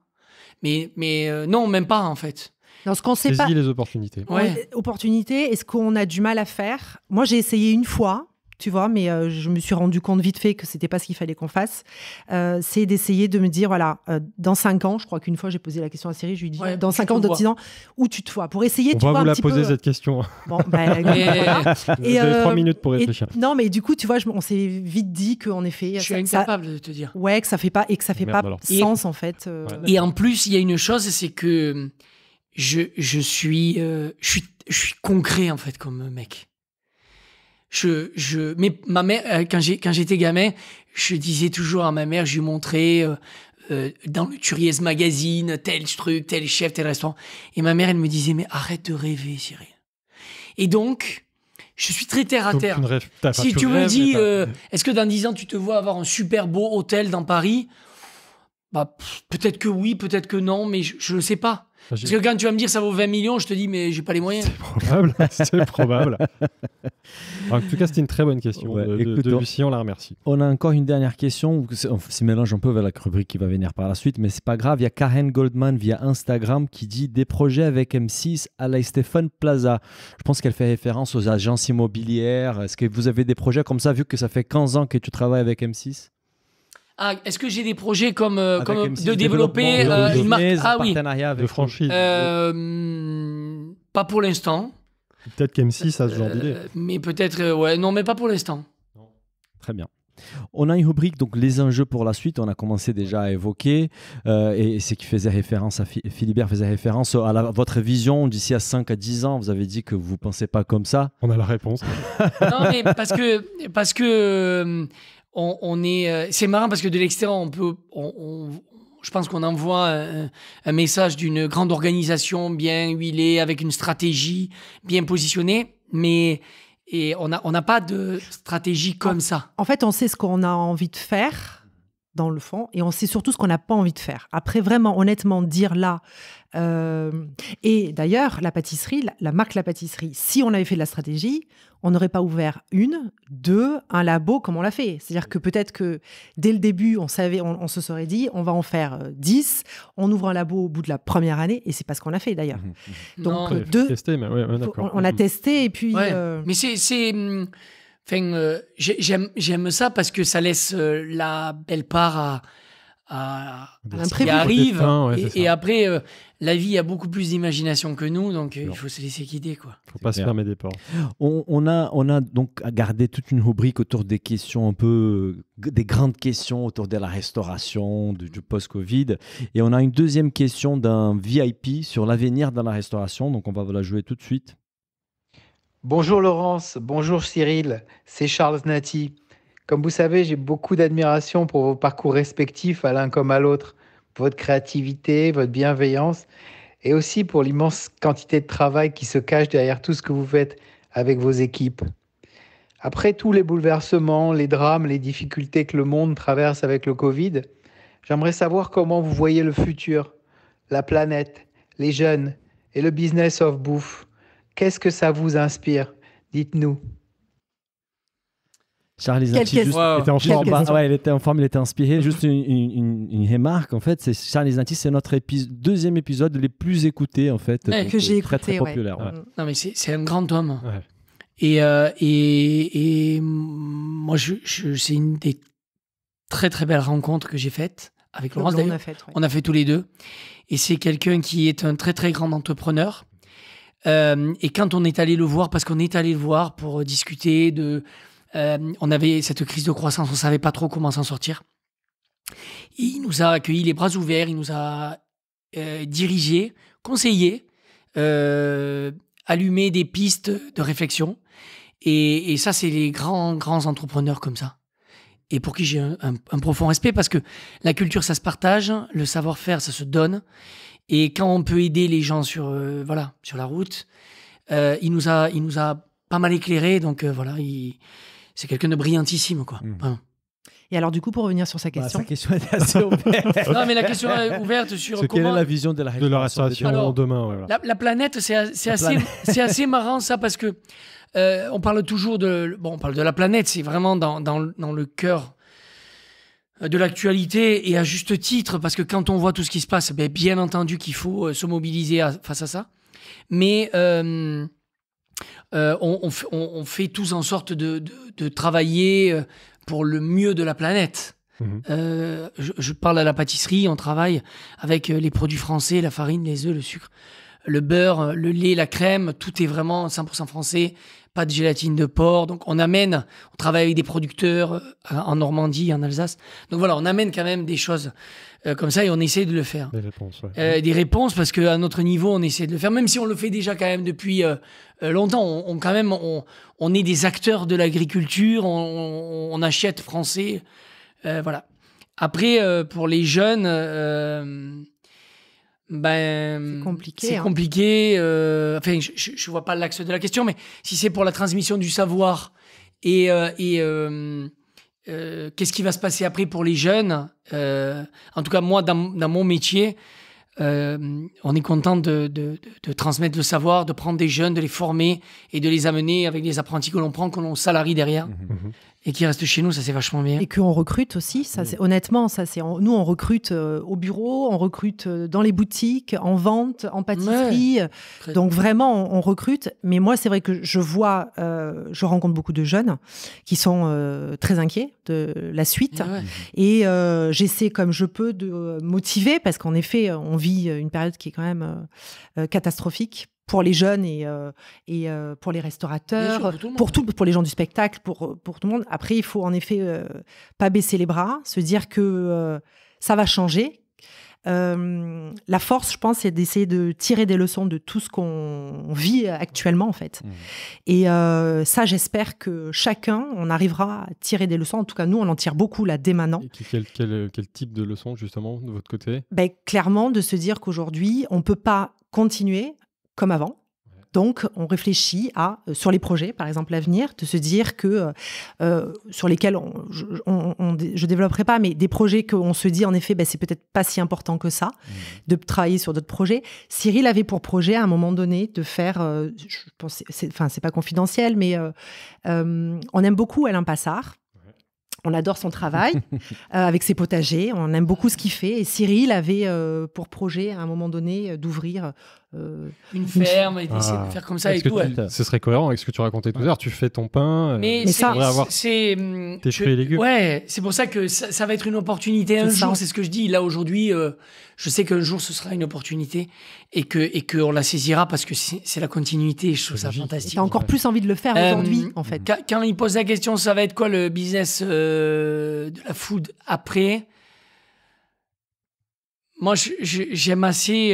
S4: Mais, mais non, même pas en fait. Dans ce qu'on sait les
S1: opportunités.
S3: Ouais. Opportunités, est-ce qu'on a du mal à faire Moi, j'ai essayé une fois, tu vois, mais euh, je me suis rendu compte vite fait que c'était pas ce qu'il fallait qu'on fasse. Euh, c'est d'essayer de me dire, voilà, euh, dans cinq ans, je crois qu'une fois j'ai posé la question à Siri, je lui dis, dit, dans 5 ans, dans 10 ans, où tu te vois Pour essayer de. On tu va vois, vous un la poser cette question. Bon, ben et, vous avez 3 minutes pour réfléchir. non, mais du coup, tu vois, on s'est vite dit qu'en effet. Je suis incapable de te dire. Ouais, que ça fait pas, et que ça fait pas sens en fait. Et en
S4: plus, il y a une chose, c'est que euh, je, suis, je, suis, concret en fait comme mec. Je, je, mais ma mère, euh, quand j'étais gamin, je disais toujours à ma mère, je lui montrais euh, dans le Turiez Magazine tel truc, tel chef, tel restaurant. Et ma mère, elle me disait, mais arrête de rêver, Cyril. Et donc, je suis très terre à terre. si tu, me dis, est-ce que dans dix ans, tu te vois avoir un super beau hôtel dans Paris bah, Peut-être que oui, peut-être que non, mais je ne sais pas. Parce que quand tu vas me dire ça vaut 20 millions, je te dis, mais j'ai pas les moyens. C'est
S1: probable. c'est probable. en tout cas, c'était une très bonne question. de,
S2: on la remercie. On a encore une dernière question. se mélange un peu vers la rubrique qui va venir par la suite, mais c'est pas grave. Il y a Karen Goldman via Instagram qui dit des projets avec M6 à la Stéphane Plaza. Je pense qu'elle fait référence aux agences immobilières. Est-ce que vous avez des projets comme ça, vu que ça fait 15 ans que tu travailles avec M6
S4: ah, est-ce que j'ai des projets comme, euh, de développer euh, une marque ah, oui. de franchise euh, Pas pour l'instant.
S2: Peut-être qu'M6 ça ce genre d'idée.
S4: Mais peut-être, ouais, non, mais pas pour l'instant.
S2: Très bien. On a une rubrique, donc les enjeux pour la suite, on a commencé déjà à évoquer, et, c'est qui faisait référence à Philibert faisait référence à, votre vision d'ici à 5 à 10 ans, vous avez dit que vous ne pensez pas comme ça. On a la réponse.
S4: non, mais parce que, parce que on, est. Euh, c'est marrant parce que de l'extérieur, on peut. je pense qu'on envoie un, message d'une grande organisation bien huilée, avec une stratégie bien positionnée, mais et on n'a pas de stratégie comme
S3: ça. En fait, on sait ce qu'on a envie de faire dans le fond, et on sait surtout ce qu'on n'a pas envie de faire. Après, vraiment, honnêtement, dire là. Euh, et d'ailleurs, la pâtisserie, la, marque La Pâtisserie, si on avait fait de la stratégie, on n'aurait pas ouvert une, deux, un labo comme on l'a fait. C'est-à-dire que peut-être que dès le début, on savait, on, se serait dit, on va en faire euh, dix, on ouvre un labo au bout de la première année, et c'est pas ce qu'on a fait d'ailleurs. Mmh, mmh, mmh. Donc, deux.
S1: Testé, mais
S2: on, a testé,
S4: et puis. Euh, mais c'est euh, j'aime, ça parce que ça laisse euh, la belle part à, à, à qui arrive. et, après, euh, la vie a beaucoup plus d'imagination que nous, donc il faut se laisser guider. Quoi. faut pas se fermer des
S2: portes. On, a, on a donc gardé toute une rubrique autour des questions un peu, des grandes questions autour de la restauration, du, du post-Covid. Et on a une deuxième question d'un VIP sur l'avenir dans la restauration, donc on va la jouer tout de suite.
S3: Bonjour Laurence, bonjour Cyril, c'est Charles Nati. Comme vous savez, j'ai beaucoup d'admiration pour vos parcours respectifs à l'un comme à l'autre, votre créativité, votre bienveillance et aussi pour l'immense quantité de travail qui se cache derrière tout ce que vous faites avec vos équipes. Après tous les bouleversements, les drames, les difficultés que le monde traverse avec le Covid, j'aimerais savoir comment vous voyez le futur, la planète, les jeunes et le business of bouffe. Qu'est-ce que ça vous inspire Dites-nous.
S2: Charles était en forme. Bah, il était en forme, il était inspiré. Juste une, une, une, remarque en fait, c'est Charles Anti, c'est notre deuxième épisode les plus écoutés en fait, que euh, j'ai très, populaire.
S4: Non mais c'est un grand homme. Et, euh, et, et, moi, je, c'est une des très très belles rencontres que j'ai faites avec Laurence. On a fait, on a fait tous les deux. Et c'est quelqu'un qui est un très très grand entrepreneur euh, et quand on est allé le voir, parce qu'on est allé le voir pour euh, discuter de, euh, on avait cette crise de croissance, on savait pas trop comment s'en sortir. il nous a accueillis les bras ouverts, il nous a euh, conseillé conseillés, allumé des pistes de réflexion. Et, ça, c'est les grands, grands entrepreneurs comme ça et pour qui j'ai un, profond respect parce que la culture, ça se partage, le savoir-faire, ça se donne. Et quand on peut aider les gens sur, euh, voilà, sur la route, euh, il, nous a, il nous a pas mal éclairé. Donc euh, voilà, c'est quelqu'un de brillantissime. Quoi. Hmm. et alors, du coup, pour revenir sur sa bah, question. sa question est assez ouverte. non, mais la question est ouverte sur. comment... Quelle est la
S2: vision de la, de restauration demain la,
S4: planète, c'est assez, assez marrant, ça, parce que on parle toujours de. Bon, on parle de la planète, c'est vraiment dans, dans, dans le cœur euh, de l'actualité et à juste titre, parce que quand on voit tout ce qui se passe, ben, bien entendu qu'il faut euh, se mobiliser face à ça. Mais euh, on, fait tous en sorte de, travailler pour le mieux de la planète. Mmh. je, je, parle à la pâtisserie, on travaille avec les produits français, la farine, les œufs, le sucre, le beurre, le lait, la crème, tout est vraiment 100% français, de gélatine de porc. Donc on amène, on travaille avec des producteurs euh, en Normandie, en Alsace. Donc voilà, on amène quand même des choses euh, comme ça et on essaie de le faire. Des réponses, ouais. Euh, des parce qu'à notre niveau, on essaie de le faire, même si on le fait déjà quand même depuis longtemps. On, quand même, on, est des acteurs de l'agriculture, on, on, achète français, voilà. Après, pour les jeunes ben, c'est compliqué. C'est hein. compliqué. Euh, enfin, je ne vois pas l'axe de la question, mais si c'est pour la transmission du savoir et, euh, euh, qu'est-ce qui va se passer après pour les jeunes, en tout cas, moi, dans, mon métier, on est content de, transmettre le savoir, de prendre des jeunes, de les former et de les amener avec des apprentis que l'on prend, que l'on salarie derrière. Mmh, mmh et qui restent chez nous, ça c'est vachement bien. Et
S3: qu'on recrute aussi, honnêtement, ça c'est nous on recrute euh, au bureau, on recrute euh, dans les boutiques, en vente, en pâtisserie. Donc vraiment on, recrute. Mais moi c'est vrai que je vois, euh, je rencontre beaucoup de jeunes qui sont très inquiets de la suite et j'essaie comme je peux de motiver parce qu'en effet on vit une période qui est quand même catastrophique pour les jeunes et, euh, et euh, pour les restaurateurs, pour, tout pour, les gens du spectacle, pour, pour tout le monde. Après, il faut en effet euh, pas baisser les bras, se dire que ça va changer. la force, je pense, c'est d'essayer de tirer des leçons de tout ce qu'on vit actuellement, en fait. Mmh. Et ça, j'espère que chacun, on arrivera à tirer des leçons. En tout cas, nous, on en tire beaucoup là dès maintenant. quel, type de leçon, justement, de votre côté ben, Clairement, de se dire qu'aujourd'hui, on ne peut pas continuer comme avant. Donc, on réfléchit à, euh, sur les projets, par exemple, l'avenir, de se dire que, euh, euh, sur lesquels on, je ne développerai pas, mais des projets qu'on se dit, en effet, ben, c'est peut-être pas si important que ça, mmh. de travailler sur d'autres projets. Cyril avait pour projet, à un moment donné, de faire, je pense, enfin, c'est pas confidentiel, mais on aime beaucoup Alain Passard. On adore son travail avec ses potagers, on aime beaucoup ce qu'il fait. Et Cyril avait pour projet à un moment donné d'ouvrir euh, une ferme, et ah. faire comme ça
S1: et tout. Ce serait cohérent avec ce que tu racontais tout à l'heure. Tu fais ton pain, euh, mais c'est avoir
S4: hum, tes fruits et légumes. Ouais, c'est pour ça que ça, va être une opportunité un jour. C'est ce que je dis. Là aujourd'hui, euh, je sais qu'un jour ce sera une opportunité et que et que on la saisira parce que c'est la continuité. Je trouve ça fantastique. T'as
S3: encore plus envie de le faire
S4: aujourd'hui, en fait. Quand, il pose la question, ça va être quoi le business de la food après Moi, j'aime assez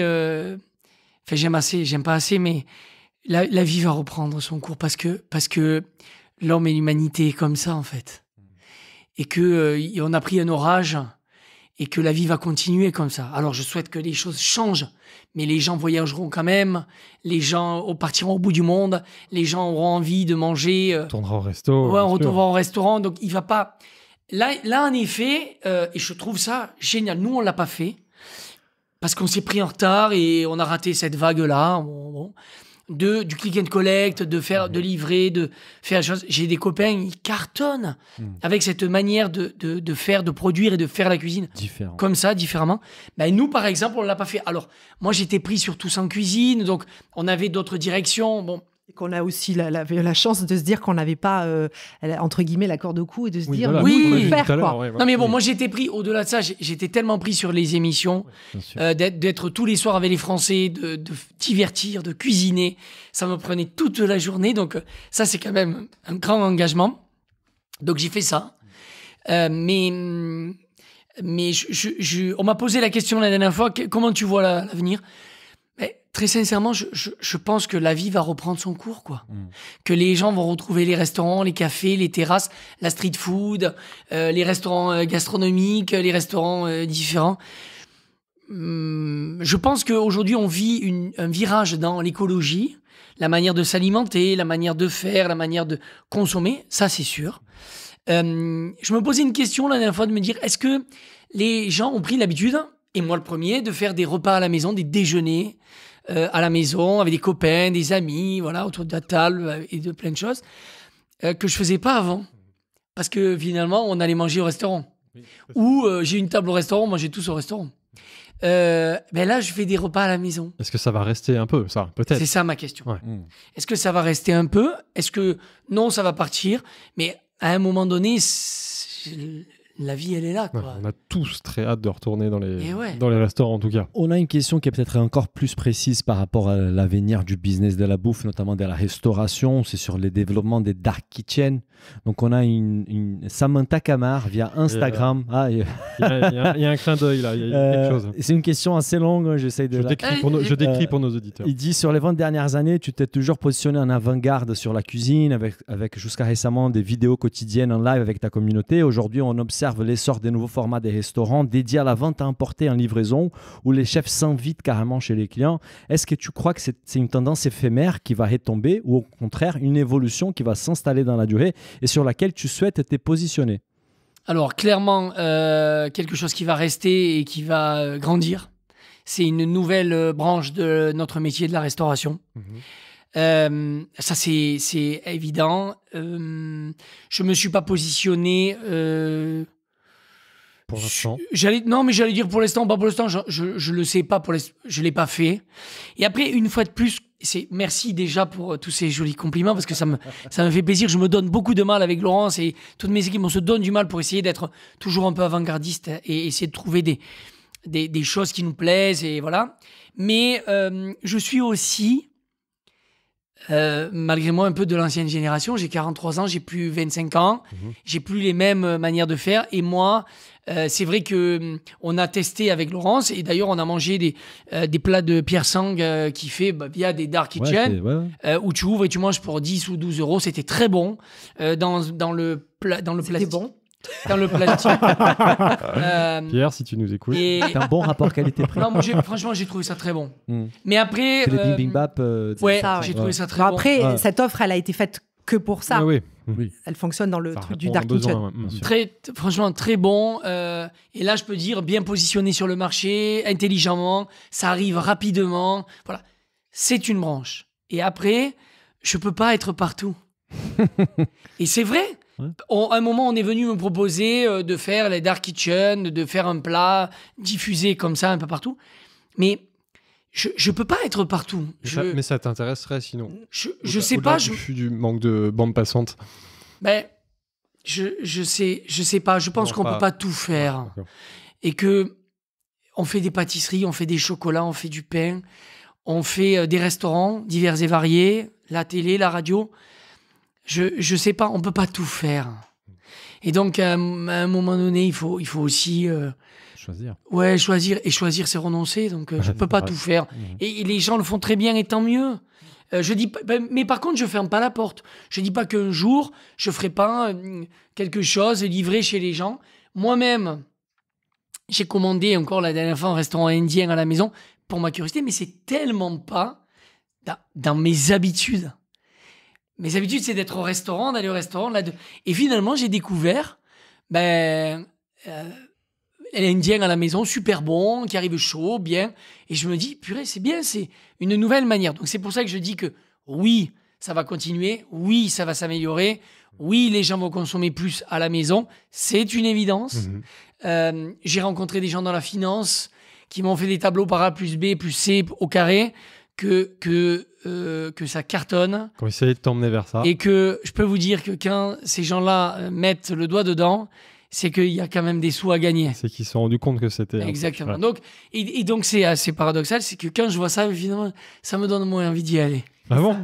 S4: j'aime assez, j'aime pas assez, mais la, vie va reprendre son cours parce que, parce que l'homme et l'humanité est comme ça, en fait. Mm. Et que euh, on a pris un orage et que la vie va continuer comme ça. Alors, je souhaite que les choses changent, mais les gens voyageront quand même, les gens partiront au bout du monde, les gens auront envie de manger. Euh, on au
S1: resto. Ouais, on retournera
S4: au restaurant. Donc, il va pas. Là, là en effet, euh, et je trouve ça génial. Nous, on l'a pas fait parce qu'on s'est pris en retard et on a raté cette vague-là. De, du click and collect, de faire, mhm. de livrer, de faire J'ai des copains, ils cartonnent hmm. avec cette manière de, faire, de produire et de faire la cuisine. Différent. Comme ça, différemment. Ben, nous, par exemple, on l'a pas fait. Alors, moi, j'étais pris sur tous en cuisine, donc on avait d'autres directions. Bon, qu'on a aussi la, chance de se dire qu'on n'avait pas, euh, entre guillemets, la corde au cou et de se
S3: dire oui, faire. Quoi. Non, mais bon,
S4: moi j'étais pris, au-delà de ça, j'étais tellement pris sur les émissions, euh, d'être tous les soirs avec les Français, de, de, divertir, de cuisiner. Ça me prenait toute la journée. Donc, euh, ça, c'est quand même un grand engagement. Donc, j'ai fait ça. mais. Mais je, on m'a posé la question la dernière fois, comment tu vois l'avenir très sincèrement, je, pense que la vie va reprendre son cours, quoi. Mmh. Que les gens vont retrouver les restaurants, les cafés, les terrasses, la street food, euh, les restaurants euh, gastronomiques, les restaurants euh, différents. Mmh, je pense qu'aujourd'hui, on vit un virage dans l'écologie, la manière de s'alimenter, la manière de faire, la manière de consommer, ça c'est sûr. je me posais une question la dernière fois de me dire, est-ce que les gens ont pris l'habitude, et moi le premier, de faire des repas à la maison, des déjeuners, euh, à la maison avec des copains, des amis, voilà, autour de la table euh, et de plein de choses euh, que je faisais pas avant. Parce que finalement, on allait manger au restaurant. Ou j'ai une table au restaurant, moi mangeait tous au restaurant. Mais ben là, je fais des repas à la maison.
S1: Est-ce que ça va rester un peu, ça Peut-être. C'est ça ma question. Hmm.
S4: Est-ce que ça va rester un peu Est-ce que non, ça va partir Mais à un moment donné, la vie, elle est là. on
S2: a tous très hâte de retourner dans les, eh dans les restaurants, en tout cas. On a une question qui est peut-être encore plus précise par rapport à l'avenir du business de la bouffe, notamment de la restauration. C'est sur les développements des dark kitchens. Donc, on a une, Samantha Camar via Instagram. il y, a un clin d'œil là, euh, C'est une question assez longue, hein, de. Je décris, eh, eh, pour, nos auditeurs. Il dit sur les 20 dernières années, tu t'es toujours positionné en avant-garde sur la cuisine, avec, avec jusqu'à récemment des vidéos quotidiennes en live avec ta communauté. Aujourd'hui, on observe l'essor des nouveaux formats des restaurants dédiés à la vente à emporter en livraison, où les chefs s'invitent carrément chez les clients. Est-ce que tu crois que c'est une tendance éphémère qui va retomber ou au contraire une évolution qui va s'installer dans la durée et sur laquelle tu souhaites te positionner
S4: Alors clairement, euh, quelque chose qui va rester et qui va euh, grandir. C'est une nouvelle euh, branche de notre métier de la restauration. Mhm. ça, c'est évident. Euh, je me suis pas positionné pour l'instant J'allais non, mais j'allais dire pour l'instant, pas pour l'instant. Je, je, le sais pas pour je l'ai pas fait. Et après, une fois de plus, c'est merci déjà pour euh, tous ces jolis compliments parce que ça me ça me fait plaisir. Je me donne beaucoup de mal avec Laurence et toutes mes équipes. On se donne du mal pour essayer d'être toujours un peu avant-gardiste et essayer de trouver des, des, des choses qui nous plaisent et voilà. Mais euh, je suis aussi euh, malgré moi un peu de l'ancienne génération. J'ai 43 ans, j'ai plus 25 ans, mhm. j'ai plus les mêmes manières de faire. Et moi, euh, c'est vrai que hum, on a testé avec Laurence et d'ailleurs on a mangé des, euh, des plats de Pierre Sang euh, qui fait bah, via des Dark Kitchen où tu ouvres et tu manges pour 10 ou 12 euros. C'était très bon dans, dans le plat dans le plastique. bon dans le plastique. Pierre, si tu nous écoutes, et... un bon rapport qualité-prix. franchement, j'ai trouvé ça très bon. Hmm. Mais après, j'ai trouvé ça très bon. Après, cette offre, elle a été faite que pour ça. Elle fonctionne dans le truc du Dark Kitchen. Très, franchement, très bon. Euh, et là, je peux dire, bien positionné sur le marché, intelligemment, ça arrive rapidement. Voilà. C'est une branche. Et après, je ne peux pas être partout. et c'est vrai. à un moment, on est venu me proposer euh, de faire les Dark Kitchen, de faire un plat diffusé comme ça un peu partout. Mais je, ne peux pas être partout. Mais
S1: ça, t'intéresserait sinon. Je, ne sais pas. Je suis du manque de bande passante.
S4: Mais ben, je, je sais je sais pas. Je pense qu'on ne peut pas tout faire ah, et que on fait des pâtisseries, on fait des chocolats, on fait du pain, on fait euh, des restaurants divers et variés, la télé, la radio. Je ne sais pas. On peut pas tout faire. Et donc à un, moment donné, il faut il faut aussi euh, choisir. Ouais, choisir et choisir, c'est renoncer. Donc, euh, je peux pas tout faire. Mhm. Et, les gens le font très bien, et tant mieux. Euh, je dis, ben, mais par contre, je ferme pas la porte. Je dis pas qu'un jour, je ferai pas euh, quelque chose livré chez les gens. Moi-même, j'ai commandé encore la dernière fois un restaurant indien à la maison pour ma curiosité, mais c'est tellement pas dans, mes habitudes. Mes habitudes, c'est d'être au restaurant, d'aller au restaurant. Là de... Et finalement, j'ai découvert ben, l'Indien à la maison, super bon, qui arrive chaud, bien. Et je me dis, purée, c'est bien, c'est une nouvelle manière. Donc c'est pour ça que je dis que oui, ça va continuer, oui, ça va s'améliorer, oui, les gens vont consommer plus à la maison, c'est une évidence. Mhm. Euh, j'ai rencontré des gens dans la finance qui m'ont fait des tableaux par A plus B plus C au carré que, que, euh, que ça cartonne.
S1: Qu'on essayait de t'emmener vers ça. Et
S4: que je peux vous dire que quand ces gens-là euh, mettent le doigt dedans, c'est qu'il y a quand même des sous à gagner. C'est
S1: qu'ils se sont rendus compte que c'était. Exactement.
S4: Donc, et, donc, c'est assez paradoxal, c'est que quand je vois ça, finalement, ça me donne moins envie d'y aller. Ah bon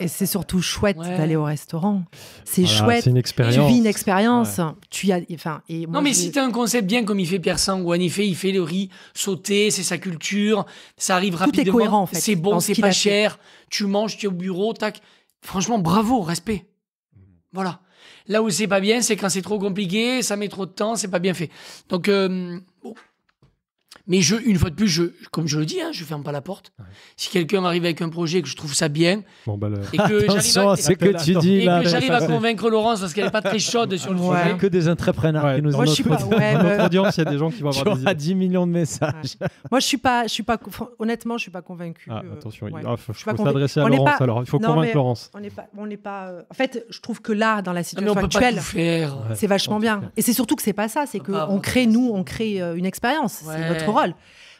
S3: Et c'est surtout chouette d'aller au restaurant. C'est chouette. C'est une expérience. Tu vis une expérience. Tu as, enfin, non, mais si tu
S4: as un concept bien comme il fait Pierre Sang, effet, il fait le riz sauté, c'est sa culture, ça arrive rapidement. cohérent, C'est bon, c'est pas cher. Tu manges, tu es au bureau, tac. Franchement, bravo, respect. Mmh. Voilà. Là où c'est pas bien, c'est quand c'est trop compliqué, ça met trop de temps, c'est pas bien fait. Donc, euh, mais je, une fois de plus, je, comme je le dis, je hein, je ferme pas la porte. Si quelqu'un arrive avec un projet que je trouve ça bien, bah, et que que tu dis que j'arrive à convaincre Laurence parce qu'elle n'est pas très chaude sur le ouais. sujet. que
S2: des entrepreneurs qui nous Moi, pas, notre bah- il y a des gens qui vont avoir des 10 millions de messages.
S4: Moi,
S3: je suis pas, je suis pas, honnêtement, je suis pas convaincu.
S1: Ah, attention, il ah, faut, s'adresser à Laurence. Alors, il faut convaincre Laurence.
S3: On n'est pas, euh, En fait, je trouve que là, dans la situation actuelle, c'est vachement bien. Et c'est surtout que c'est pas ça, c'est que on crée nous, on crée une expérience. C'est rôle.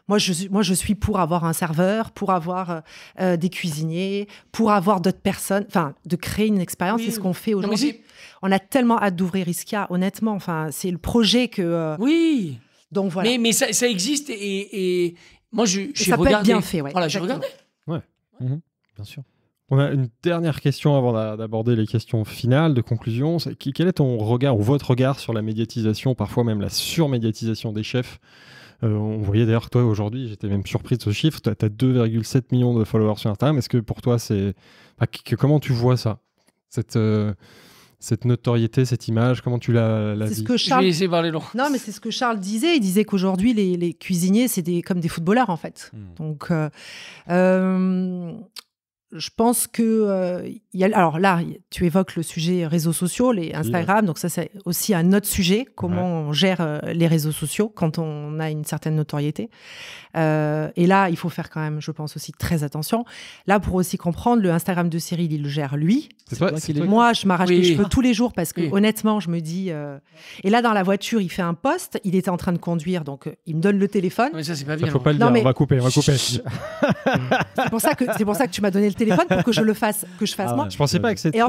S3: Moi je, suis, moi, je suis pour avoir un serveur, pour avoir euh, euh, des cuisiniers, pour avoir d'autres personnes, enfin, de créer une expérience. c'est ce qu'on fait aujourd'hui. On a tellement hâte d'ouvrir Iska, honnêtement. Enfin, c'est le projet que. Euh, oui. Donc voilà.
S4: Mais, ça, existe et, moi, je, suis et ça peut être bien fait. voilà, j'ai regardé. Ouais. Mhm. Bien sûr. On a une
S1: dernière question avant d'aborder les questions finales de conclusion. quel est ton regard ou votre regard sur la médiatisation, parfois même la surmédiatisation des chefs euh, on voyait d'ailleurs toi aujourd'hui, j'étais même surpris de ce chiffre, tu as 2,7 millions de followers sur Instagram. Est-ce que pour toi, c'est. comment tu vois ça Cette. Euh, cette notoriété, cette image Comment tu la,
S2: vis ce que
S3: Non, mais c'est ce que Charles disait. Il disait qu'aujourd'hui, les, cuisiniers, c'est comme des footballeurs, en fait. Hmm. Donc, euh, je pense que euh, y a, alors là, tu évoques le sujet réseaux sociaux, les Instagram, donc ça c'est aussi un autre sujet, comment on gère euh, les réseaux sociaux quand on a une certaine notoriété. Euh, et là, il faut faire quand même, je pense aussi très attention. Là, pour aussi comprendre, le Instagram de Cyril, il le gère lui. C'est Moi, je m'arrache les cheveux tous les jours parce que honnêtement, je me dis. Euh, et là, dans la voiture, il fait un poste. Il était en train de conduire, donc euh, il me donne le téléphone. ça, c'est pas bien. faut pas hein. le dire. On va couper, on va couper. c'est pour ça que c'est pour ça que tu m'as donné le téléphone pour que je le fasse, que je fasse ah, moi. Je pensais pas que c'était. Et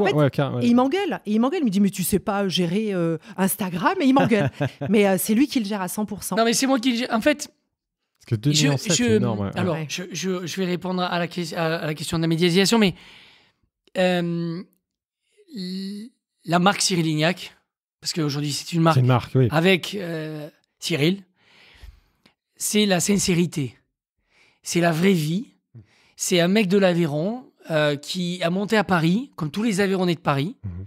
S3: Et il m'engueule. Et il m'engueule. Il me dit, mais tu sais pas gérer Instagram.
S4: Et il m'engueule. mais c'est lui qui le gère à 100%. Non, mais c'est moi qui. En fait, je, Alors, Je, vais répondre à la, question de la médiatisation, mais euh, la marque Cyril Lignac, parce qu'aujourd'hui c'est une marque, avec euh, Cyril, c'est la sincérité, c'est la vraie vie. C'est un mec de l'Aveyron euh, qui a monté à Paris, comme tous les Aveyronnais de Paris, mhm.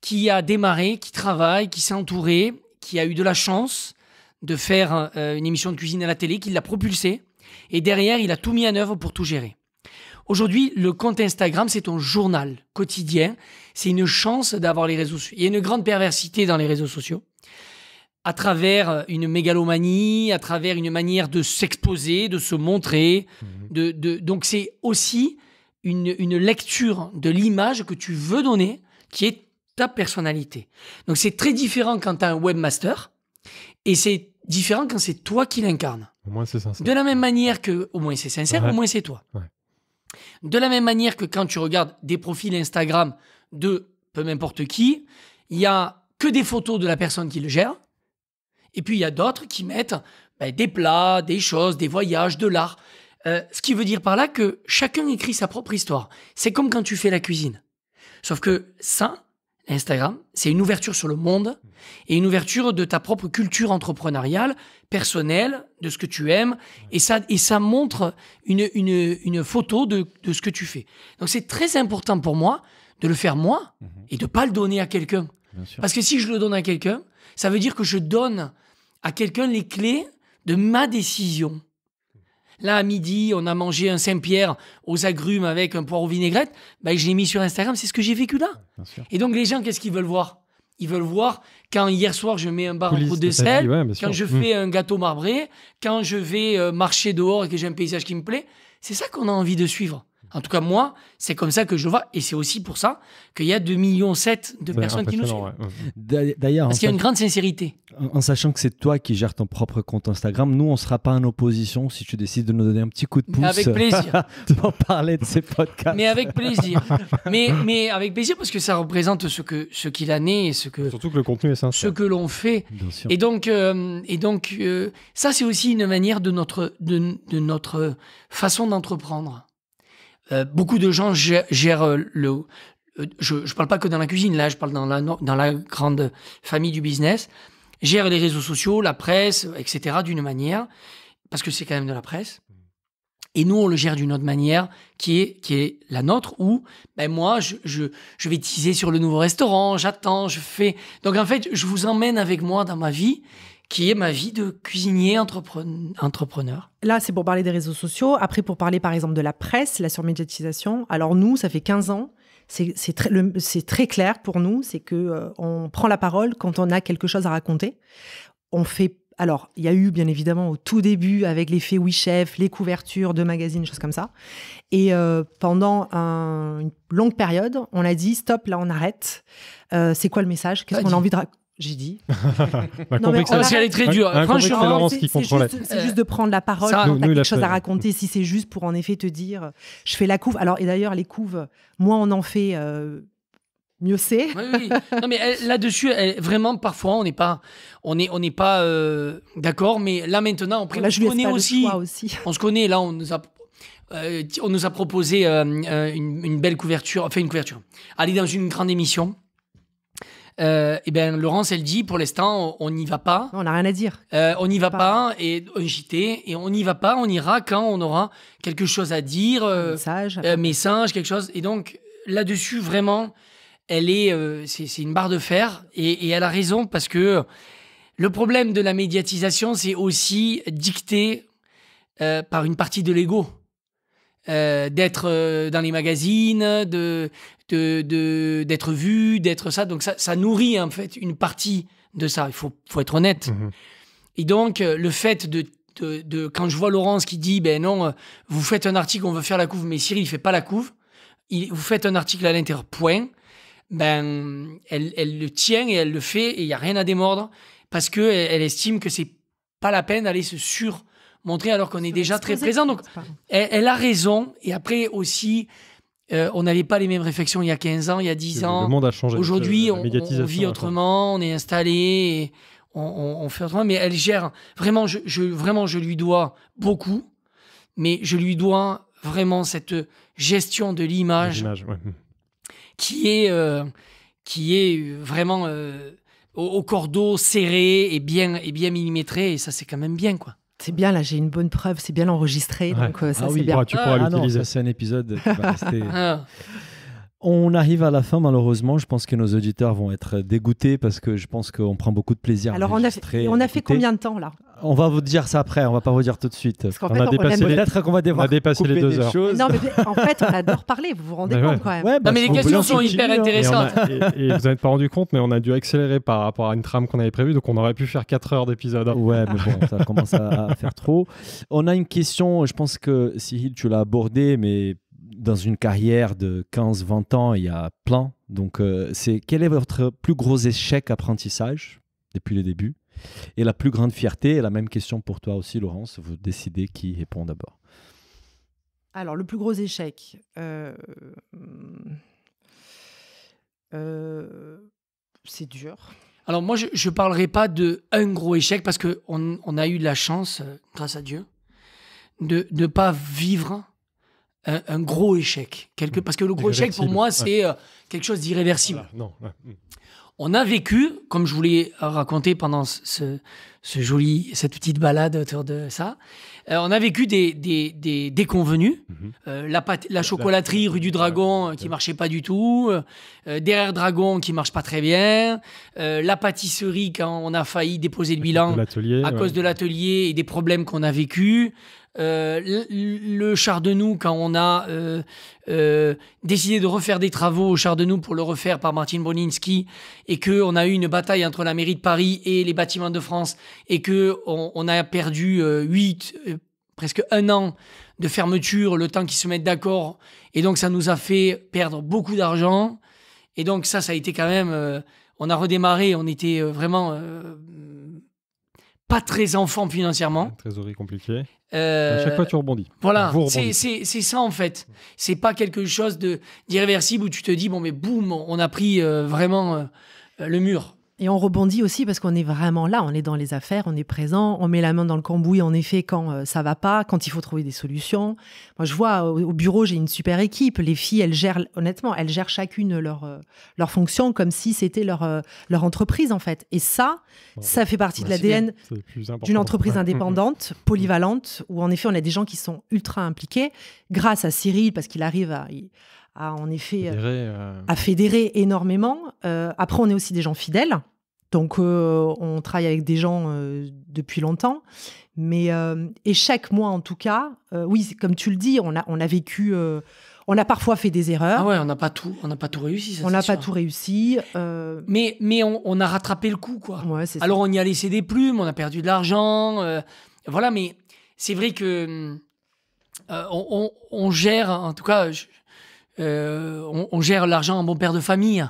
S4: qui a démarré, qui travaille, qui s'est entouré, qui a eu de la chance de faire euh, une émission de cuisine à la télé, qui l'a propulsé. Et derrière, il a tout mis en œuvre pour tout gérer. Aujourd'hui, le compte Instagram, c'est ton journal quotidien. C'est une chance d'avoir les réseaux sociaux. Il y a une grande perversité dans les réseaux sociaux. À travers euh, une mégalomanie, à travers une manière de s'exposer, de se montrer. Mhm. donc, c'est aussi une, une lecture de l'image que tu veux donner, qui est ta personnalité. Donc, c'est très différent quand tu as un webmaster. Et c'est différent quand c'est toi qui l'incarne.
S1: Au moins, c'est sincère. De
S4: la même manière que, au moins, c'est sincère, au moins, c'est toi. De la même manière que quand tu regardes des profils Instagram de peu importe qui, il y a que des photos de la personne qui le gère. Et puis, il y a d'autres qui mettent ben, des plats, des choses, des voyages, de l'art. Euh, ce qui veut dire par là que chacun écrit sa propre histoire. C'est comme quand tu fais la cuisine. Sauf que ça, Instagram, c'est une ouverture sur le monde et une ouverture de ta propre culture entrepreneuriale, personnelle, de ce que tu aimes. Et ça, et ça montre une, une, une photo de, de, ce que tu fais. Donc c'est très important pour moi de le faire moi et de pas le donner à quelqu'un. Parce que si je le donne à quelqu'un, ça veut dire que je donne à quelqu'un les clés de ma décision là à midi, on a mangé un Saint-Pierre aux agrumes avec un poireau vinaigrette, ben, je l'ai mis sur Instagram, c'est ce que j'ai vécu là. Et donc les gens, qu'est-ce qu'ils veulent voir ils veulent voir quand hier soir je mets un bar en de sel, quand je mmh. fais un gâteau marbré, quand je vais euh, marcher dehors et que j'ai un paysage qui me plaît. C'est ça qu'on a envie de suivre. En tout cas, moi, c'est comme ça que je vois. Et c'est aussi pour ça qu'il y a 2,7 millions de personnes qui nous suivent.
S2: D'ailleurs, Parce qu'il y a une grande sincérité. En, sachant que c'est toi qui gères ton propre compte Instagram, nous, on ne sera pas en opposition si tu décides de nous donner
S4: un petit coup de pouce. Avec plaisir. pour parler de ces podcasts. Mais avec plaisir. mais, mais avec plaisir parce que ça représente ce que ce qu'il a né et ce que. Surtout que le contenu est sincère. Ce que l'on fait. Et donc, euh, et donc euh, ça, c'est aussi une manière de notre, de, de notre façon d'entreprendre. Euh, beaucoup de gens gèrent, euh, le. Euh, je ne parle pas que dans la cuisine, là, je parle dans la, dans la grande famille du business. Gèrent les réseaux sociaux, la presse, etc., d'une manière, parce que c'est quand même de la presse. Et nous, on le gère d'une autre manière qui est, qui est la nôtre, où ben moi, je, je, je vais teaser sur le nouveau restaurant, j'attends, je fais. Donc en fait, je vous emmène avec moi dans ma vie qui est ma vie de cuisinier entrepreneur. Là, c'est pour
S3: parler des réseaux sociaux. Après, pour parler par exemple de la presse, la surmédiatisation. Alors nous, ça fait 15 ans. C'est très, clair pour nous, c'est que euh, on prend la parole quand on a quelque chose à raconter. On fait alors, il y a eu bien évidemment au tout début avec l'effet Oui Chef, les couvertures de magazines, choses comme ça. Et euh, pendant une longue période, on a dit stop, là on arrête. Euh, c'est quoi le message Qu'est-ce qu'on a envie de raconter j'ai dit. ma est très dure. c'est juste, de prendre la parole quand quelque chose à raconter. Si c'est juste pour en effet te dire, je fais la couve. Alors et d'ailleurs les couves, moi on en fait, euh, mieux c'est. Oui,
S4: Non mais là-dessus, vraiment parfois on n'est pas, on est, on n'est pas euh, d'accord. Mais là maintenant, on, là, on se connaît aussi, On se connaît. Là, on nous a, euh, on nous a proposé une, une, belle couverture, enfin une couverture. Aller dans une grande émission et euh, eh bien, Laurence, elle dit pour l'instant, on n'y va pas. on n'a rien à dire. on n'y va pas. Euh, et euh, et on n'y va pas, on ira quand on aura quelque chose à dire. message. message, quelque chose. Et donc, là-dessus, vraiment, elle est, c'est une barre de fer, et, elle a raison parce que le problème de la médiatisation, c'est aussi dicté par une partie de l'ego. Euh, d'être euh, dans les magazines, de, d'être vu, d'être ça. Donc ça, nourrit en fait une partie de ça. Il faut, être honnête. Mhm. Et donc euh, le fait de, de, quand je vois Laurence qui dit ben non, vous faites un article, on veut faire la couve, mais Cyril il fait pas la couve. Il, vous faites un article à l'intérieur, point. Ben elle, le tient et elle le fait et il y a rien à démordre parce que elle estime que c'est pas la peine d'aller se sur montrer alors qu'on est déjà très présent. Donc, elle, a raison. Et après aussi, euh, on n'avait pas les mêmes réflexions il y a 15 ans, il y a 10 ans. Le monde a changé. Aujourd'hui, on, vit autrement, on est installé, on, fait autrement. Mais elle gère. Vraiment je, vraiment, je lui dois beaucoup. Mais je lui dois vraiment cette gestion de l'image qui est euh, qui est vraiment euh, au, au, cordeau serré et bien et bien millimétré et ça c'est quand même bien quoi c'est bien là, j'ai une bonne preuve, c'est bien enregistré,
S2: donc euh, ça ah c'est bien. Ah, tu pourras ah, l'utiliser. C'est un épisode qui va rester. On arrive à la fin, malheureusement. Je pense que nos auditeurs vont être dégoûtés parce que je pense qu'on prend beaucoup de plaisir. Alors, à on a, on a fait combien de temps là On va vous dire ça après, on va pas vous dire tout de suite. on, a dépassé les... va les deux heures. Non, mais
S3: en fait, on adore parler, vous vous rendez compte quand même. mais les
S1: questions sont hyper intéressantes. Et, vous n'êtes pas rendu compte, mais on a dû accélérer par rapport à une trame qu'on avait prévue, donc on aurait pu faire quatre heures d'épisode.
S2: Ouais, mais bon, ça
S1: commence à,
S2: faire trop. On a une question, je pense que Cyril, tu l'as abordée, mais dans une carrière de 15-20 ans, il y a plein. Donc, euh, c'est quel est votre plus gros échec apprentissage depuis le début Et la plus grande fierté Et la même question pour toi aussi, Laurence. Vous décidez qui répond d'abord.
S3: Alors, le plus gros échec. Euh,
S4: euh, c'est dur. Alors, moi, je ne parlerai pas de un gros échec parce qu'on on a eu la chance, grâce à Dieu, de ne pas vivre un, gros échec. Mmh. parce que le gros échec, pour moi, c'est euh, quelque chose d'irréversible. Mmh. On a vécu, comme je vous l'ai raconté pendant ce, joli, cette petite balade autour de ça, euh, on a vécu des, des, déconvenus. Mmh. Euh, la, chocolaterie rue du Dragon qui marchait pas du tout. derrière Dragon qui marche pas très bien. la pâtisserie quand on a failli déposer le bilan à cause de l'atelier et des problèmes qu'on a vécu. Euh, le le, de nous quand on a euh, euh, décidé de refaire des travaux au char de nous pour le refaire par Martin Boninski, et que on a eu une bataille entre la mairie de Paris et les bâtiments de France, et que on, a perdu 8, presque un an de fermeture, le temps qu'ils se mettent d'accord, et donc ça nous a fait perdre beaucoup d'argent, et donc ça, ça a été quand même... on a redémarré, on était vraiment pas très enfant financièrement.
S1: Trésorerie compliquée à chaque fois, tu rebondis. Voilà, c'est
S4: ça en fait. C'est pas quelque chose d'irréversible où tu te dis, bon, mais boum, on a pris euh, vraiment euh, le mur. Et on rebondit aussi parce qu'on est
S3: vraiment là, on est dans les affaires, on est présent, on met la main dans le cambouis en effet quand euh, ça va pas, quand il faut trouver des solutions. Moi je vois au bureau, j'ai une super équipe, les filles, elles gèrent honnêtement, elles gèrent chacune leur euh, leur fonction comme si c'était leur euh, leur entreprise en fait. Et ça, ça fait partie de bah, l'ADN d'une entreprise indépendante, polyvalente où en effet, on a des gens qui sont ultra impliqués grâce à Cyril parce qu'il arrive à en effet fédérer, à fédérer énormément. après, on est aussi des gens fidèles. Donc, euh, on travaille avec des gens euh, depuis longtemps. Mais, euh, et chaque mois, en tout cas, oui, comme tu le dis, on a, on a vécu. on a parfois fait des erreurs. Ah ouais, on n'a pas tout, on n'a pas tout réussi. Ça, on n'a pas tout réussi.
S4: Mais on, a rattrapé le coup quoi. Alors on y a laissé des plumes, on a perdu de l'argent, voilà. Mais c'est vrai que on, gère, en tout cas, on, gère l'argent en bon père de famille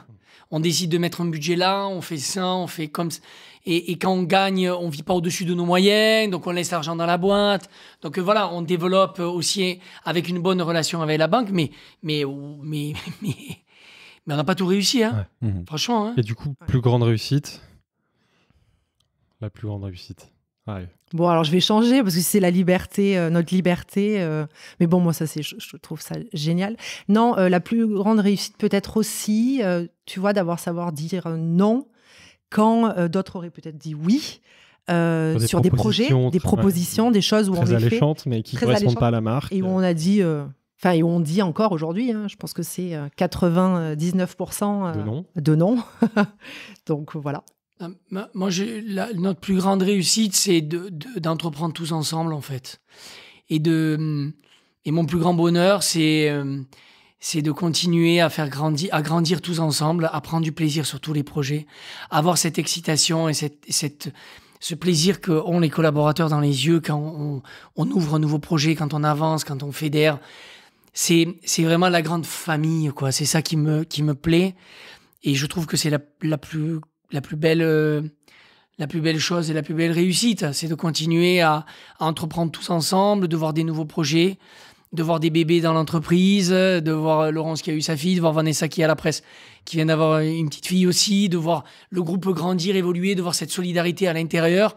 S4: on décide de mettre un budget là, on fait ça, on fait comme ça. Et, quand on gagne, on vit pas au-dessus de nos moyens, donc on laisse l'argent dans la boîte. Donc euh, voilà, on développe euh, aussi avec une bonne relation avec la banque, mais, mais, mais, mais, on n'a pas tout réussi. Hein. Mhm. Franchement. Hein. Et
S1: du coup, plus grande réussite La plus grande réussite
S3: Bon, alors je vais changer parce que c'est la liberté, euh, notre liberté. Euh. mais bon, moi, ça, c'est, je, trouve ça génial. Non, euh, la plus grande réussite peut-être aussi, tu vois, d'avoir savoir dire non quand d'autres auraient peut-être dit oui. sur des projets, des propositions, des choses où très on est alléchantes, mais qui ne correspondent pas à la marque. Et où on a dit, enfin, et on dit encore aujourd'hui, hein, je pense que c'est 99% De non. Donc voilà.
S4: Euh, moi, notre plus grande réussite, c'est d'entreprendre de, tous ensemble, en fait. Et, de, hum, et mon plus grand bonheur, c'est hum, c'est de continuer à faire grandir, à grandir tous ensemble, à prendre du plaisir sur tous les projets, avoir cette excitation et cette, cette ce plaisir que ont les collaborateurs dans les yeux quand on, on, ouvre un nouveau projet, quand on avance, quand on fédère. C'est, c'est vraiment la grande famille, quoi. C'est ça qui me, qui me plaît. Et je trouve que c'est la, la plus la plus belle euh, la plus belle chose et la plus belle réussite, c'est de continuer à, entreprendre tous ensemble, de voir des nouveaux projets, de voir des bébés dans l'entreprise, de voir euh, Laurence qui a eu sa fille, de voir Vanessa qui est à la presse, qui vient d'avoir euh, une petite fille aussi, de voir le groupe grandir, évoluer, de voir cette solidarité à l'intérieur.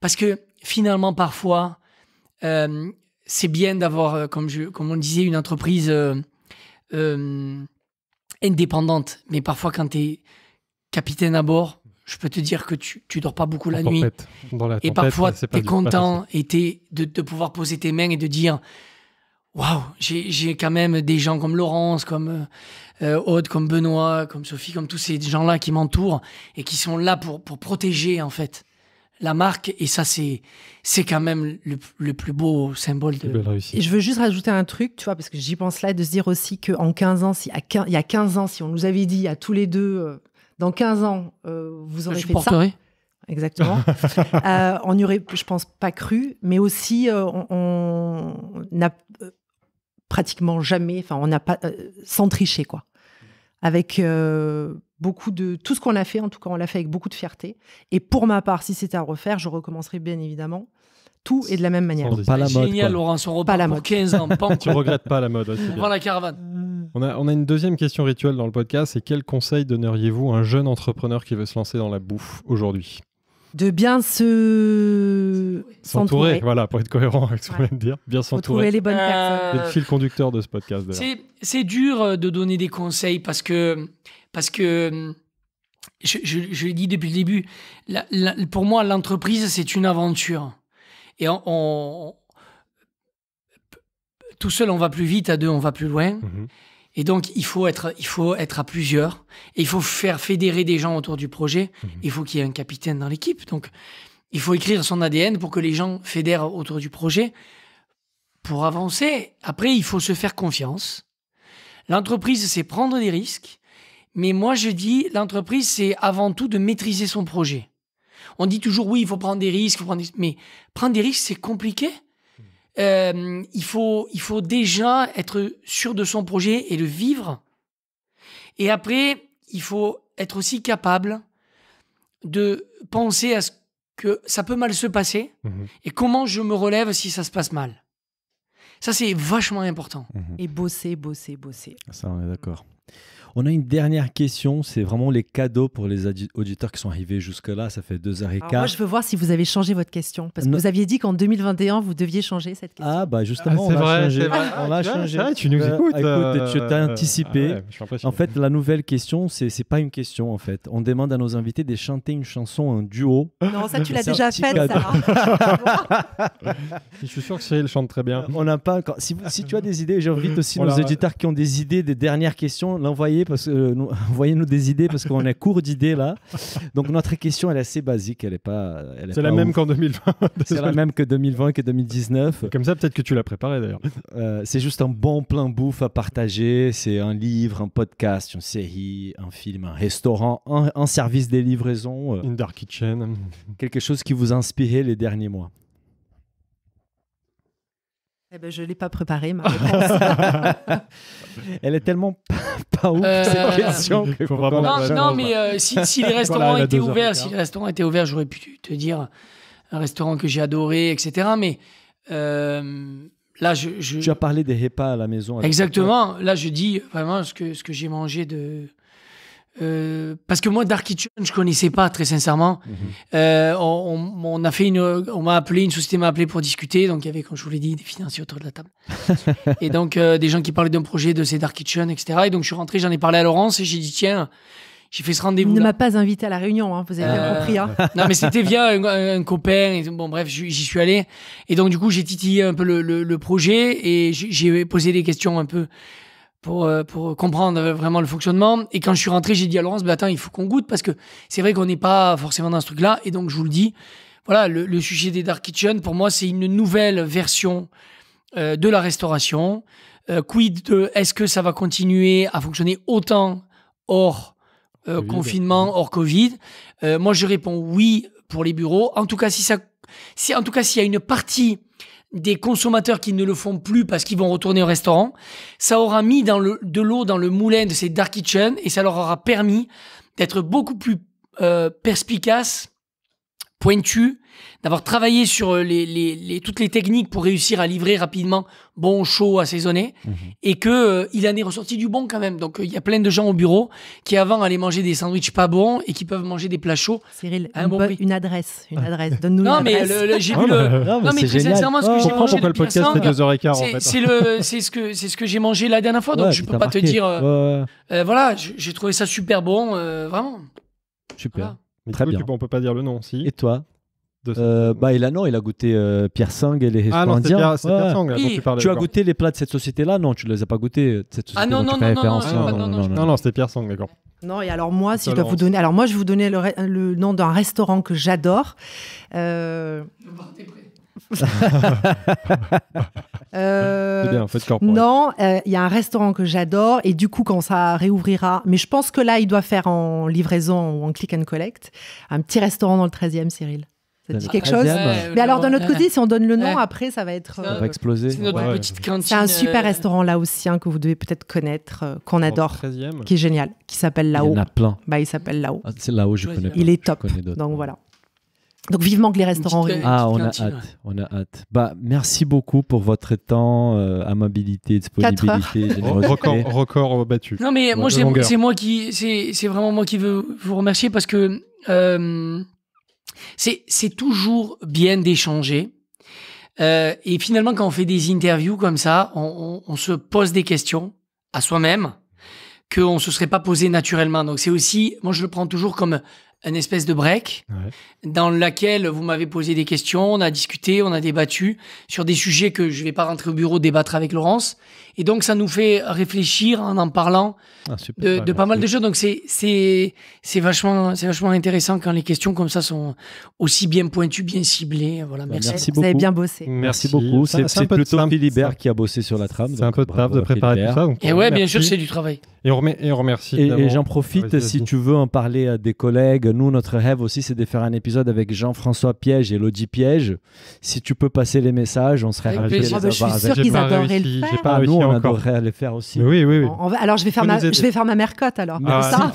S4: Parce que finalement, parfois, c'est bien d'avoir, comme, comme on disait, une entreprise indépendante. Mais parfois, quand tu es capitaine à bord, je peux te dire que tu, tu dors pas beaucoup la, nuit. et parfois, tu es content et es de, pouvoir poser tes mains et de dire Waouh, j'ai quand même des gens comme Laurence, comme euh, Aude, comme Benoît, comme Sophie, comme tous ces gens-là qui m'entourent et qui sont là pour, protéger, en fait, la marque. Et ça, c'est quand même le, plus beau symbole de. Et je veux
S3: juste rajouter un truc, tu vois, parce que j'y pense là, de se dire aussi en 15 ans, il y a 15 ans, si on nous avait dit à tous les deux. Euh, dans 15 ans, euh, vous aurez je fait ça. Exactement. Euh, on n'y aurait, je pense, pas cru, mais aussi euh, on n'a pratiquement jamais, enfin, on n'a pas, sans tricher, quoi. Avec beaucoup de tout ce qu'on a fait, en tout cas, on l'a fait avec beaucoup de fierté. Et pour ma part, si c'était à refaire, je recommencerai bien évidemment. Tout est de la même manière. C'est pas la mode. Génial, on
S2: pas la pour 15 ans. tu regrettes pas la mode. on prend la
S4: caravane.
S1: On a, on a une deuxième question rituelle dans le podcast. C'est quel conseil donneriez-vous à un jeune entrepreneur qui veut se lancer dans la bouffe aujourd'hui
S3: de bien se s'entourer,
S1: voilà, pour être cohérent avec ce qu'on vient de dire, bien s'entourer. les bonnes euh, personnes. le fil conducteur de ce podcast.
S4: C'est dur euh, de donner des conseils parce que parce que je, je, l'ai dit depuis le début, pour moi l'entreprise c'est une aventure. Et on, tout seul, on va plus vite, à deux, on va plus loin. Mhm. Et donc, il faut, être, il faut être à plusieurs. Et il faut faire fédérer des gens autour du projet. Mhm. Il faut qu'il y ait un capitaine dans l'équipe. Donc, il faut écrire son ADN pour que les gens fédèrent autour du projet. Pour avancer, après, il faut se faire confiance. L'entreprise, c'est prendre des risques. Mais moi, je dis, l'entreprise, c'est avant tout de maîtriser son projet on dit toujours oui, il faut prendre des risques, mais prendre des risques, c'est compliqué. Hmm. Euh, il, faut, il faut déjà être sûr de son projet et le vivre. Et après, il faut être aussi capable de penser à ce que ça peut mal se passer hmm. et comment je me relève si ça se passe mal. Ça, c'est vachement important. Hmm. Et bosser, bosser, bosser.
S2: Ça, on est d'accord. On a une dernière question, c'est vraiment les cadeaux pour les auditeurs qui sont arrivés jusque-là, ça fait deux heures et quart. Moi, je
S3: veux voir si vous avez changé votre question, parce que vous aviez dit qu'en 2021, vous deviez changer cette
S2: question. Ah, bah justement, ah, on, l'a a ah, changé. Vrai. tu nous euh, écoutes. écoute, tu t'as euh, ah, anticipé. en fait, la nouvelle question, c'est pas une question, en fait. On demande à nos invités de chanter une chanson en duo. Non, ça, tu l'as déjà fait, ça. Hein. je suis sûr que Cyril chante très bien. On n'a pas encore... si, si, tu as des idées, j'invite aussi nos auditeurs qui ont des idées des dernières questions, l'envoyer parce euh, nous, envoyez-nous des idées parce qu'on est court d'idées là. Donc notre question est assez basique, elle est pas. c'est la même qu'en 2020. c'est la même que 2020 que 2019. Comme ça peut-être que tu l'as préparé d'ailleurs. Euh, c'est juste un bon plein bouffe à partager. C'est un livre, un podcast, une série, un film, un restaurant, un, service des livraisons. Euh, une dark kitchen. Quelque chose qui vous a inspiré les derniers mois.
S3: Eh ben, je ne l'ai pas préparée, ma réponse.
S2: Elle est tellement pas, ouf, euh, cette question. faut non, non, mais euh, si, si, les restaurants étaient ouverts,
S4: si les restaurants j'aurais pu te dire un restaurant que j'ai adoré, etc. Mais euh, là, je, je, Tu
S2: as parlé des repas à la maison. Exactement.
S4: Là, je dis vraiment ce que, ce que j'ai mangé de, euh, parce que moi, Dark Kitchen, je connaissais pas très sincèrement. Mhm. Euh, on, a fait une, on m'a appelé, une société m'a appelé pour discuter. Donc il y avait, comme je vous l'ai dit, des financiers autour de la table. et donc euh, des gens qui parlaient d'un projet de ces Dark Kitchen, etc. Et donc je suis rentré, j'en ai parlé à Laurence et j'ai dit tiens, j'ai fait ce rendez-vous. Il ne m'a
S3: pas invité à la réunion, hein, vous avez bien compris.
S4: Hein. non, mais c'était via un, copain. bon, bref, j'y suis allé. Et donc du coup, j'ai titillé un peu le, le projet et j'ai posé des questions un peu euh, pour, comprendre vraiment le fonctionnement. Et quand je suis rentré, j'ai dit à Laurence, bah, attends, il faut qu'on goûte parce que c'est vrai qu'on n'est pas forcément dans ce truc-là. Et donc, je vous le dis, voilà, le, sujet des Dark Kitchen, pour moi, c'est une nouvelle version euh, de la restauration. Euh, quid de est-ce que ça va continuer à fonctionner autant hors confinement, mmh. hors Covid Moi, je réponds oui pour les bureaux. En tout cas, si ça, si, en tout cas, s'il y a une partie des consommateurs qui ne le font plus parce qu'ils vont retourner au restaurant. Ça aura mis de l'eau dans le moulin de ces dark kitchens et ça leur aura permis d'être beaucoup plus euh, perspicaces pointu, d'avoir travaillé sur euh, toutes les techniques pour réussir à livrer rapidement bon, chaud, assaisonné, mhm. et que euh, il en est ressorti du bon quand même. Donc euh, il y a plein de gens au bureau qui avant allaient manger des sandwichs pas bons et qui peuvent manger des plats chauds. Cyril, une adresse, ah. adresse. Donne-nous non, mais j'ai ah, vu Non, mais sincèrement, ce que ah, j'ai mangé le C'est le, c'est ce que, c'est ce que j'ai mangé la dernière fois. Donc je je peux pas te dire. voilà, j'ai trouvé ça super bon, vraiment.
S2: Super. Très bien. On on peut pas dire le nom, aussi. Et toi euh, bah, il a non, il a goûté euh, Pierre Sang et les ah, non, Pierre, Pierre Sang, tu, parlais, tu as goûté les plats de cette société-là Non, tu ne les as pas goûtés. Euh, cette ah non, non, non, non, non, non, non, c'était Pierre Sang, d'accord.
S3: Non, et alors moi, si je vous donner, alors moi, je vais vous donner le, nom d'un restaurant que j'adore. Euh... Euh, non, euh, il y a un restaurant que j'adore et du coup, quand ça réouvrira, mais je pense que là, il doit faire en livraison ou en click and collect, un petit restaurant dans le 13e, Cyril.
S2: Ça dit quelque chose Mais alors,
S3: d'un autre côté, si on donne le nom, après, ça va être. Ça euh, va exploser. C'est un super restaurant là laotien que vous devez peut-être connaître, qu'on adore, qui est génial, qui s'appelle La Il y en a plein. Bah, il s'appelle Lao. Ah, c'est je connais. Il est top. Donc voilà. Donc vivement que les restaurants Ah, on a hâte,
S2: on a hâte. Bah, merci beaucoup pour votre temps, euh, amabilité, disponibilité, record, battu. Non mais c'est
S4: moi qui c'est vraiment moi qui veux vous remercier parce que euh, c'est toujours bien d'échanger. Euh, et finalement, quand on fait des interviews comme ça, on, on, se pose des questions à soi-même qu'on ne se serait pas posé naturellement. Donc c'est aussi, moi je le prends toujours comme une espèce de break dans laquelle vous m'avez posé des questions, on a discuté, on a débattu sur des sujets que je ne vais pas rentrer au bureau débattre avec Laurence et donc, ça nous fait réfléchir en en parlant
S1: ah, de, pas
S4: mal de choses. Donc, c'est vachement, vachement intéressant quand les questions comme ça sont aussi bien pointues, bien ciblées. Voilà, bah, merci. beaucoup. Vous avez bien bossé. Merci, beaucoup. C'est
S1: plutôt Philibert
S2: qui a bossé sur la trame. C'est un peu de taf de préparer tout ça. et ouais,
S1: bien sûr, c'est du travail. Et on, et on remercie. Et, j'en profite, si
S2: tu veux en parler à des collègues, nous, notre rêve aussi, c'est de faire un épisode avec Jean-François Piège et Lodi Piège. Si tu peux passer les messages, on serait ravis de les avoir. Ah, bah, je suis sûr qu'ils adoreraient le faire. Pas ah, on encore. aller faire aussi. oui, oui, oui.
S3: alors, je vais, faire ma, je vais faire ma mercotte alors.
S2: Ah, ça,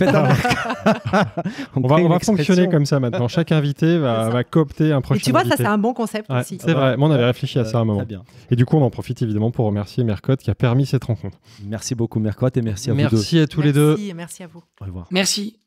S1: on, va, on fonctionner comme ça maintenant. Chaque invité va, va coopter un prochain. Et tu vois, ça, c'est un bon concept aussi. C'est vrai, moi, on avait réfléchi à ça à un moment. Et du coup, on en profite
S2: évidemment pour remercier Mercotte qui a permis cette rencontre. Merci beaucoup, Mercotte, et merci à vous deux. Merci à
S1: tous les deux.
S4: Merci à vous. Au revoir. Merci.